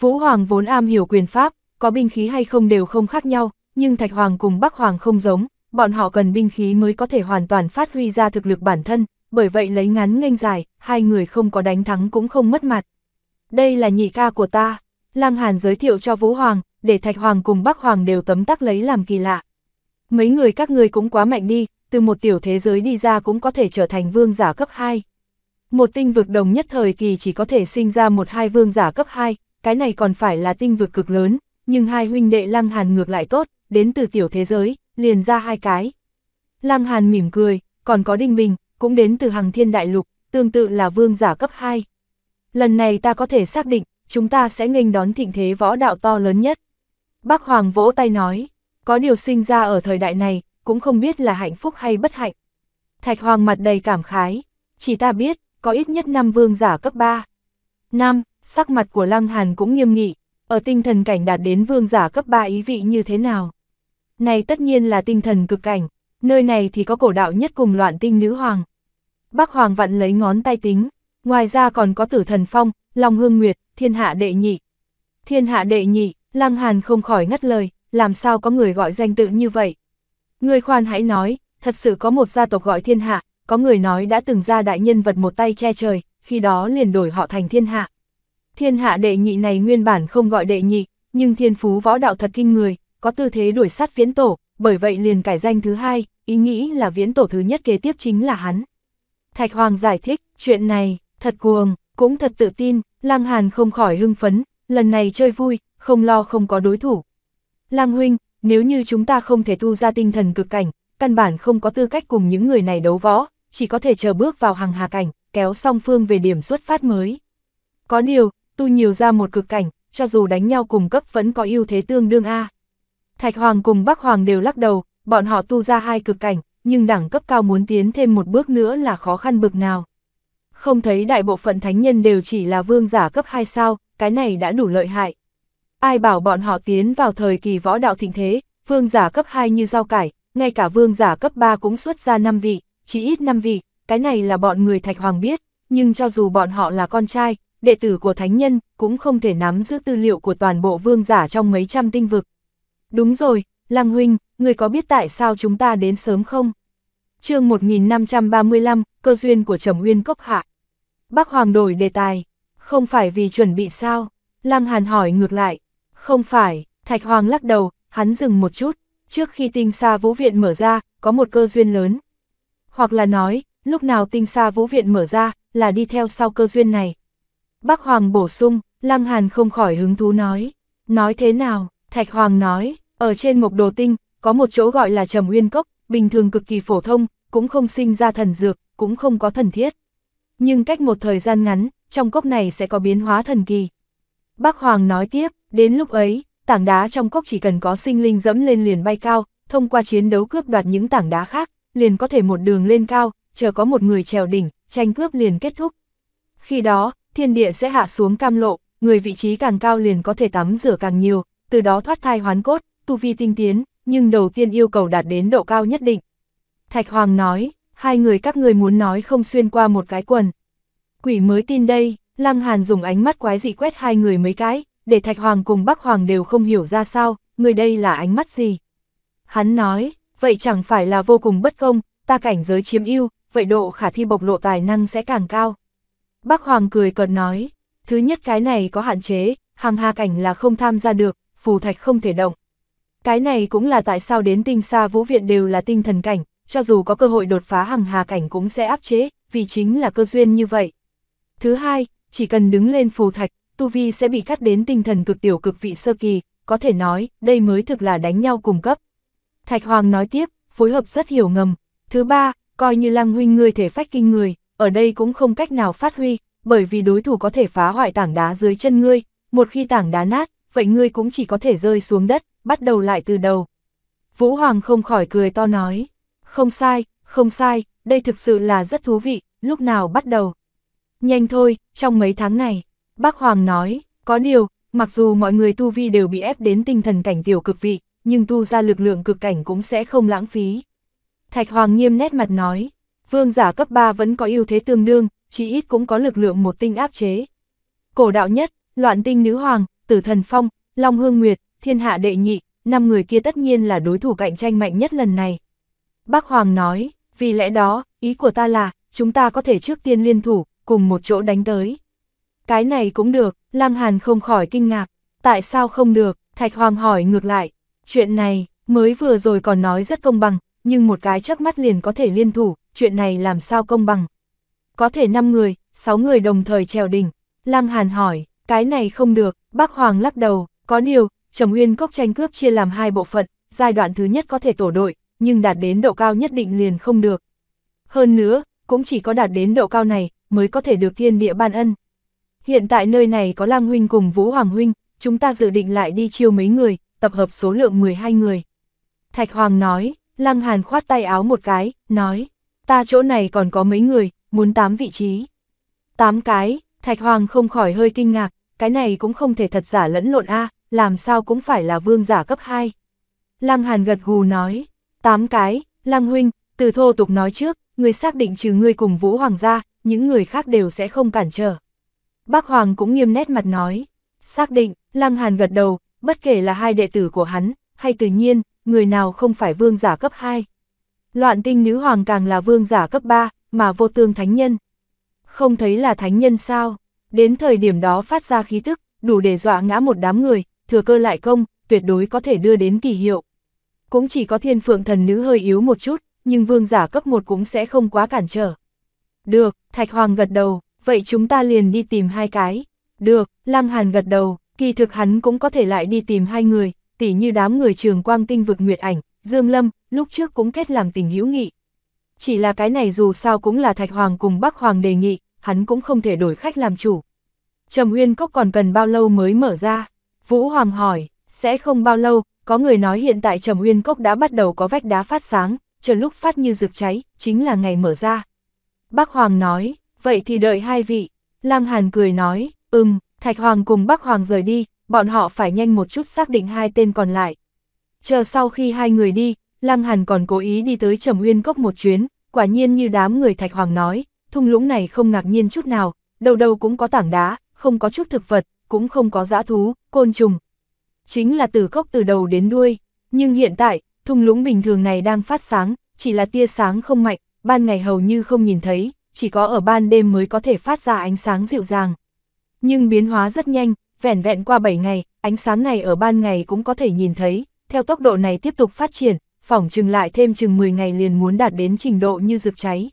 Vũ Hoàng vốn am hiểu quyền pháp, có binh khí hay không đều không khác nhau, nhưng Thạch Hoàng cùng Bắc Hoàng không giống, bọn họ cần binh khí mới có thể hoàn toàn phát huy ra thực lực bản thân, bởi vậy lấy ngắn nghênh dài, hai người không có đánh thắng cũng không mất mặt. Đây là nhị ca của ta, Lang Hàn giới thiệu cho Vũ Hoàng, để Thạch Hoàng cùng Bắc Hoàng đều tấm tắc lấy làm kỳ lạ. Mấy người các ngươi cũng quá mạnh đi, từ một tiểu thế giới đi ra cũng có thể trở thành vương giả cấp 2. Một tinh vực đồng nhất thời kỳ chỉ có thể sinh ra một hai vương giả cấp 2, cái này còn phải là tinh vực cực lớn, nhưng hai huynh đệ Lăng Hàn ngược lại tốt, đến từ tiểu thế giới, liền ra hai cái. Lăng Hàn mỉm cười, còn có Đinh Bình, cũng đến từ Hằng thiên đại lục, tương tự là vương giả cấp 2. Lần này ta có thể xác định, chúng ta sẽ nghênh đón thịnh thế võ đạo to lớn nhất. Bác Hoàng vỗ tay nói, có điều sinh ra ở thời đại này, cũng không biết là hạnh phúc hay bất hạnh. Thạch Hoàng mặt đầy cảm khái, chỉ ta biết, có ít nhất 5 vương giả cấp 3. 5. Sắc mặt của Lăng Hàn cũng nghiêm nghị, ở tinh thần cảnh đạt đến vương giả cấp 3 ý vị như thế nào? Này tất nhiên là tinh thần cực cảnh, nơi này thì có cổ đạo nhất cùng loạn tinh nữ hoàng. Bác Hoàng vặn lấy ngón tay tính, ngoài ra còn có tử thần phong, Long Hương Nguyệt, thiên hạ đệ nhị. Thiên hạ đệ nhị, Lăng Hàn không khỏi ngắt lời, làm sao có người gọi danh tự như vậy. Người khoan hãy nói, thật sự có một gia tộc gọi thiên hạ, có người nói đã từng ra đại nhân vật một tay che trời, khi đó liền đổi họ thành thiên hạ. Thiên hạ đệ nhị này nguyên bản không gọi đệ nhị, nhưng thiên phú võ đạo thật kinh người, có tư thế đuổi sát viễn tổ, bởi vậy liền cải danh thứ hai, ý nghĩ là viễn tổ thứ nhất kế tiếp chính là hắn. Thạch Hoàng giải thích, chuyện này, thật cuồng, cũng thật tự tin, Lang Hàn không khỏi hưng phấn, lần này chơi vui, không lo không có đối thủ. Lang Huynh, nếu như chúng ta không thể thu ra tinh thần cực cảnh, căn bản không có tư cách cùng những người này đấu võ, chỉ có thể chờ bước vào hàng hà cảnh, kéo song phương về điểm xuất phát mới. Có điều, tu nhiều ra một cực cảnh, cho dù đánh nhau cùng cấp vẫn có ưu thế tương đương A. Thạch Hoàng cùng Bắc Hoàng đều lắc đầu, bọn họ tu ra hai cực cảnh, nhưng đẳng cấp cao muốn tiến thêm một bước nữa là khó khăn bực nào. Không thấy đại bộ phận thánh nhân đều chỉ là vương giả cấp 2 sao, cái này đã đủ lợi hại. Ai bảo bọn họ tiến vào thời kỳ võ đạo thịnh thế, vương giả cấp 2 như rau cải, ngay cả vương giả cấp 3 cũng xuất ra 5 vị, chỉ ít 5 vị, cái này là bọn người Thạch Hoàng biết, nhưng cho dù bọn họ là con trai, đệ tử của thánh nhân cũng không thể nắm giữ tư liệu của toàn bộ vương giả trong mấy trăm tinh vực, Đúng rồi, Lăng Huynh, người có biết tại sao chúng ta đến sớm không? chương 1535, cơ duyên của Trầm Uyên Cốc Hạ. Bác Hoàng đổi đề tài, không phải vì chuẩn bị sao? Lăng Hàn hỏi ngược lại, không phải, Thạch Hoàng lắc đầu, hắn dừng một chút, trước khi tinh xa vũ viện mở ra, có một cơ duyên lớn. Hoặc là nói, lúc nào tinh xa vũ viện mở ra, là đi theo sau cơ duyên này. Bác Hoàng bổ sung, Lăng Hàn không khỏi hứng thú nói, nói thế nào, Thạch Hoàng nói, ở trên mộc đồ tinh, có một chỗ gọi là trầm uyên cốc, bình thường cực kỳ phổ thông, cũng không sinh ra thần dược, cũng không có thần thiết. Nhưng cách một thời gian ngắn, trong cốc này sẽ có biến hóa thần kỳ. Bác Hoàng nói tiếp, đến lúc ấy, tảng đá trong cốc chỉ cần có sinh linh dẫm lên liền bay cao, thông qua chiến đấu cướp đoạt những tảng đá khác, liền có thể một đường lên cao, chờ có một người trèo đỉnh, tranh cướp liền kết thúc. Khi đó, thiên địa sẽ hạ xuống cam lộ, người vị trí càng cao liền có thể tắm rửa càng nhiều, từ đó thoát thai hoán cốt, tu vi tinh tiến, nhưng đầu tiên yêu cầu đạt đến độ cao nhất định. Thạch Hoàng nói, hai người các người muốn nói không xuyên qua một cái quần. Quỷ mới tin đây, Lăng Hàn dùng ánh mắt quái dị quét hai người mấy cái, để Thạch Hoàng cùng Bắc Hoàng đều không hiểu ra sao, người đây là ánh mắt gì. Hắn nói, vậy chẳng phải là vô cùng bất công, ta cảnh giới chiếm ưu, vậy độ khả thi bộc lộ tài năng sẽ càng cao. Bắc Hoàng cười cợt nói, thứ nhất cái này có hạn chế, hàng hà cảnh là không tham gia được, phù thạch không thể động. Cái này cũng là tại sao đến tinh xa vũ viện đều là tinh thần cảnh, cho dù có cơ hội đột phá hằng hà cảnh cũng sẽ áp chế, vì chính là cơ duyên như vậy. Thứ hai, chỉ cần đứng lên phù thạch, tu vi sẽ bị cắt đến tinh thần cực tiểu cực vị sơ kỳ, có thể nói, đây mới thực là đánh nhau cùng cấp. Thạch Hoàng nói tiếp, phối hợp rất hiểu ngầm. Thứ ba, coi như lăng huynh người thể phách kinh người, ở đây cũng không cách nào phát huy, bởi vì đối thủ có thể phá hoại tảng đá dưới chân ngươi, một khi tảng đá nát, vậy ngươi cũng chỉ có thể rơi xuống đất, bắt đầu lại từ đầu. Vũ Hoàng không khỏi cười to nói, không sai, không sai, đây thực sự là rất thú vị, lúc nào bắt đầu. Nhanh thôi, trong mấy tháng này, bác Hoàng nói, có điều, mặc dù mọi người tu vi đều bị ép đến tinh thần cảnh tiểu cực vị, nhưng tu ra lực lượng cực cảnh cũng sẽ không lãng phí. Thạch Hoàng nghiêm nét mặt nói, vương giả cấp 3 vẫn có ưu thế tương đương, chỉ ít cũng có lực lượng một tinh áp chế. Cổ đạo nhất, loạn tinh nữ hoàng, tử thần phong, long hương nguyệt, thiên hạ đệ nhị, năm người kia tất nhiên là đối thủ cạnh tranh mạnh nhất lần này. Bác Hoàng nói, vì lẽ đó, ý của ta là, chúng ta có thể trước tiên liên thủ, cùng một chỗ đánh tới. Cái này cũng được, Lăng Hàn không khỏi kinh ngạc, tại sao không được, Thạch Hoàng hỏi ngược lại, chuyện này, mới vừa rồi còn nói rất công bằng, nhưng một cái chớp mắt liền có thể liên thủ, chuyện này làm sao công bằng. Có thể 5 người, 6 người đồng thời trèo đỉnh, Lăng Hàn hỏi, cái này không được, bác Hoàng lắc đầu, có điều, Trầm Uyên Cốc tranh cướp chia làm hai bộ phận, giai đoạn thứ nhất có thể tổ đội, nhưng đạt đến độ cao nhất định liền không được. Hơn nữa, cũng chỉ có đạt đến độ cao này, mới có thể được thiên địa ban ân. Hiện tại nơi này có Lang Huynh cùng Vũ Hoàng Huynh, chúng ta dự định lại đi chiêu mấy người, tập hợp số lượng 12 người. Thạch Hoàng nói, Lăng Hàn khoát tay áo một cái, nói, ta chỗ này còn có mấy người, muốn 8 vị trí. 8 cái, Thạch Hoàng không khỏi hơi kinh ngạc, cái này cũng không thể thật giả lẫn lộn a làm sao cũng phải là vương giả cấp 2. Lăng Hàn gật gù nói, tám cái, Lăng Huynh, từ thô tục nói trước, người xác định trừ ngươi cùng Vũ Hoàng gia, những người khác đều sẽ không cản trở. Bác Hoàng cũng nghiêm nét mặt nói, xác định, Lăng Hàn gật đầu, bất kể là hai đệ tử của hắn, hay tự nhiên, người nào không phải vương giả cấp 2. Loạn tinh nữ hoàng càng là vương giả cấp 3, mà vô tương thánh nhân. Không thấy là thánh nhân sao, đến thời điểm đó phát ra khí tức, đủ để dọa ngã một đám người, thừa cơ lại công, tuyệt đối có thể đưa đến kỳ hiệu. Cũng chỉ có thiên phượng thần nữ hơi yếu một chút, nhưng vương giả cấp 1 cũng sẽ không quá cản trở. Được, Thạch Hoàng gật đầu, vậy chúng ta liền đi tìm hai cái. Được, Lăng Hàn gật đầu, kỳ thực hắn cũng có thể lại đi tìm hai người, tỉ như đám người trường quang tinh vực Nguyệt Ảnh, Dương Lâm, lúc trước cũng kết làm tình hữu nghị. Chỉ là cái này dù sao cũng là Thạch Hoàng cùng Bắc Hoàng đề nghị, hắn cũng không thể đổi khách làm chủ. Trầm Uyên Cốc còn cần bao lâu mới mở ra? Vũ Hoàng hỏi, sẽ không bao lâu, có người nói hiện tại Trầm Uyên Cốc đã bắt đầu có vách đá phát sáng, chờ lúc phát như rực cháy, chính là ngày mở ra. Bác Hoàng nói, vậy thì đợi hai vị. Lăng Hàn cười nói, ừm, Thạch Hoàng cùng Bác Hoàng rời đi, bọn họ phải nhanh một chút xác định hai tên còn lại. Chờ sau khi hai người đi, Lăng Hàn còn cố ý đi tới Trầm Uyên Cốc một chuyến, quả nhiên như đám người Thạch Hoàng nói, thung lũng này không ngạc nhiên chút nào, đầu đầu cũng có tảng đá, không có chút thực vật, cũng không có dã thú, côn trùng. Chính là từ gốc từ đầu đến đuôi, nhưng hiện tại, thung lũng bình thường này đang phát sáng, chỉ là tia sáng không mạnh, ban ngày hầu như không nhìn thấy, chỉ có ở ban đêm mới có thể phát ra ánh sáng dịu dàng. Nhưng biến hóa rất nhanh, vẻn vẹn qua 7 ngày, ánh sáng này ở ban ngày cũng có thể nhìn thấy, theo tốc độ này tiếp tục phát triển, phỏng chừng lại thêm chừng 10 ngày liền muốn đạt đến trình độ như rực cháy.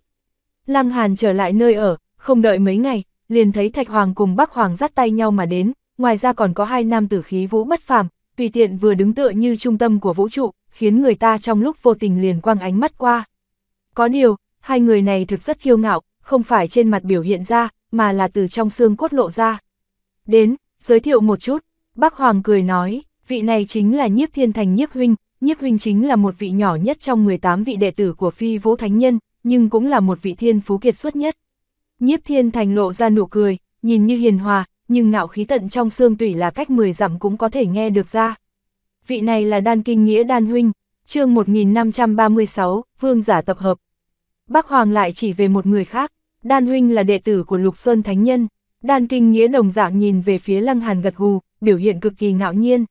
Lăng Hàn trở lại nơi ở, không đợi mấy ngày, liền thấy Thạch Hoàng cùng Bắc Hoàng dắt tay nhau mà đến, ngoài ra còn có hai nam tử khí vũ bất phàm, tùy tiện vừa đứng tựa như trung tâm của vũ trụ, khiến người ta trong lúc vô tình liền quang ánh mắt qua. Có điều, hai người này thực rất kiêu ngạo, không phải trên mặt biểu hiện ra, mà là từ trong xương cốt lộ ra. Đến, giới thiệu một chút, Bắc Hoàng cười nói, vị này chính là Nhiếp Thiên Thành Nhiếp Huynh, Nhiếp Huynh chính là một vị nhỏ nhất trong 18 vị đệ tử của Phi Vũ Thánh Nhân, nhưng cũng là một vị thiên phú kiệt xuất nhất. Nhiếp thiên thành lộ ra nụ cười, nhìn như hiền hòa, nhưng ngạo khí tận trong xương tủy là cách 10 dặm cũng có thể nghe được ra. Vị này là đan kinh nghĩa đan huynh, chương 1536, vương giả tập hợp. Bác Hoàng lại chỉ về một người khác, đan huynh là đệ tử của Lục Xuân Thánh Nhân. Đan kinh nghĩa đồng dạng nhìn về phía lăng hàn gật gù, biểu hiện cực kỳ ngạo nhiên.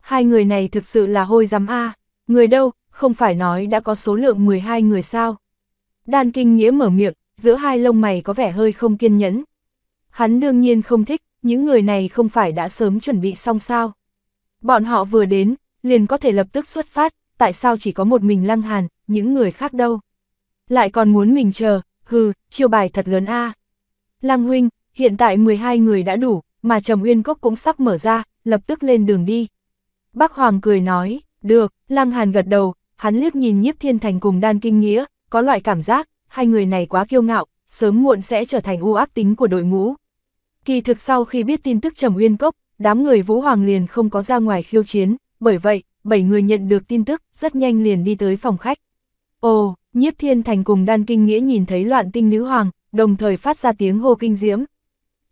Hai người này thực sự là hôi dám A, người đâu, không phải nói đã có số lượng 12 người sao. Đan kinh nghĩa mở miệng, giữa hai lông mày có vẻ hơi không kiên nhẫn. Hắn đương nhiên không thích, những người này không phải đã sớm chuẩn bị xong sao. Bọn họ vừa đến, liền có thể lập tức xuất phát, tại sao chỉ có một mình lăng hàn, những người khác đâu. Lại còn muốn mình chờ, hừ, chiêu bài thật lớn a. À. Lăng huynh, hiện tại 12 người đã đủ, mà Trầm Uyên Cốc cũng sắp mở ra, lập tức lên đường đi. Bác Hoàng cười nói, được, Lăng Hàn gật đầu, hắn liếc nhìn nhiếp thiên thành cùng đan kinh nghĩa, có loại cảm giác, hai người này quá kiêu ngạo, sớm muộn sẽ trở thành u ác tính của đội ngũ. Kỳ thực sau khi biết tin tức Trầm Uyên Cốc, đám người Vũ Hoàng liền không có ra ngoài khiêu chiến, bởi vậy, bảy người nhận được tin tức, rất nhanh liền đi tới phòng khách. Ồ, nhiếp thiên thành cùng đan kinh nghĩa nhìn thấy loạn tinh nữ hoàng, đồng thời phát ra tiếng hô kinh diễm.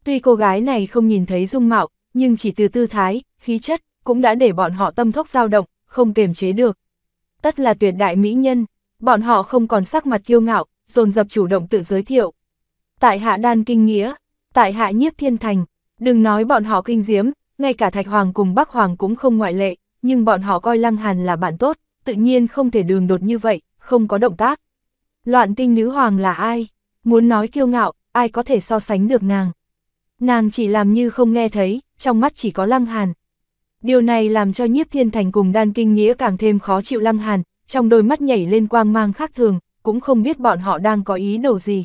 Tuy cô gái này không nhìn thấy dung mạo, nhưng chỉ từ tư thái, khí chất, cũng đã để bọn họ tâm thốc dao động, không kềm chế được. Tất là tuyệt đại mỹ nhân, bọn họ không còn sắc mặt kiêu ngạo, dồn dập chủ động tự giới thiệu. Tại hạ đan kinh nghĩa, tại hạ nhiếp thiên thành, đừng nói bọn họ kinh diếm, ngay cả Thạch Hoàng cùng Bắc Hoàng cũng không ngoại lệ, nhưng bọn họ coi Lăng Hàn là bạn tốt, tự nhiên không thể đường đột như vậy, không có động tác. Loạn tinh nữ hoàng là ai? Muốn nói kiêu ngạo, ai có thể so sánh được nàng? Nàng chỉ làm như không nghe thấy, trong mắt chỉ có Lăng Hàn. Điều này làm cho nhiếp thiên thành cùng đan kinh nghĩa càng thêm khó chịu Lăng Hàn, trong đôi mắt nhảy lên quang mang khác thường, cũng không biết bọn họ đang có ý đồ gì.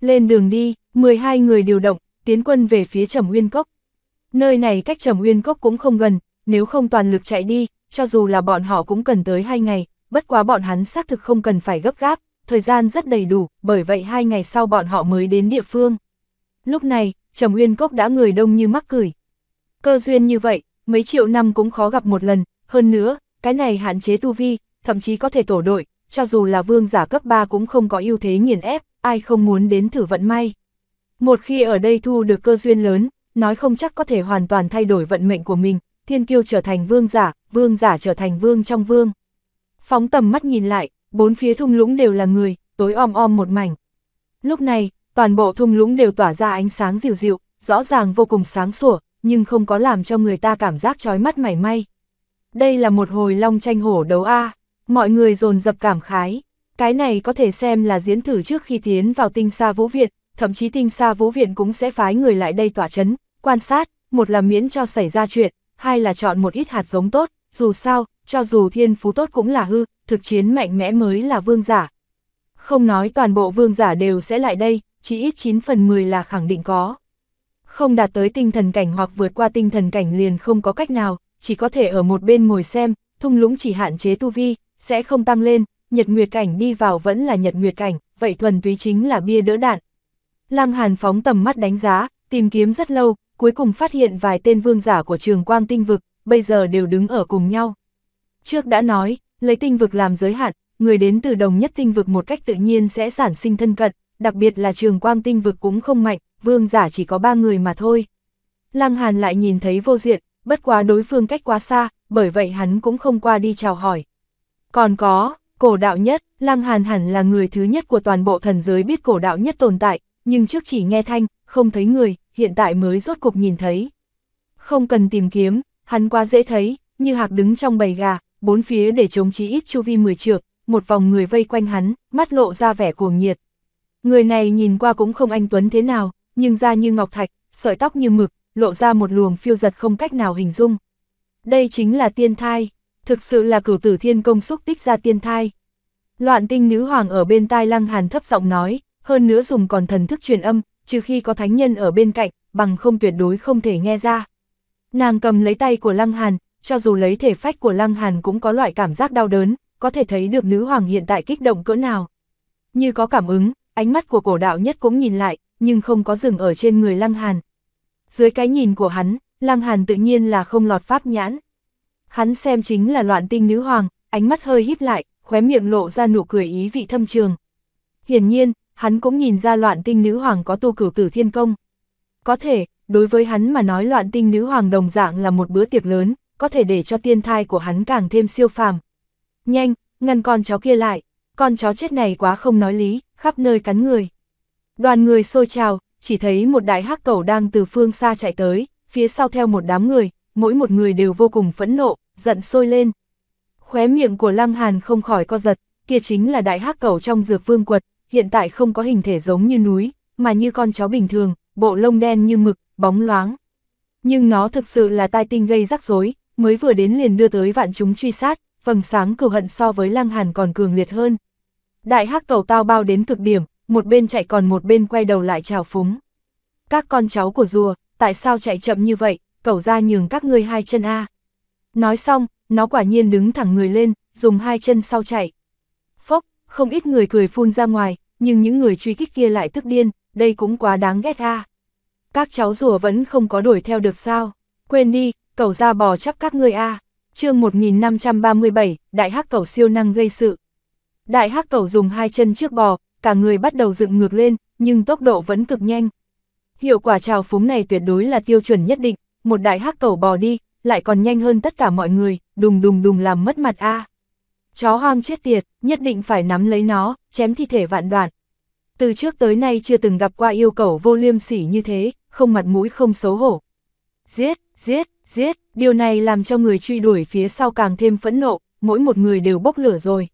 Lên đường đi, 12 người điều động, tiến quân về phía Trầm Uyên Cốc. Nơi này cách Trầm Uyên Cốc cũng không gần, nếu không toàn lực chạy đi, cho dù là bọn họ cũng cần tới 2 ngày, bất quá bọn hắn xác thực không cần phải gấp gáp, thời gian rất đầy đủ, bởi vậy hai ngày sau bọn họ mới đến địa phương. Lúc này, Trầm Uyên Cốc đã người đông như mắc cười. Cơ duyên như vậy, mấy triệu năm cũng khó gặp một lần, hơn nữa, cái này hạn chế tu vi, thậm chí có thể tổ đội, cho dù là vương giả cấp 3 cũng không có ưu thế nghiền ép, ai không muốn đến thử vận may. Một khi ở đây thu được cơ duyên lớn, nói không chắc có thể hoàn toàn thay đổi vận mệnh của mình, thiên kiêu trở thành vương giả, vương giả trở thành vương trong vương. Phóng tầm mắt nhìn lại, bốn phía thung lũng đều là người, tối om om một mảnh. Lúc này, toàn bộ thung lũng đều tỏa ra ánh sáng dịu dịu, rõ ràng vô cùng sáng sủa, nhưng không có làm cho người ta cảm giác chói mắt mảy may. Đây là một hồi long tranh hổ đấu A. Mọi người dồn dập cảm khái, cái này có thể xem là diễn thử trước khi tiến vào tinh xa vũ viện, thậm chí tinh xa vũ viện cũng sẽ phái người lại đây tỏa chấn, quan sát, một là miễn cho xảy ra chuyện, hai là chọn một ít hạt giống tốt, dù sao, cho dù thiên phú tốt cũng là hư, thực chiến mạnh mẽ mới là vương giả. Không nói toàn bộ vương giả đều sẽ lại đây, chỉ ít 9 phần 10 là khẳng định có. Không đạt tới tinh thần cảnh hoặc vượt qua tinh thần cảnh liền không có cách nào, chỉ có thể ở một bên ngồi xem, thung lũng chỉ hạn chế tu vi, sẽ không tăng lên, nhật nguyệt cảnh đi vào vẫn là nhật nguyệt cảnh, vậy thuần túy chính là bia đỡ đạn. Lăng Hàn phóng tầm mắt đánh giá, tìm kiếm rất lâu, cuối cùng phát hiện vài tên vương giả của trường quang tinh vực, bây giờ đều đứng ở cùng nhau. Trước đã nói, lấy tinh vực làm giới hạn, người đến từ đồng nhất tinh vực một cách tự nhiên sẽ sản sinh thân cận, đặc biệt là trường quang tinh vực cũng không mạnh, vương giả chỉ có ba người mà thôi. Lăng Hàn lại nhìn thấy vô diện, bất quá đối phương cách quá xa, bởi vậy hắn cũng không qua đi chào hỏi, còn có, cổ đạo nhất, Lăng Hàn hẳn là người thứ nhất của toàn bộ thần giới biết cổ đạo nhất tồn tại, nhưng trước chỉ nghe thanh, không thấy người, hiện tại mới rốt cục nhìn thấy. Không cần tìm kiếm, hắn quá dễ thấy, như hạc đứng trong bầy gà, bốn phía để chống chí ít chu vi mười trượng, một vòng người vây quanh hắn, mắt lộ ra vẻ cuồng nhiệt. Người này nhìn qua cũng không anh Tuấn thế nào, nhưng da như ngọc thạch, sợi tóc như mực, lộ ra một luồng phiêu giật không cách nào hình dung. Đây chính là tiên thai thực sự là cửu tử thiên công xúc tích ra tiên thai. Loạn tinh nữ hoàng ở bên tai lăng hàn thấp giọng nói, hơn nữa dùng còn thần thức truyền âm, trừ khi có thánh nhân ở bên cạnh, bằng không tuyệt đối không thể nghe ra. Nàng cầm lấy tay của lăng hàn, cho dù lấy thể phách của lăng hàn cũng có loại cảm giác đau đớn, có thể thấy được nữ hoàng hiện tại kích động cỡ nào. Như có cảm ứng, ánh mắt của cổ đạo nhất cũng nhìn lại, nhưng không có dừng ở trên người lăng hàn. Dưới cái nhìn của hắn, lăng hàn tự nhiên là không lọt pháp nhãn, hắn xem chính là loạn tinh nữ hoàng, ánh mắt hơi híp lại, khóe miệng lộ ra nụ cười ý vị thâm trường. Hiển nhiên, hắn cũng nhìn ra loạn tinh nữ hoàng có tu cửu tử thiên công. Có thể, đối với hắn mà nói loạn tinh nữ hoàng đồng dạng là một bữa tiệc lớn, có thể để cho tiên thai của hắn càng thêm siêu phàm. Nhanh, ngăn con chó kia lại, con chó chết này quá không nói lý, khắp nơi cắn người. Đoàn người xôi trào, chỉ thấy một đại hắc cầu đang từ phương xa chạy tới, phía sau theo một đám người, mỗi một người đều vô cùng phẫn nộ, giận sôi lên. Khóe miệng của Lăng Hàn không khỏi co giật, kia chính là đại hắc Cầu trong dược vương quật, hiện tại không có hình thể giống như núi, mà như con chó bình thường, bộ lông đen như mực, bóng loáng. Nhưng nó thực sự là tai tinh gây rắc rối, mới vừa đến liền đưa tới vạn chúng truy sát, vầng sáng cửu hận so với Lăng Hàn còn cường liệt hơn. Đại hắc cầu tao bao đến cực điểm, một bên chạy còn một bên quay đầu lại chào phúng. Các con cháu của rùa, tại sao chạy chậm như vậy, cẩu ra nhường các ngươi hai chân A. Nói xong, nó quả nhiên đứng thẳng người lên, dùng hai chân sau chạy. Phốc, không ít người cười phun ra ngoài, nhưng những người truy kích kia lại tức điên, đây cũng quá đáng ghét A. Các cháu rùa vẫn không có đuổi theo được sao. Quên đi, cẩu ra bò chắp các ngươi A. chương 1537, Đại Hắc Cẩu siêu năng gây sự. Đại Hắc Cẩu dùng hai chân trước bò, cả người bắt đầu dựng ngược lên, nhưng tốc độ vẫn cực nhanh. Hiệu quả trào phúng này tuyệt đối là tiêu chuẩn nhất định, một đại hắc cầu bò đi, lại còn nhanh hơn tất cả mọi người, đùng đùng đùng làm mất mặt a. Chó hoang chết tiệt, nhất định phải nắm lấy nó, chém thi thể vạn đoạn. Từ trước tới nay chưa từng gặp qua yêu cầu vô liêm sỉ như thế, không mặt mũi không xấu hổ. Giết, giết, giết, điều này làm cho người truy đuổi phía sau càng thêm phẫn nộ, mỗi một người đều bốc lửa rồi.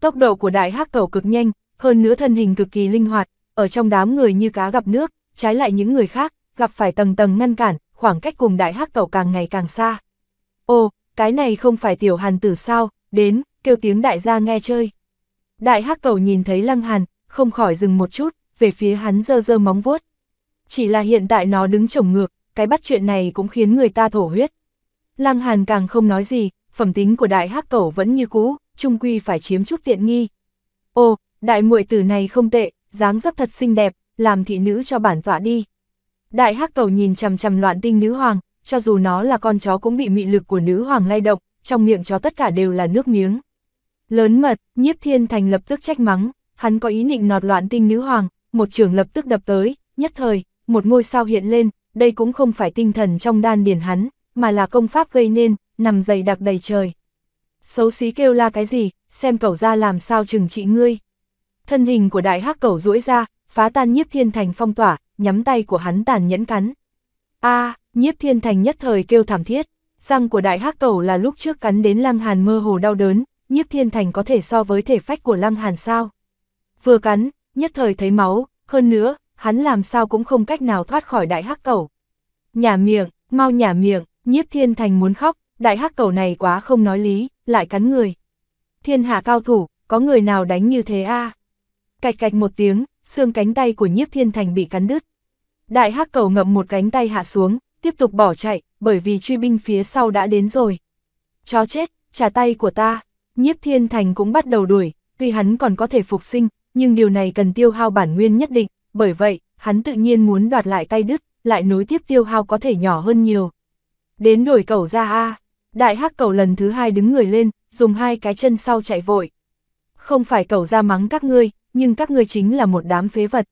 Tốc độ của đại hắc cầu cực nhanh, hơn nữa thân hình cực kỳ linh hoạt, ở trong đám người như cá gặp nước, trái lại những người khác, gặp phải tầng tầng ngăn cản, khoảng cách cùng đại hắc cầu càng ngày càng xa. Ô, cái này không phải tiểu hàn tử sao, đến, kêu tiếng đại gia nghe chơi. Đại hắc cầu nhìn thấy lăng hàn, không khỏi dừng một chút, về phía hắn dơ dơ móng vuốt. Chỉ là hiện tại nó đứng chồng ngược, cái bắt chuyện này cũng khiến người ta thổ huyết. Lăng hàn càng không nói gì, phẩm tính của đại hắc cầu vẫn như cũ, trung quy phải chiếm chút tiện nghi. Ô, đại muội tử này không tệ, dáng dấp thật xinh đẹp, làm thị nữ cho bản tọa đi. Đại hắc cầu nhìn chằm chằm loạn tinh nữ hoàng, cho dù nó là con chó cũng bị mị lực của nữ hoàng lay động, trong miệng chó tất cả đều là nước miếng. Lớn mật, nhiếp thiên thành lập tức trách mắng, hắn có ý định nọt loạn tinh nữ hoàng, một trưởng lập tức đập tới, nhất thời, một ngôi sao hiện lên, đây cũng không phải tinh thần trong đan điển hắn, mà là công pháp gây nên, nằm dày đặc đầy trời. Xấu xí kêu la cái gì, xem cậu ra làm sao chừng trị ngươi. Thân hình của đại hắc Cầu duỗi ra, phá tan nhiếp thiên thành phong tỏa, nhắm tay của hắn tàn nhẫn cắn. a nhiếp thiên thành nhất thời kêu thảm thiết, răng của đại hắc cầu là lúc trước cắn đến lăng hàn mơ hồ đau đớn, nhiếp thiên thành có thể so với thể phách của lăng hàn sao. Vừa cắn, nhất thời thấy máu, hơn nữa, hắn làm sao cũng không cách nào thoát khỏi đại hắc cầu. Nhả miệng, mau nhả miệng, nhiếp thiên thành muốn khóc, đại hắc cầu này quá không nói lý, lại cắn người. Thiên hạ cao thủ, có người nào đánh như thế a Cạch cạch một tiếng, xương cánh tay của nhiếp thiên thành bị cắn đứt. Đại hắc cầu ngậm một cánh tay hạ xuống, tiếp tục bỏ chạy, bởi vì truy binh phía sau đã đến rồi. Chó chết, trả tay của ta, nhiếp thiên thành cũng bắt đầu đuổi, tuy hắn còn có thể phục sinh, nhưng điều này cần tiêu hao bản nguyên nhất định, bởi vậy, hắn tự nhiên muốn đoạt lại tay đứt, lại nối tiếp tiêu hao có thể nhỏ hơn nhiều. Đến đuổi cầu ra A, đại hắc cầu lần thứ hai đứng người lên, dùng hai cái chân sau chạy vội. Không phải cầu ra mắng các ngươi, nhưng các ngươi chính là một đám phế vật.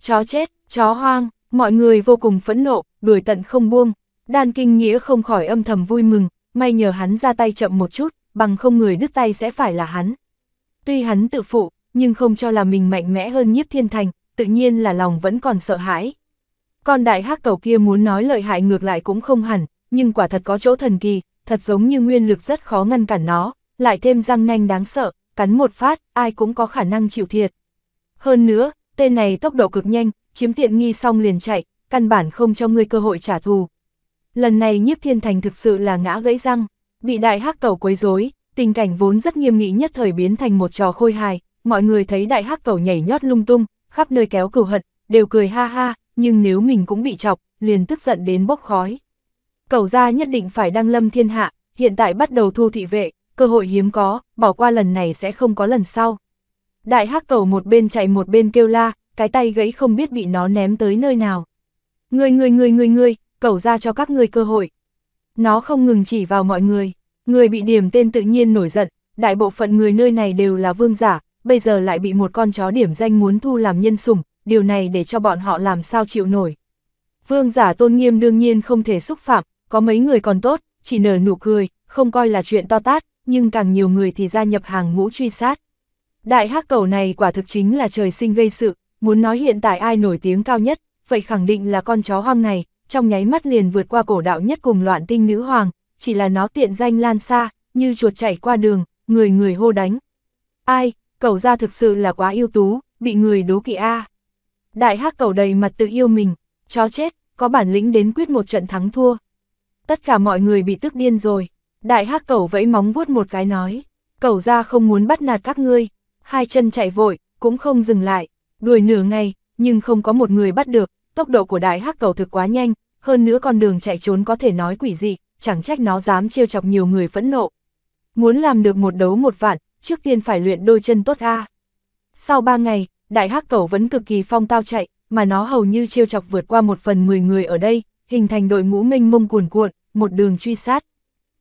Chó chết, chó hoang, mọi người vô cùng phẫn nộ, đuổi tận không buông. Đan kinh nghĩa không khỏi âm thầm vui mừng, may nhờ hắn ra tay chậm một chút, bằng không người đứt tay sẽ phải là hắn. Tuy hắn tự phụ, nhưng không cho là mình mạnh mẽ hơn nhiếp thiên thành, tự nhiên là lòng vẫn còn sợ hãi. Con đại hắc cầu kia muốn nói lợi hại ngược lại cũng không hẳn, nhưng quả thật có chỗ thần kỳ, thật giống như nguyên lực rất khó ngăn cản nó, lại thêm răng nanh đáng sợ, cắn một phát, ai cũng có khả năng chịu thiệt. Hơn nữa, tên này tốc độ cực nhanh, chiếm tiện nghi xong liền chạy, căn bản không cho ngươi cơ hội trả thù. Lần này nhiếp thiên thành thực sự là ngã gãy răng, bị đại hắc cầu quấy rối, tình cảnh vốn rất nghiêm nghị nhất thời biến thành một trò khôi hài, mọi người thấy đại hắc cầu nhảy nhót lung tung, khắp nơi kéo cừu hận, đều cười ha ha, nhưng nếu mình cũng bị chọc, liền tức giận đến bốc khói. Cầu gia nhất định phải đăng lâm thiên hạ, hiện tại bắt đầu thu thị vệ, cơ hội hiếm có, bỏ qua lần này sẽ không có lần sau. Đại hắc cầu một bên chạy một bên kêu la, cái tay gãy không biết bị nó ném tới nơi nào. Người người người người người, cầu ra cho các người cơ hội. Nó không ngừng chỉ vào mọi người, người bị điểm tên tự nhiên nổi giận, đại bộ phận người nơi này đều là vương giả, bây giờ lại bị một con chó điểm danh muốn thu làm nhân sủng, điều này để cho bọn họ làm sao chịu nổi. Vương giả tôn nghiêm đương nhiên không thể xúc phạm, có mấy người còn tốt, chỉ nở nụ cười, không coi là chuyện to tát, nhưng càng nhiều người thì gia nhập hàng ngũ truy sát. Đại hắc cầu này quả thực chính là trời sinh gây sự, muốn nói hiện tại ai nổi tiếng cao nhất, vậy khẳng định là con chó hoang này, trong nháy mắt liền vượt qua cổ đạo nhất cùng loạn tinh nữ hoàng, chỉ là nó tiện danh lan xa, như chuột chạy qua đường, người người hô đánh. Ai, cầu ra thực sự là quá ưu tú, bị người đố kỵ a. Đại hắc cầu đầy mặt tự yêu mình, chó chết, có bản lĩnh đến quyết một trận thắng thua. Tất cả mọi người bị tức điên rồi. Đại hắc cẩu vẫy móng vuốt một cái nói, cẩu ra không muốn bắt nạt các ngươi, hai chân chạy vội, cũng không dừng lại, đuổi nửa ngày, nhưng không có một người bắt được, tốc độ của đại hắc cẩu thực quá nhanh, hơn nữa con đường chạy trốn có thể nói quỷ dị, chẳng trách nó dám trêu chọc nhiều người phẫn nộ. Muốn làm được một đấu một vạn, trước tiên phải luyện đôi chân tốt a. Sau ba ngày, đại hắc cẩu vẫn cực kỳ phong tao chạy, mà nó hầu như trêu chọc vượt qua một phần 10 người ở đây, hình thành đội ngũ minh mông cuồn cuộn, một đường truy sát.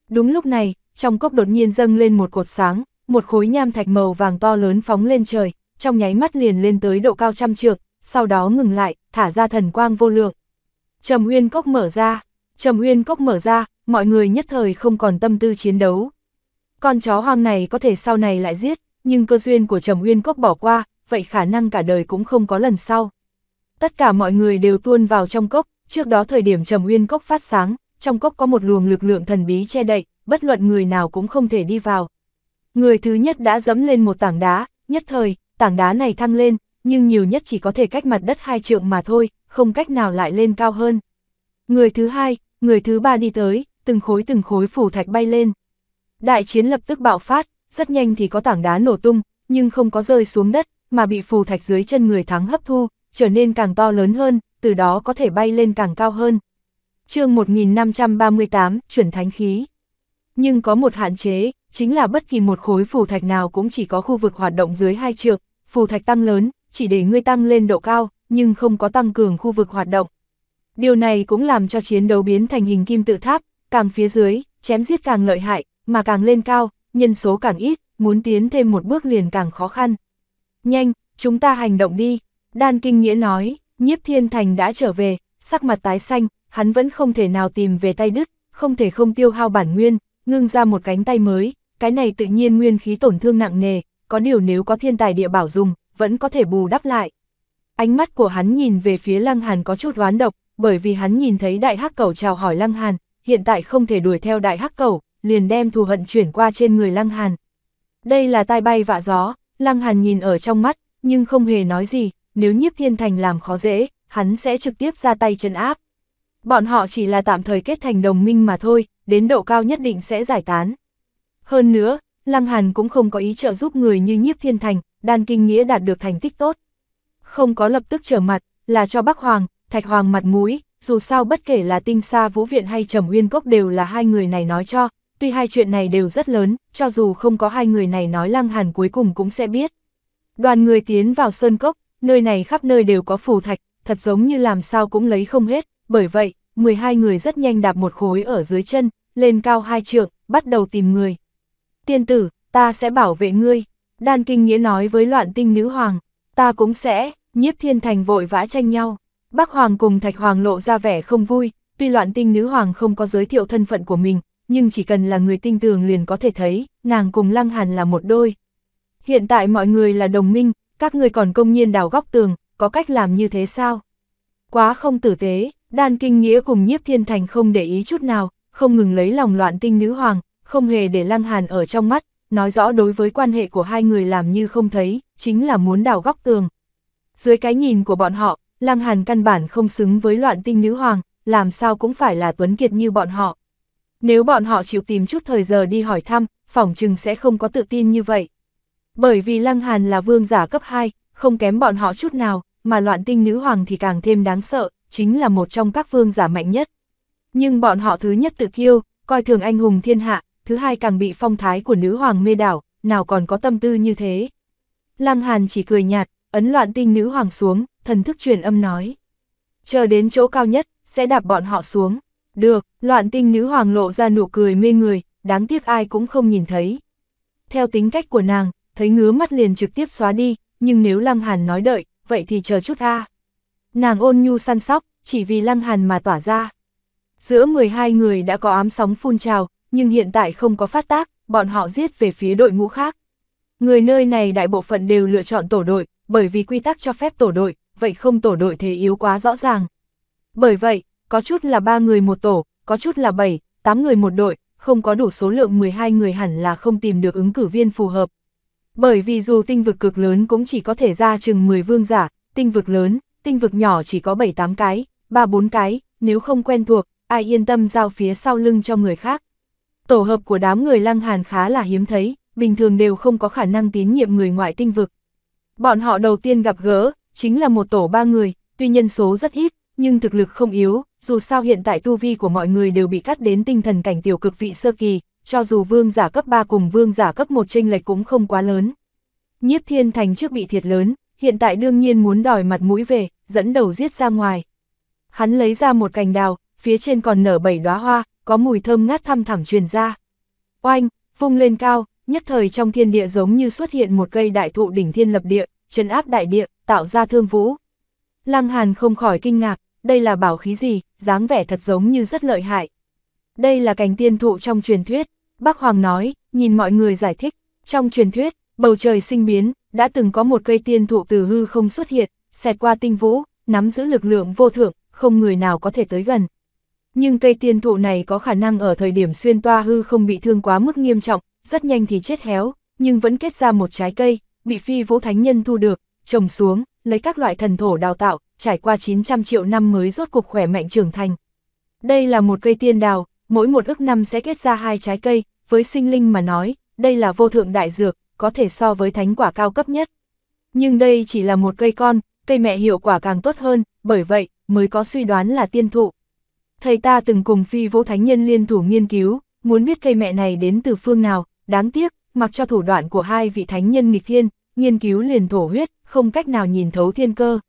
Đúng lúc này, trong cốc đột nhiên dâng lên một cột sáng, một khối nham thạch màu vàng to lớn phóng lên trời, trong nháy mắt liền lên tới độ cao trăm trượng, sau đó ngừng lại, thả ra thần quang vô lượng. Trầm Uyên cốc mở ra, Trầm Uyên cốc mở ra, mọi người nhất thời không còn tâm tư chiến đấu. Con chó hoang này có thể sau này lại giết, nhưng cơ duyên của Trầm Uyên cốc bỏ qua, vậy khả năng cả đời cũng không có lần sau. Tất cả mọi người đều tuôn vào trong cốc, trước đó thời điểm Trầm Uyên cốc phát sáng, trong cốc có một luồng lực lượng thần bí che đậy, bất luận người nào cũng không thể đi vào. Người thứ nhất đã dẫm lên một tảng đá, nhất thời, tảng đá này thăng lên, nhưng nhiều nhất chỉ có thể cách mặt đất hai trượng mà thôi, không cách nào lại lên cao hơn. Người thứ hai, người thứ ba đi tới, từng khối từng khối phủ thạch bay lên. Đại chiến lập tức bạo phát, rất nhanh thì có tảng đá nổ tung, nhưng không có rơi xuống đất, mà bị phù thạch dưới chân người thắng hấp thu, trở nên càng to lớn hơn, từ đó có thể bay lên càng cao hơn chương 1538, chuyển thánh khí. Nhưng có một hạn chế, chính là bất kỳ một khối phù thạch nào cũng chỉ có khu vực hoạt động dưới hai trượng, phù thạch tăng lớn, chỉ để ngươi tăng lên độ cao, nhưng không có tăng cường khu vực hoạt động. Điều này cũng làm cho chiến đấu biến thành hình kim tự tháp, càng phía dưới, chém giết càng lợi hại, mà càng lên cao, nhân số càng ít, muốn tiến thêm một bước liền càng khó khăn. Nhanh, chúng ta hành động đi, Đan Kinh Nghĩa nói, nhiếp thiên thành đã trở về, sắc mặt tái xanh, hắn vẫn không thể nào tìm về tay đứt, không thể không tiêu hao bản nguyên, ngưng ra một cánh tay mới, cái này tự nhiên nguyên khí tổn thương nặng nề, có điều nếu có thiên tài địa bảo dùng, vẫn có thể bù đắp lại. Ánh mắt của hắn nhìn về phía Lăng Hàn có chút oán độc, bởi vì hắn nhìn thấy đại hắc cầu chào hỏi Lăng Hàn, hiện tại không thể đuổi theo đại hắc cầu, liền đem thù hận chuyển qua trên người Lăng Hàn. Đây là tai bay vạ gió, Lăng Hàn nhìn ở trong mắt, nhưng không hề nói gì, nếu nhiếp thiên thành làm khó dễ, hắn sẽ trực tiếp ra tay chân áp. Bọn họ chỉ là tạm thời kết thành đồng minh mà thôi, đến độ cao nhất định sẽ giải tán. Hơn nữa, Lăng Hàn cũng không có ý trợ giúp người như nhiếp thiên thành, đan kinh nghĩa đạt được thành tích tốt. Không có lập tức trở mặt, là cho Bắc Hoàng, Thạch Hoàng mặt mũi, dù sao bất kể là tinh xa vũ viện hay trầm uyên cốc đều là hai người này nói cho, tuy hai chuyện này đều rất lớn, cho dù không có hai người này nói lăng hàn cuối cùng cũng sẽ biết. Đoàn người tiến vào sơn cốc, nơi này khắp nơi đều có phù thạch, thật giống như làm sao cũng lấy không hết, bởi vậy, 12 người rất nhanh đạp một khối ở dưới chân, lên cao hai trượng, bắt đầu tìm người. Tiên tử, ta sẽ bảo vệ ngươi, đan kinh nghĩa nói với loạn tinh nữ hoàng, ta cũng sẽ, nhiếp thiên thành vội vã tranh nhau. Bác Hoàng cùng Thạch Hoàng lộ ra vẻ không vui, tuy loạn tinh nữ hoàng không có giới thiệu thân phận của mình, nhưng chỉ cần là người tinh tường liền có thể thấy, nàng cùng Lăng Hàn là một đôi. Hiện tại mọi người là đồng minh, các người còn công nhiên đào góc tường, có cách làm như thế sao? Quá không tử tế, Đan Kinh Nghĩa cùng Nhiếp Thiên Thành không để ý chút nào, không ngừng lấy lòng loạn tinh nữ hoàng, không hề để Lăng Hàn ở trong mắt, nói rõ đối với quan hệ của hai người làm như không thấy, chính là muốn đào góc tường. Dưới cái nhìn của bọn họ, Lăng Hàn căn bản không xứng với loạn tinh nữ hoàng, làm sao cũng phải là tuấn kiệt như bọn họ. Nếu bọn họ chịu tìm chút thời giờ đi hỏi thăm, phỏng chừng sẽ không có tự tin như vậy. Bởi vì Lăng Hàn là vương giả cấp 2, không kém bọn họ chút nào, mà loạn tinh nữ hoàng thì càng thêm đáng sợ, chính là một trong các vương giả mạnh nhất. Nhưng bọn họ thứ nhất tự kiêu, coi thường anh hùng thiên hạ, thứ hai càng bị phong thái của nữ hoàng mê đảo, nào còn có tâm tư như thế. Lăng Hàn chỉ cười nhạt, ấn loạn tinh nữ hoàng xuống, thần thức truyền âm nói. Chờ đến chỗ cao nhất, sẽ đạp bọn họ xuống. Được, loạn tinh nữ hoàng lộ ra nụ cười mê người, đáng tiếc ai cũng không nhìn thấy. Theo tính cách của nàng, thấy ngứa mắt liền trực tiếp xóa đi, nhưng nếu Lăng Hàn nói đợi, vậy thì chờ chút a nàng ôn nhu săn sóc, chỉ vì lăng hàn mà tỏa ra. Giữa 12 người đã có ám sóng phun trào, nhưng hiện tại không có phát tác, bọn họ giết về phía đội ngũ khác. Người nơi này đại bộ phận đều lựa chọn tổ đội, bởi vì quy tắc cho phép tổ đội, vậy không tổ đội thế yếu quá rõ ràng. Bởi vậy, có chút là ba người một tổ, có chút là 7, 8 người một đội, không có đủ số lượng 12 người hẳn là không tìm được ứng cử viên phù hợp. Bởi vì dù tinh vực cực lớn cũng chỉ có thể ra chừng 10 vương giả, tinh vực lớn, tinh vực nhỏ chỉ có 7-8 cái, 3-4 cái, nếu không quen thuộc, ai yên tâm giao phía sau lưng cho người khác. Tổ hợp của đám người lăng hàn khá là hiếm thấy, bình thường đều không có khả năng tín nhiệm người ngoại tinh vực. Bọn họ đầu tiên gặp gỡ, chính là một tổ ba người, tuy nhân số rất ít, nhưng thực lực không yếu, dù sao hiện tại tu vi của mọi người đều bị cắt đến tinh thần cảnh tiểu cực vị sơ kỳ, cho dù vương giả cấp 3 cùng vương giả cấp 1 chênh lệch cũng không quá lớn. Nhiếp thiên thành trước bị thiệt lớn, hiện tại đương nhiên muốn đòi mặt mũi về, dẫn đầu giết ra ngoài. Hắn lấy ra một cành đào, phía trên còn nở bảy đóa hoa, có mùi thơm ngát thăm thẳm truyền ra. Oanh, vung lên cao, nhất thời trong thiên địa giống như xuất hiện một cây đại thụ đỉnh thiên lập địa, trấn áp đại địa, tạo ra thương vũ. Lăng Hàn không khỏi kinh ngạc, đây là bảo khí gì, dáng vẻ thật giống như rất lợi hại. Đây là cành tiên thụ trong truyền thuyết, Bác Hoàng nói, nhìn mọi người giải thích, trong truyền thuyết, bầu trời sinh biến, đã từng có một cây tiên thụ từ hư không xuất hiện, xẹt qua tinh vũ, nắm giữ lực lượng vô thượng, không người nào có thể tới gần. Nhưng cây tiên thụ này có khả năng ở thời điểm xuyên toa hư không bị thương quá mức nghiêm trọng, rất nhanh thì chết héo, nhưng vẫn kết ra một trái cây, bị phi vũ thánh nhân thu được, trồng xuống, lấy các loại thần thổ đào tạo, trải qua 900 triệu năm mới rốt cục khỏe mạnh trưởng thành. Đây là một cây tiên đào, mỗi một ức năm sẽ kết ra hai trái cây, với sinh linh mà nói, đây là vô thượng đại dược, có thể so với thánh quả cao cấp nhất. Nhưng đây chỉ là một cây con, cây mẹ hiệu quả càng tốt hơn, bởi vậy, mới có suy đoán là tiên thụ. Thầy ta từng cùng phi vô thánh nhân liên thủ nghiên cứu, muốn biết cây mẹ này đến từ phương nào, đáng tiếc, mặc cho thủ đoạn của hai vị thánh nhân nghịch thiên, nghiên cứu liền thổ huyết, không cách nào nhìn thấu thiên cơ.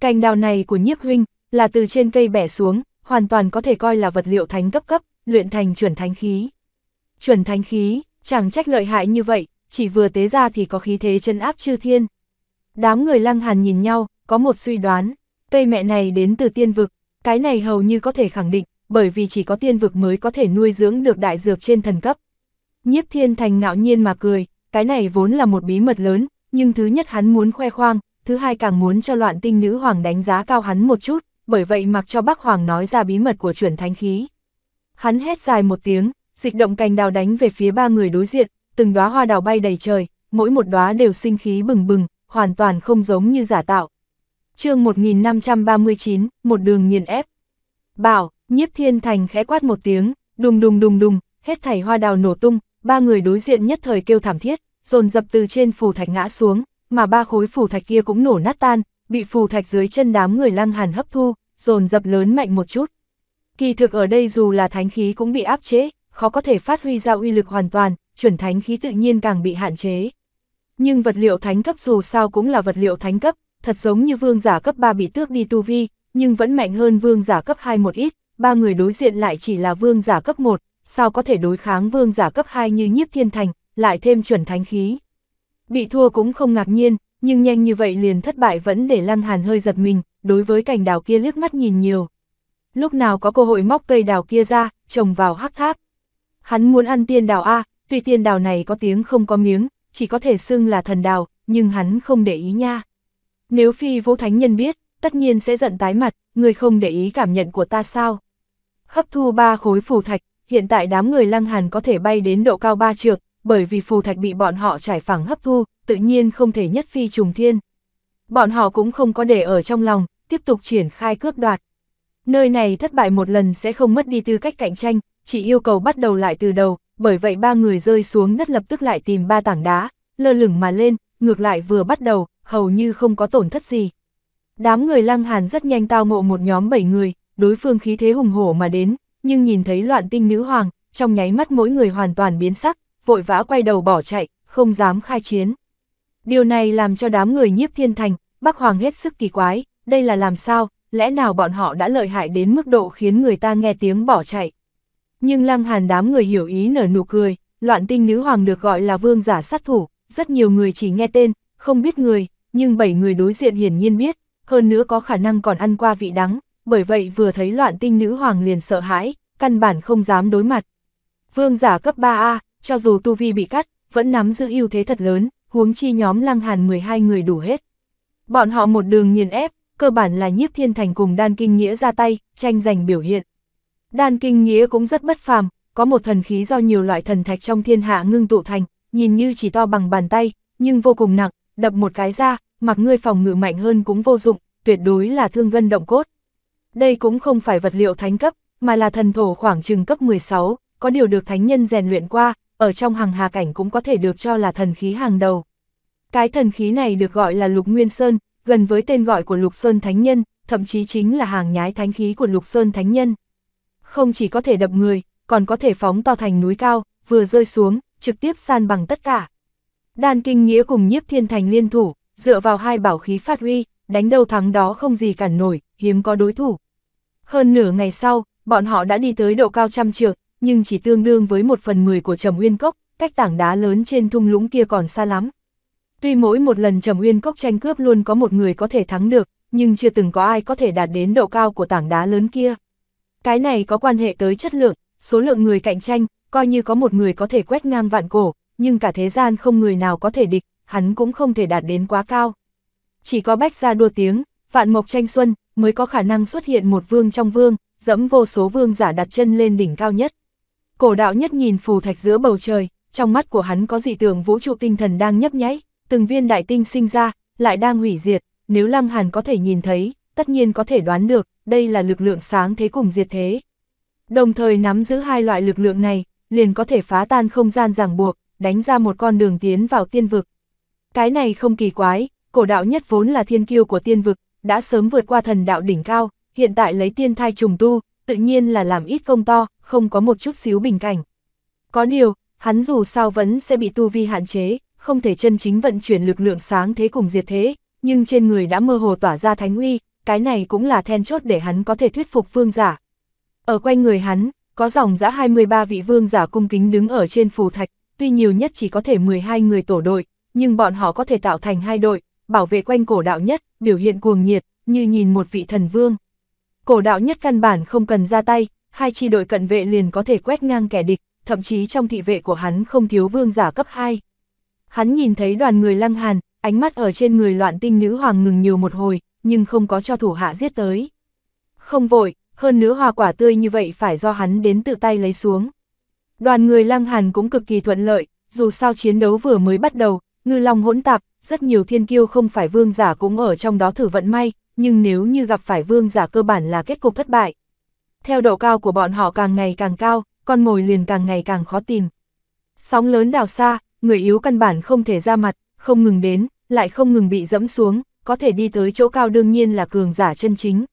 Cành đào này của nhiếp huynh, là từ trên cây bẻ xuống, hoàn toàn có thể coi là vật liệu thánh cấp cấp, luyện thành chuẩn thánh khí. Chuẩn thánh khí, chẳng trách lợi hại như vậy, chỉ vừa tế ra thì có khí thế chân áp chư thiên. Đám người lăng hàn nhìn nhau, có một suy đoán, cây mẹ này đến từ tiên vực, cái này hầu như có thể khẳng định, bởi vì chỉ có tiên vực mới có thể nuôi dưỡng được đại dược trên thần cấp. Nhiếp thiên thành ngạo nhiên mà cười, cái này vốn là một bí mật lớn, nhưng thứ nhất hắn muốn khoe khoang, thứ hai càng muốn cho loạn tinh nữ hoàng đánh giá cao hắn một chút, bởi vậy mặc cho bác hoàng nói ra bí mật của chuyển thánh khí. Hắn hét dài một tiếng, dịch động cành đào đánh về phía ba người đối diện, từng đóa hoa đào bay đầy trời, mỗi một đóa đều sinh khí bừng bừng, hoàn toàn không giống như giả tạo. chương 1539, một đường nghiền ép. Bảo, nhiếp thiên thành khẽ quát một tiếng, đùng đùng đùng đùng, hết thảy hoa đào nổ tung, ba người đối diện nhất thời kêu thảm thiết, dồn dập từ trên phù thạch ngã xuống, mà ba khối phù thạch kia cũng nổ nát tan, bị phù thạch dưới chân đám người lăng hàn hấp thu, dồn dập lớn mạnh một chút. Kỳ thực ở đây dù là thánh khí cũng bị áp chế, khó có thể phát huy ra uy lực hoàn toàn, chuẩn thánh khí tự nhiên càng bị hạn chế. Nhưng vật liệu thánh cấp dù sao cũng là vật liệu thánh cấp, thật giống như vương giả cấp 3 bị tước đi tu vi, nhưng vẫn mạnh hơn vương giả cấp 2 một ít, ba người đối diện lại chỉ là vương giả cấp 1, sao có thể đối kháng vương giả cấp 2 như nhiếp thiên thành, lại thêm chuẩn thánh khí. Bị thua cũng không ngạc nhiên, nhưng nhanh như vậy liền thất bại vẫn để lăng hàn hơi giật mình, đối với cảnh đào kia liếc mắt nhìn nhiều. Lúc nào có cơ hội móc cây đào kia ra, trồng vào hắc tháp. Hắn muốn ăn tiên đào A, Tuy tiên đào này có tiếng không có miếng, chỉ có thể xưng là thần đào, nhưng hắn không để ý nha. Nếu phi vũ thánh nhân biết, tất nhiên sẽ giận tái mặt, người không để ý cảm nhận của ta sao. Hấp thu ba khối phù thạch, hiện tại đám người lăng hàn có thể bay đến độ cao ba trượng, bởi vì phù thạch bị bọn họ trải phẳng hấp thu, tự nhiên không thể nhất phi trùng thiên. Bọn họ cũng không có để ở trong lòng, tiếp tục triển khai cướp đoạt. Nơi này thất bại một lần sẽ không mất đi tư cách cạnh tranh, chỉ yêu cầu bắt đầu lại từ đầu, bởi vậy ba người rơi xuống đất lập tức lại tìm ba tảng đá, lơ lửng mà lên, ngược lại vừa bắt đầu, hầu như không có tổn thất gì. Đám người lăng hàn rất nhanh tao ngộ một nhóm bảy người, đối phương khí thế hùng hổ mà đến, nhưng nhìn thấy loạn tinh nữ hoàng, trong nháy mắt mỗi người hoàn toàn biến sắc, vội vã quay đầu bỏ chạy, không dám khai chiến. Điều này làm cho đám người nhiếp thiên thành, Bắc Hoàng hết sức kỳ quái, đây là làm sao, lẽ nào bọn họ đã lợi hại đến mức độ khiến người ta nghe tiếng bỏ chạy. Nhưng lăng hàn đám người hiểu ý nở nụ cười, loạn tinh nữ hoàng được gọi là vương giả sát thủ, rất nhiều người chỉ nghe tên, không biết người, nhưng bảy người đối diện hiển nhiên biết, hơn nữa có khả năng còn ăn qua vị đắng, bởi vậy vừa thấy loạn tinh nữ hoàng liền sợ hãi, căn bản không dám đối mặt. Vương giả cấp 3A, cho dù tu vi bị cắt, vẫn nắm giữ ưu thế thật lớn, huống chi nhóm lăng hàn 12 người đủ hết. Bọn họ một đường nghiền ép, cơ bản là nhiếp thiên thành cùng đan kinh nghĩa ra tay, tranh giành biểu hiện. Đan kinh nghĩa cũng rất bất phàm, có một thần khí do nhiều loại thần thạch trong thiên hạ ngưng tụ thành, nhìn như chỉ to bằng bàn tay, nhưng vô cùng nặng, đập một cái ra, mặc ngươi phòng ngự mạnh hơn cũng vô dụng, tuyệt đối là thương gân động cốt. Đây cũng không phải vật liệu thánh cấp, mà là thần thổ khoảng chừng cấp 16, có điều được thánh nhân rèn luyện qua, ở trong hàng hà cảnh cũng có thể được cho là thần khí hàng đầu. Cái thần khí này được gọi là Lục Nguyên Sơn, gần với tên gọi của Lục Sơn Thánh Nhân, thậm chí chính là hàng nhái thánh khí của Lục Sơn Thánh Nhân không chỉ có thể đập người, còn có thể phóng to thành núi cao, vừa rơi xuống, trực tiếp san bằng tất cả. Đan Kinh Nghĩa cùng nhiếp thiên thành liên thủ, dựa vào hai bảo khí phát huy, đánh đâu thắng đó không gì cản nổi, hiếm có đối thủ. Hơn nửa ngày sau, bọn họ đã đi tới độ cao trăm trượng, nhưng chỉ tương đương với một phần mười của Trầm Uyên Cốc, cách tảng đá lớn trên thung lũng kia còn xa lắm. Tuy mỗi một lần Trầm Uyên Cốc tranh cướp luôn có một người có thể thắng được, nhưng chưa từng có ai có thể đạt đến độ cao của tảng đá lớn kia. Cái này có quan hệ tới chất lượng, số lượng người cạnh tranh, coi như có một người có thể quét ngang vạn cổ, nhưng cả thế gian không người nào có thể địch, hắn cũng không thể đạt đến quá cao. Chỉ có bách ra đua tiếng, vạn mộc tranh xuân, mới có khả năng xuất hiện một vương trong vương, dẫm vô số vương giả đặt chân lên đỉnh cao nhất. Cổ đạo nhất nhìn phù thạch giữa bầu trời, trong mắt của hắn có dị tưởng vũ trụ tinh thần đang nhấp nháy, từng viên đại tinh sinh ra, lại đang hủy diệt, nếu Lăng Hàn có thể nhìn thấy, tất nhiên có thể đoán được, đây là lực lượng sáng thế cùng diệt thế. Đồng thời nắm giữ hai loại lực lượng này, liền có thể phá tan không gian ràng buộc, đánh ra một con đường tiến vào tiên vực. Cái này không kỳ quái, cổ đạo nhất vốn là thiên kiêu của tiên vực, đã sớm vượt qua thần đạo đỉnh cao, hiện tại lấy tiên thai trùng tu, tự nhiên là làm ít công to, không có một chút xíu bình cảnh. Có điều, hắn dù sao vẫn sẽ bị tu vi hạn chế, không thể chân chính vận chuyển lực lượng sáng thế cùng diệt thế, nhưng trên người đã mơ hồ tỏa ra thánh uy, cái này cũng là then chốt để hắn có thể thuyết phục vương giả. Ở quanh người hắn, có dòng dã 23 vị vương giả cung kính đứng ở trên phù thạch, tuy nhiều nhất chỉ có thể 12 người tổ đội, nhưng bọn họ có thể tạo thành hai đội, bảo vệ quanh cổ đạo nhất, biểu hiện cuồng nhiệt, như nhìn một vị thần vương. Cổ đạo nhất căn bản không cần ra tay, hai chi đội cận vệ liền có thể quét ngang kẻ địch, thậm chí trong thị vệ của hắn không thiếu vương giả cấp 2. Hắn nhìn thấy đoàn người lăng hàn, ánh mắt ở trên người loạn tinh nữ hoàng ngừng nhiều một hồi, nhưng không có cho thủ hạ giết tới. Không vội, hơn nữa hoa quả tươi như vậy phải do hắn đến tự tay lấy xuống. Đoàn người lăng hàn cũng cực kỳ thuận lợi, dù sao chiến đấu vừa mới bắt đầu, ngư long hỗn tạp, rất nhiều thiên kiêu không phải vương giả cũng ở trong đó thử vận may, nhưng nếu như gặp phải vương giả cơ bản là kết cục thất bại. Theo độ cao của bọn họ càng ngày càng cao, con mồi liền càng ngày càng khó tìm. Sóng lớn đào xa, người yếu căn bản không thể ra mặt, không ngừng đến, lại không ngừng bị dẫm xuống, có thể đi tới chỗ cao đương nhiên là cường giả chân chính.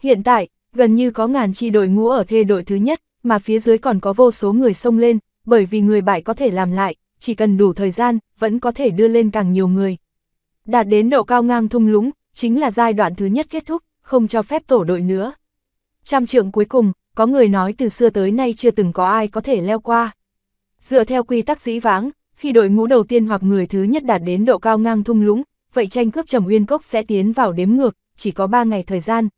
Hiện tại, gần như có ngàn chi đội ngũ ở thê đội thứ nhất, mà phía dưới còn có vô số người xông lên, bởi vì người bại có thể làm lại, chỉ cần đủ thời gian, vẫn có thể đưa lên càng nhiều người. Đạt đến độ cao ngang thung lũng, chính là giai đoạn thứ nhất kết thúc, không cho phép tổ đội nữa. Trăm trượng cuối cùng, có người nói từ xưa tới nay chưa từng có ai có thể leo qua. Dựa theo quy tắc dĩ vãng, khi đội ngũ đầu tiên hoặc người thứ nhất đạt đến độ cao ngang thung lũng, vậy tranh cướp Trầm Uyên Cốc sẽ tiến vào đếm ngược, chỉ có 3 ngày thời gian,